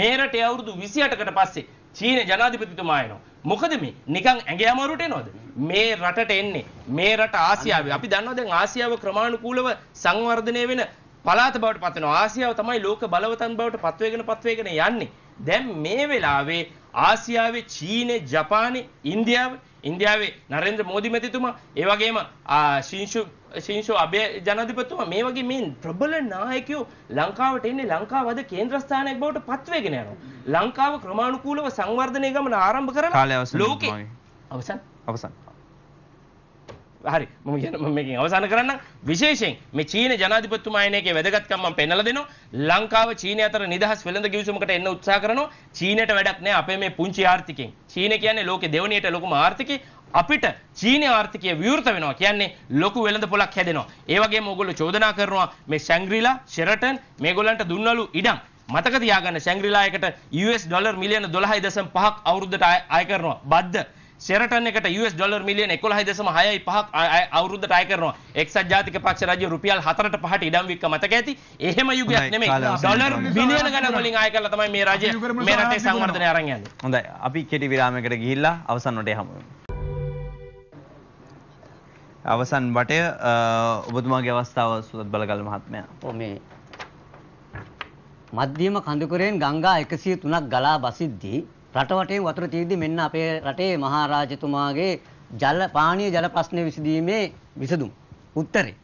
මේ රටේ අවුරුදු 28කට පස්සේ චීන ජනාධිපතිතුමා එනවා. මොකද මේ නිකන් ඇඟ යමාරුවට එනවද? මේ රටට එන්නේ. මේ රට ආසියාවේ. අපි දන්නවා දැන් ආසියාව ක්‍රමානුකූලව සංවර්ධනය වෙන පළාත බවට පත් වෙනවා. ආසියාව තමයි ලෝක බලවතන් බවට පත්වේගෙන පත්වේගෙන යන්නේ. දැන් මේ වෙලාවේ ආසියාවේ චීනේ, ජපානේ, ඉන්දියාවේ ඉන්දියාවේ නරේන්ද්‍ර මෝදි මැතිතුමා ඒ වගේම ශින්ෂු ශින්ෂු අබේ ජනාධිපතිතුමා මේ වගේ මේ ප්‍රබල නායකයෝ ලංකාවට එන්නේ ලංකාව අද කේන්ද්‍රස්ථානයක් බවට පත්වේගෙන යනවා. ලංකාව ක්‍රමානුකූලව සංවර්ධනයේ ගමන ආරම්භ කරලා ලෝකේ අවසන් අවසන් හරි මම කියන මම මේකෙන් අවසන් කරන්නම් විශේෂයෙන් මේ චීන ජනාධිපතිතුමා එන එකේ වැදගත්කම මම පෙන්වලා දෙනවා ලංකාව චීනය අතර නිදහස් වෙළඳ ගිවිසුමකට එන්න උත්සාහ කරනවා චීනයට වැඩක් නැහැ අපේ මේ පුංචි ආර්ථිකයෙන් චීන කියන්නේ ලෝකේ දෙවණියට ලොකුම ආර්ථිකය අපිට චීන ආර්ථිකය විවෘත වෙනවා කියන්නේ ලොකු වෙළඳ පොලක් හැදෙනවා ඒ වගේම ඕගොල්ලෝ චෝදනා කරනවා මේ ශැංග්‍රීලා ෂෙරටන් මේගොල්ලන්ට දුන්නලු ඉඩම් මතක තියාගන්න ශැංග්‍රීලා එකට US ඩොලර් මිලියන 12.5ක් අවුරුද්දට අය කරනවා බද්ද සෙරටන් එකට US ඩොලර් මිලියන 11.65ක් අවුරුද්දට අය කරනවා. එක්සත් ජාතික පක්ෂ රාජ්‍ය රුපියල් 4ට 5ට ඉඩම් වික්ක මතක ඇති. එහෙම යුගයක් නෙමෙයි. ඩොලර් බිලියන ගණන් වලින් අය කරලා තමයි මේ රාජ්‍ය මේ රටේ සංවර්ධනය අරන් යන්නේ. හොඳයි. අපි කෙටි විරාමයකට ගිහිල්ලා අවසන් වටේ හමු අවසන් වටය ඔබතුමාගේ අවස්ථාව සුදත් බලගල් මහත්මයා. ඔව් මේ මධ්‍යම කඳුකරයෙන් ගංගා 103ක් ගලා බසිද්දී රටවටේ වතුර තියෙද්දි මෙන්න අපේ රටේ මහරජතුමාගේ ජල පානීය ජල ප්‍රශ්න විසඳීමේ විසඳුම් උත්තරේ.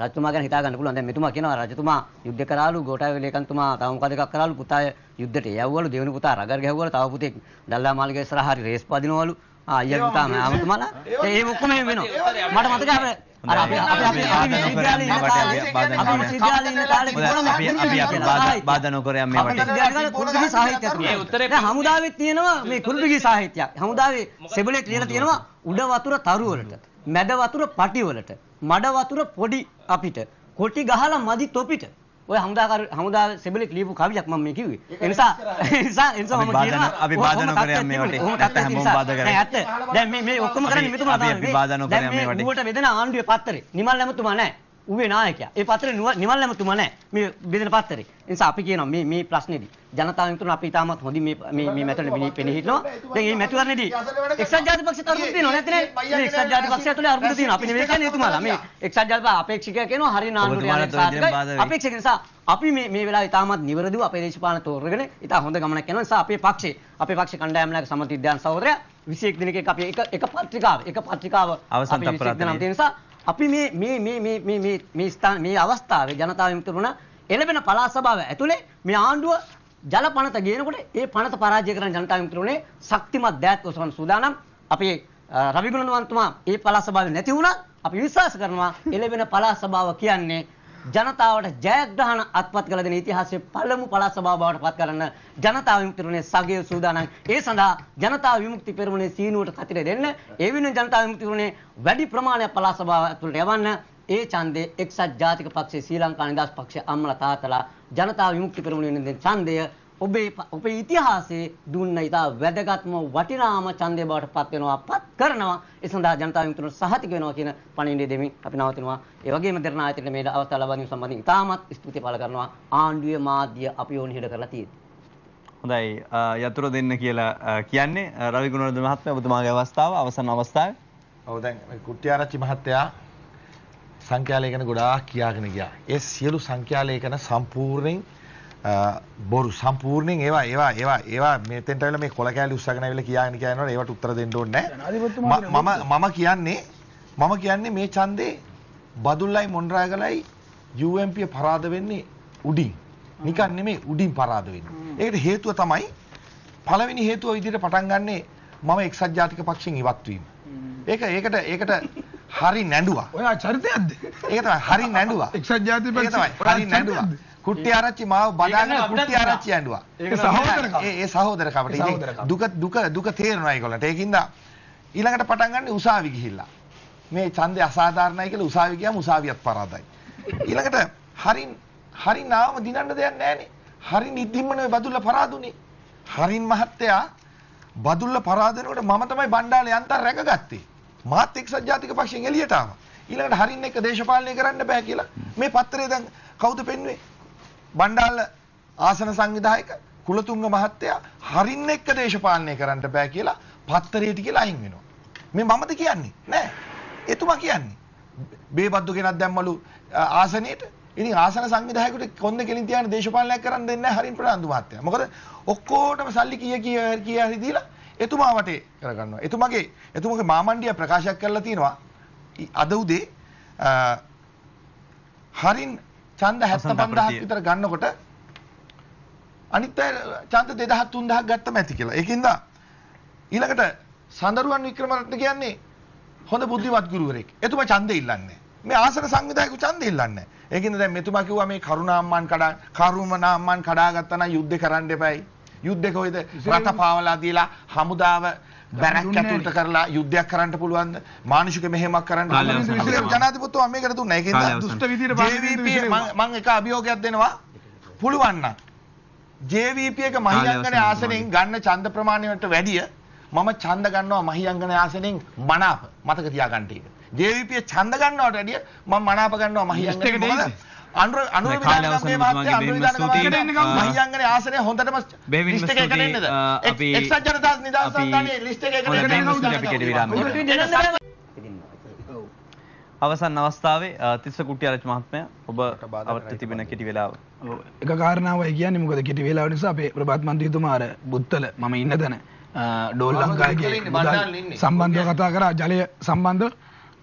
රජතුමා ගැන හිතා ගන්න පුළුවන්. දැන් මෙතුමා කියනවා රජතුමා යුද්ධ කරාලු ගෝඨාවේල ඒකන්තුමා තව මොකද එකක් කරාලු පුතා යුද්ධයට යවවලු දෙවෙනි පුතා රගර් ගැහුවලු තව පුතෙක් දල්ලා මාලිගය ඉස්සරහා හරි රේස් පදිනවලු. ආ අයියා පුතා මම තුමාලා ඒ ඔක්කොම එහෙම වෙනවා. මට මතකයි අපේ අර අපි අපි අපි අපි විශ්වවිද්‍යාලේ ඉන්න කාලේ අපි විශ්වවිද්‍යාලේ ඉන්න කාලේ කොරම අපි අපි අපි බාධා නොකර යම් මේ වටේ කුරුදුගේ සාහිත්‍යය තුන. ඒ උත්තරේ දැන් හමුදාවේ තියෙනවා මේ කුරුදුගේ සාහිත්‍යයක්. හමුදාවේ සෙබලේ කියලා තියෙනවා උඩ වතුර තරු වලට, මැද වතුර පටි වලට, මඩ වතුර පොඩි අපිට, කොටි ගහලා මදි තොපිට. ඔය හමුදාකරු හමුදා සෙබලෙක් ලියපු කවියක් මම මේ කිව්වේ. ඒ නිසා ඒ නිසා ඒ නිසා මම කියනවා අපි බාධා නොකර යම් මේවට. නැත්නම් හැමෝම බාධා කරන්නේ. ඇත්ත. දැන් මේ මේ ඔක්කොම කරන්නේ මෙතුමා තමයි. අපි බාධා නොකර යම් මේවට. දැන් මේ නුඹට වෙදෙන ආණ්ඩුවේ පත්තරේ. නිමල් නැමතුමා නැහැ. ඌවේ නායකයා. ඒ පත්‍රේ නිවල් ඇමතුමා නැහැ. මේ බෙදෙන පත්‍රේ. ඒ නිසා අපි කියනවා මේ මේ ප්‍රශ්නේදී ජනතාව විතර අපි ඉතාමත් හොඳින් මේ මේ මේ මැතිවරණ බිනි පෙනී හිටනවා. දැන් මේ මැතිවරණේදී එක්සත් ජාතික පක්ෂයට අරුමුද තියෙනවා නැත්නම් මේ එක්සත් ජාතික පක්ෂය ඇතුලේ අරුමුද තියෙනවා. අපි නෙවෙයි කියන්නේ එතුමාලා. මේ එක්සත් ජාතික අපේක්ෂකයා කියනවා හරිය නාන්නුට යන සාධකයි. අපේක්ෂක නිසා අපි මේ මේ වෙලාවේ ඉතාමත් නිවරදිව අපේ දේශපාලන තෝරගෙන ඉතා හොඳ ගමනක් යනවා. නිසා අපේ පක්ෂේ අපේ පක්ෂ කණ්ඩායම්ලාගේ සමත් විද්‍යාන් සහෝදරයා 21 දිනක අපි එක එක පත්‍රිකාව එක පත්‍රිකාව අපි 21 දිනක් තියෙන නිසා අපි මේ මේ මේ මේ මේ මේ මේ ස්ථාන මේ අවස්ථාවේ ජනතාව විමුක්ත වුණා එළබෙන පළාත් සභාව ඇතුලේ මේ ආණ්ඩුව ජල පනත ගේනකොට ඒ පනත පරාජය කරන ජනතාව විමුක්ත වුණේ ශක්තිමත් දෑත් ඔසවන සූදානම් අපේ රවි ගුණවන්තුමා ඒ පළාත් සභාවේ නැති වුණා අපි විශ්වාස කරනවා එළබෙන පළාත් සභාව කියන්නේ ජනතාවට ජයග්‍රහණ අත්පත් කළ දෙන ඉතිහාසයේ පළමු පළාත් සභාව බවට පත් කරන ජනතා විමුක්ති පෙරමුණේ සගය සූදානම්. ඒ සඳහා ජනතා විමුක්ති පෙරමුණේ සීනුවට කතිර දෙන්න. ඒ වෙනුවෙන් ජනතා විමුක්ති පෙරමුණේ වැඩි ප්‍රමාණයක් පළාත් සභාව ඇතුළට යවන්න. ඒ ඡන්දය එක්සත් ජාතික පක්ෂයේ ශ්‍රී ලංකා නිදහස් පක්ෂයේ අම්මලා තාත්තලා ජනතා විමුක්ති පෙරමුණ වෙනුවෙන් ඡන්දය ඔබේ ඔබේ ඉතිහාසයේ දුන්න ඉතා වැදගත්ම වටිනාම ඡන්දය බවට පත් වෙනවා පත් කරනවා ඒ සඳහා ජනතා විමුක්තියට සහතික වෙනවා කියන පණිවිඩය දෙමින් අපි නවතිනවා ඒ වගේම දරණායතනයේ මේ අවස්ථාව ලබා ගැනීම සම්බන්ධයෙන් ඉතාමත් ස්තුතිය පළ කරනවා ආණ්ඩුවේ මාධ්‍ය අපි ඕන හිඩ කරලා තියෙන්නේ හොඳයි යතුරු දෙන්න කියලා කියන්නේ රවි ගුණවර්ධන මහත්මයා ඔබතුමාගේ අවස්ථාව අවසන් අවස්ථාවේ ඔව් දැන් කුට්ටිආරච්චි මහත්තයා සංඛ්‍යාලේඛන ගොඩාක් කියාගෙන ගියා ඒ සියලු සංඛ්‍යාලේඛන සම්පූර්ණයෙන් බොරු සම්පූර්ණයෙන් ඒවා ඒවා ඒවා ඒවා මෙතෙන්ට ඇවිල්ලා මේ කොල කෑලි උස්සගෙන ඇවිල්ලා කියාගෙන කියනවනේ ඒවට උත්තර දෙන්න ඕනේ නැහැ. මම මම කියන්නේ මම කියන්නේ මේ ඡන්දේ බදුල්ලයි මොණරාගලයි UMP පරාද වෙන්නේ උඩින්. නිකන් නෙමෙයි උඩින් පරාද වෙන්නේ. ඒකට හේතුව තමයි පළවෙනි හේතුව විදිහට පටන් ගන්නෙ මම එක්සත් ජාතික පක්ෂෙන් ඉවත් වීම. ඒක ඒකට ඒකට හරි නැඬුවා. ඔයා චරිතයක්ද? ඒක තමයි හරි නැඬුවා. එක්සත් ජාතික පක්ෂය. හරි නැඬුවා. කුට්ටි ආරච්චි මාව බදාගෙන කුට්ටි ආරච්චි ඇඬුවා. ඒක සහෝදරකම. ඒ ඒ සහෝදරකමට. ඉතින් දුක දුක දුක තේරෙනවා ඒගොල්ලන්ට. ඒකින්ද ඊළඟට පටන් ගන්න උසාවි ගිහිල්ලා. මේ ඡන්දේ අසාධාරණයි කියලා උසාවි ගියාම උසාවියත් පරාදයි. ඊළඟට හරින් හරි නාම දිනන්න දෙයක් නැහනේ. හරි නිදිම්මනේ බදුල්ල පරාදුනේ. හරින් මහත්තයා බදුල්ල පරාද වෙනකොට මම තමයි බණ්ඩාලේ යන්තම් රැකගත්තේ. මාත් එක්සත් ජාතික පක්ෂයෙන් එළියට ආවා. ඊළඟට හරින් එක දේශපාලනය කරන්න බෑ කියලා මේ පත්‍රය දැන් කවුද පෙන්වන්නේ? බණ්ඩාල ආසන සංවිධායක කුලතුංග මහත්තයා හරින්න එක්ක දේශපාලනය කරන්න බෑ කියලා පත්තරේ ටිකේ ලයින් වෙනවා. මේ මමද කියන්නේ නෑ. එතුමා කියන්නේ. බේබද්දු කෙනක් දැම්මලු ආසනයේට. ඉතින් ආසන සංවිධායකට කොන්ද කෙලින් තියාගෙන දේශපාලනයක් කරන්න දෙන්නේ නැහැ හරින් ප්‍රනාන්දු මහත්තයා. මොකද ඔක්කොටම සල්ලි කීය කීය කීය හරි දීලා එතුමා වටේ කරගන්නවා. එතුමාගේ එතුමාගේ මාමණ්ඩිය ප්‍රකාශයක් කරලා තිනවා අද උදේ හරින් ඡන්ද 75000ක් විතර ගන්නකොට අනිත් අය ඡන්ද 2000 3000ක් ගත්තම ඇති කියලා. ඒකින්ද ඊළඟට සඳරුවන් වික්‍රමරත්න කියන්නේ හොඳ බුද්ධිමත් ගුරුවරයෙක්. එතුමා ඡන්දෙ ඉල්ලන්නේ. මේ ආසන සංවිධායකු ඡන්දෙ ඉල්ලන්නේ. ඒකින්ද දැන් මෙතුමා කිව්වා මේ කරුණාම්මන් කඩා කරුණාම්මන් කඩා ගත්තා නම් යුද්ධ කරන්න එපයි. යුද්ධක ඔයද රට පාවලා දීලා හමුදාව බැනක් ඇතුළට කරලා යුද්ධයක් කරන්න පුළුවන්ද මානුෂික මෙහෙමක් කරන්න පුළුවන්ද ජනාධිපතිතුමා මේකට දුන්නා ඒකෙන් දුෂ්ට විදියට මම එක අභියෝගයක් දෙනවා පුළුවන් නම් JVP එක මහියංගන ආසනෙන් ගන්න ඡන්ද ප්‍රමාණයට වැඩිය මම ඡන්ද ගන්නවා මහියංගන ආසනෙන් මනාප මතක තියාගන්න ටික JVP ඡන්ද ගන්නවට වැඩිය මම මනාප ගන්නවා මහියංගන අනුර අනුර විද්‍යාලයේ මහියංගනේ ආසනය හොඳටම ලිස්ට් එකේ එකට එන්නේද? අපි එක්සත් ජනතා නිදහස් සන්ධානයේ ලිස්ට් එකේ එකට එන්නේ අවසන් අවස්ථාවේ තිස්ස කුටි ආරච්චි මහත්මයා ඔබ අවත්‍ය තිබෙන කෙටි වේලාව. එක කාරණාවයි කියන්නේ මොකද කෙටි වේලාව නිසා අපේ ප්‍රභාත් මන්ත්‍රීතුමා අර බුත්තල මම ඉන්න තැන ඩෝල් ලංකාවේ සම්බන්ධව කතා කරා ජලය සම්බන්ධව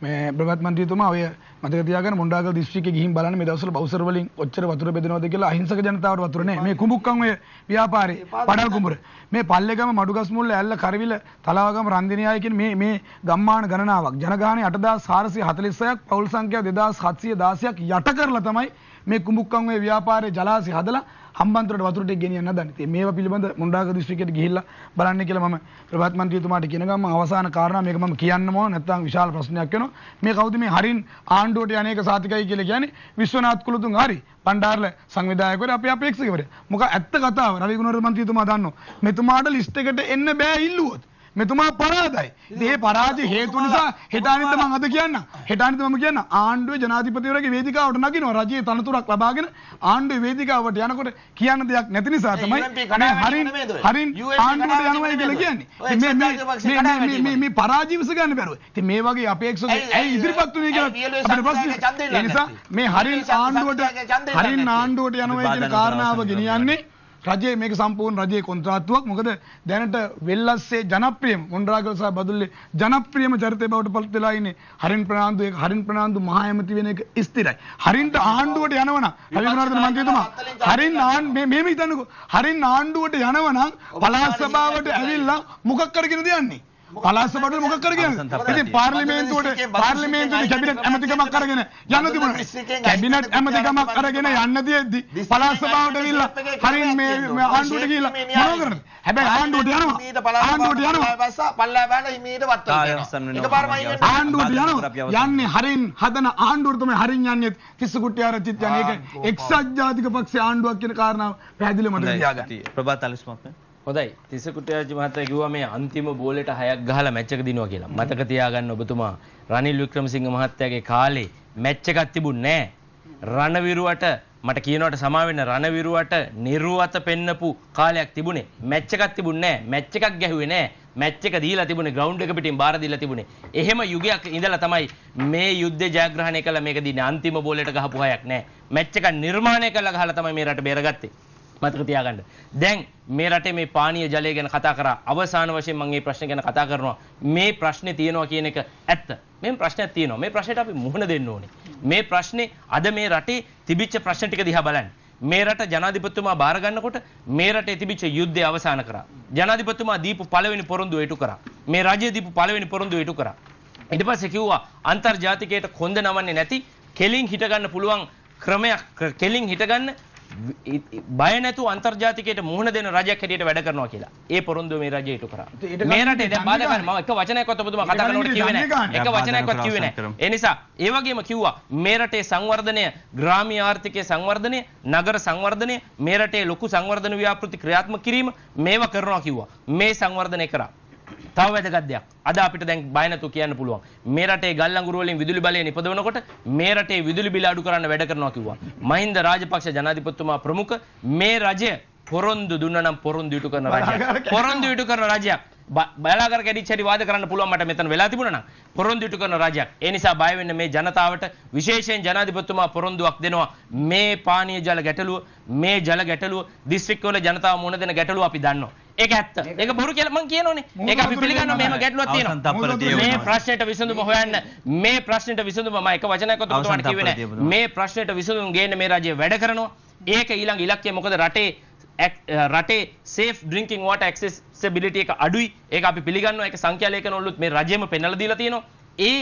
මේ ප්‍රභාත් මන්ත්‍රීතුමා ඔය මතක තියාගන්න මොණ්ඩාගල දිස්ත්‍රික්කේ ගිහින් බලන්න මේ දවස්වල බවුසර් වලින් ඔච්චර වතුර බෙදනවද කියලා අහිංසක ජනතාවට වතුර නෑ මේ කුඹුක්කම් ඔය ව්‍යාපාරේ පඩල් කුඹුර මේ පල්ලේගම මඩුගස් මුල්ල ඇල්ල කරවිල තලාවගම රන්දිනියාය කියන මේ මේ ගම්මාන ගණනාවක් ජනගහණය 8446ක් පවුල් සංඛ්‍යාව 2716ක් යට කරලා තමයි මේ කුඹුක්කම් ඔය ව්‍යාපාරේ ජලාශය හදලා හම්බන්තොට වතුරට ගෙනියන්න හදන්නේ. ඉතින් මේවා පිළිබඳ මොණ්ඩාග දිස්ත්‍රික්කයට ගිහිල්ලා බලන්න කියලා මම ප්‍රභාත් මන්ත්‍රීතුමාට කියන ගමන් අවසාන කාරණා මේක මම කියන්න ඕන නැත්නම් විශාල ප්‍රශ්නයක් වෙනවා. මේ කවුද මේ හරින් ආණ්ඩුවට අනේක සාතිකයි කියලා කියන්නේ විශ්වනාත් කුලතුංග හරි. බණ්ඩාරල සංවිධායකවරු අපේ අපේක්ෂකවරු. මොකක් ඇත්ත කතාව රවි ගුණවර්ධන මන්ත්‍රීතුමා දන්නවා. මෙතුමාට ලිස්ට් එකට එන්න බෑ ඉල්ලුවොත්. මෙතුමා පරාදයි. මේ පරාජය හේතු නිසා හෙට අනිද්ද මම අද කියන්න. හෙට අනිද්ද මම කියන්න. ආණ්ඩුවේ ජනාධිපතිවරයාගේ වේදිකාවට නගිනවා. රජයේ තනතුරක් ලබාගෙන ආණ්ඩුවේ වේදිකාවට යනකොට කියන්න දෙයක් නැති නිසා තමයි මේ හරින් හරින් ආණ්ඩුවට යනවා කියලා කියන්නේ. මේ මේ මේ මේ මේ පරාජය විස ගන්න බැරුව. ඉතින් මේ වගේ අපේක්ෂක ඇයි ඉදිරිපත් වෙන්නේ කියලා අපිට ප්‍රශ්නේ. ඒ නිසා මේ හරින් ආණ්ඩුවට හරින් ආණ්ඩුවට යනවා කියන කාරණාව ගෙනියන්නේ රජයේ මේක සම්පූර්ණ රජයේ කොන්ත්‍රාත්තුවක්. මොකද දැනට වෙල්ලස්සේ ජනප්‍රියම මොණරාගල සහ බදුල්ලේ ජනප්‍රියම චරිතය බවට පත් වෙලා ඉන්නේ. හරින් ප්‍රනාන්දු ඒක හරින් ප්‍රනාන්දු මහ ඇමති වෙන එක ස්ථිරයි. හරින්ට ආණ්ඩුවට යනවනම් හරින් ප්‍රනාන්දු මන්ත්‍රීතුමා හරින් ආණ්ඩ මේ මේම හිතන්නකෝ. හරින් ආණ්ඩුවට යනවනම් පළාත් සභාවට ඇවිල්ලා මොකක් කරගෙනද යන්නේ? පලාස්සබට මොකක් කරගෙන ඉතින් පාර්ලිමේන්තුවට පාර්ලිමේන්තුවේ කැබිනට් ඇමතිකමක් අරගෙන යන්න තිබුණා කැබිනට් ඇමතිකමක් අරගෙන යන්න තියෙද්දි පලාස්සබාවට ගිහිල්ලා හරින් මේ ආණ්ඩුවට ගිහිල්ලා මොනව කරන්නේ හැබැයි ආණ්ඩුවට යනවා ආණ්ඩුවට යනවා පල්ලා බෑන හිමීට වත්තට යනවා ආණ්ඩුවට යනවා යන්නේ හරින් හදන ආණ්ඩුවට තමයි හරින් යන්නේ කිස්සුකුට්ටිය ආරච්චිත් යන්නේ ඒක එක්සත් ජාතික පක්ෂේ ආණ්ඩුවක් කියන කාරණාව පැහැදිලි මට තියාගන්න ප්‍රභාත් අලිස්මත් හොඳයි තිසකුටියාජි මහත්තයා කිව්වා මේ අන්තිම බෝලෙට හයක් ගහලා මැච් එක දිනුවා කියලා. මතක තියාගන්න ඔබතුමා රනිල් වික්‍රමසිංහ මහත්තයාගේ කාලේ මැච් එකක් තිබුණේ නැහැ. රණවිරුවට මට කියනවට සමා වෙන්න රණවිරුවට නිර්වත පෙන්නපු කාලයක් තිබුණේ. මැච් එකක් තිබුණේ නැහැ. මැච් එකක් ගැහුවේ නැහැ. මැච් එක දීලා තිබුණේ ග්‍රවුන්ඩ් එක පිටින් බාර දීලා තිබුණේ. එහෙම යුගයක් ඉඳලා තමයි මේ යුද්ධේ ජයග්‍රහණය කළ මේක දින අන්තිම බෝලෙට ගහපු හයක් නැහැ. මැච් එක නිර්මාණය කළා ගහලා තමයි මේ රට බේරගත්තේ. මතක තියාගන්න. දැන් මේ රටේ මේ පානීය ජලය ගැන කතා කරා. අවසාන වශයෙන් මම මේ ප්‍රශ්නේ ගැන කතා කරනවා. මේ ප්‍රශ්නේ තියෙනවා කියන එක ඇත්ත. මේ ප්‍රශ්නයක් තියෙනවා. මේ ප්‍රශ්නෙට අපි මුහුණ දෙන්න ඕනේ. මේ ප්‍රශ්නේ අද මේ රටේ තිබිච්ච ප්‍රශ්න ටික දිහා බලන්න. මේ රට ජනාධිපතිතුමා බාර ගන්නකොට මේ රටේ තිබිච්ච යුද්ධය අවසන් කරා. ජනාධිපතිතුමා දීපු පළවෙනි පොරොන්දුව ඉටු කරා. මේ රජය දීපු පළවෙනි පොරොන්දුව ඉටු කරා. ඊට පස්සේ කිව්වා අන්තර්ජාතිකයට කොන්ද නමන්නේ නැති කෙලින් හිටගන්න පුළුවන් ක්‍රමයක් කෙලින් හිටගන්න බය නැතුව අන්තර්ජාතිකයට මුහුණ දෙන රජයක් හැටියට වැඩ කරනවා කියලා. ඒ පොරොන්දුව මේ රජය ඉටු කරා. මේ රටේ දැන් බාධා කරන මම එක වචනයක්වත් ඔබතුමා කතා කරනකොට කිව්වේ නැහැ. එක වචනයක්වත් කිව්වේ නැහැ. ඒ නිසා ඒ වගේම කිව්වා මේ රටේ සංවර්ධනය, ග්‍රාමීය ආර්ථිකයේ සංවර්ධනය, නගර සංවර්ධනය, මේ රටේ ලොකු සංවර්ධන ව්‍යාපෘති ක්‍රියාත්මක කිරීම මේවා කරනවා කිව්වා. මේ සංවර්ධනය කරා. තව වැදගත් දෙයක්. අද අපිට දැන් බය නැතුව කියන්න පුළුවන්. මේ රටේ ගල් අඟුරු වලින් විදුලි බලය නිපදවනකොට මේ රටේ විදුලි බිල අඩු කරන්න වැඩ කරනවා කිව්වා. මහින්ද රාජපක්ෂ ජනාධිපතිතුමා ප්‍රමුඛ මේ රජය පොරොන්දු දුන්නා නම් පොරොන්දු ඉටු කරන රජයක්. පොරොන්දු ඉටු කරන රජයක්. බලාගර කැඩිච්චරි වාද කරන්න පුළුවන් මට මෙතන වෙලා තිබුණා නම් පොරොන්දු ඉටු කරන රජයක්. ඒ නිසා බය වෙන්න මේ ජනතාවට විශේෂයෙන් ජනාධිපතිතුමා පොරොන්දුවක් දෙනවා මේ පානීය ජල ගැටලුව, මේ ජල ගැටලුව, දිස්ත්‍රික්කවල ජනතාව මුහුණ දෙන ගැටලුව අපි දන්නවා. ඒක ඇත්ත. ඒක බොරු කියලා මම කියනෝනේ. ඒක අපි පිළිගන්නවා මෙහෙම ගැටලුවක් තියෙනවා. මේ ප්‍රශ්නෙට විසඳුම හොයන්න මේ ප්‍රශ්නෙට විසඳුම මම එක වචනයක් ඔතන උතුමට කිව්වේ නෑ. මේ ප්‍රශ්නෙට විසඳුම් ගේන්න මේ රජය වැඩ කරනවා. ඒක ඊළඟ ඉලක්කය මොකද රටේ රටේ සේෆ් ඩ්‍රින්කින් වෝටර් ඇක්සෙසිබිලිටි එක අඩුයි. ඒක අපි පිළිගන්නවා. ඒක සංඛ්‍යා ලේඛනවලුත් මේ රජයම පෙන්වලා දීලා තියෙනවා. ඒ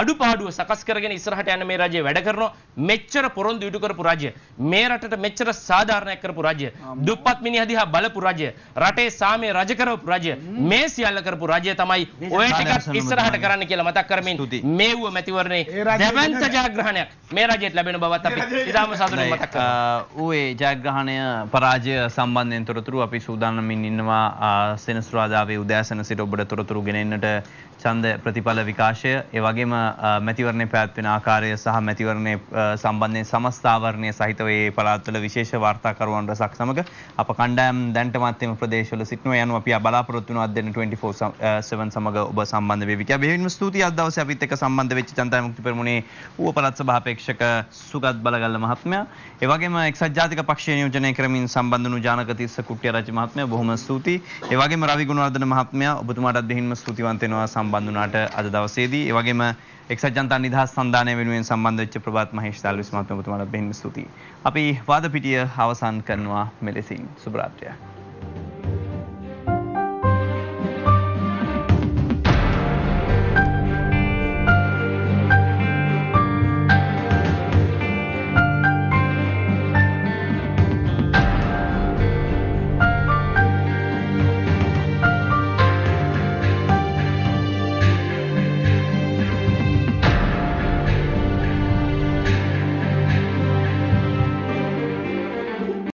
අඩුපාඩුව සකස් කරගෙන ඉස්සරහට යන මේ රජය වැඩ කරනවා මෙච්චර පොරොන්දු ඉටු කරපු රජය මේ රටට මෙච්චර සාධාරණයක් කරපු රජය දුප්පත් මිනිහ දිහා බලපු රජය රටේ සාමය රජ කරපු රජය මේ සියල්ල කරපු රජය තමයි ඔය ටිකක් ඉස්සරහට කරන්න කියලා මතක් කරමින් මේව මැතිවරණේ දැවැන්ත ජයග්‍රහණයක් මේ රජයට ලැබෙන බවත් අපි ඉතාම සතුටින් මතක් කරනවා ඌ ඒ ජයග්‍රහණය පරාජය සම්බන්ධයෙන් තොරතුරු අපි සූදානම්මින් ඉන්නවා සෙනසුරාදාවේ උදෑසන සිට ඔබට තොරතුරු ගෙනෙන්නට ඡන්ද ප්‍රතිඵල විකාශය ඒ වගේම මැතිවරණේ පැවැත්වෙන ආකාරය සහ මැතිවරණේ සම්බන්ධයෙන් සමස්ථාවරණය සහිත ඒ පළාත්වල විශේෂ වාර්තාකරුවන් රැසක් සමග අප කණ්ඩායම් දැන්ටමත් එම ප්‍රදේශවල සිටිනවා යනු අපි බලාපොරොත්තු වෙනවා අදෙන 24/7 සමග ඔබ සම්බන්ධ වේවි කියලා බෙහෙවින්ම ස්තුතියි අද දවසේ අපිත් එක්ක සම්බන්ධ වෙච්ච ජනතා විමුක්ති පෙරමුණේ ඌව පළාත් සභාපේක්ෂක සුගත් බලගල්ල මහත්මයා ඒ වගේම එක්සත් ජාතික පක්ෂය නියෝජනය කරමින් සම්බන්ධ වුණු ජානක තිස්ස කුට්ටිය රජ මහත්මයා බොහොම ස්තුතියි ඒ වගේම රවි ගුණවර්ධන මහත්මයා ඔබතුමාටත් බෙහෙවින්ම ස්තුතිවන්ත වෙනවා සම්බන්ධ වුණාට අද දවසේදී. ඒ වගේම එක්සත් ජනතා නිදහස් සන්ධානය වෙනුවෙන් සම්බන්ධ වෙච්ච ප්‍රභාත් මහේෂ් දාල්විස් මහත්මයාට බෙහෙම ස්තුතියි. අපි වාද පිටිය අවසන් කරනවා මෙලෙසින්. සුබ රාත්‍රියක්.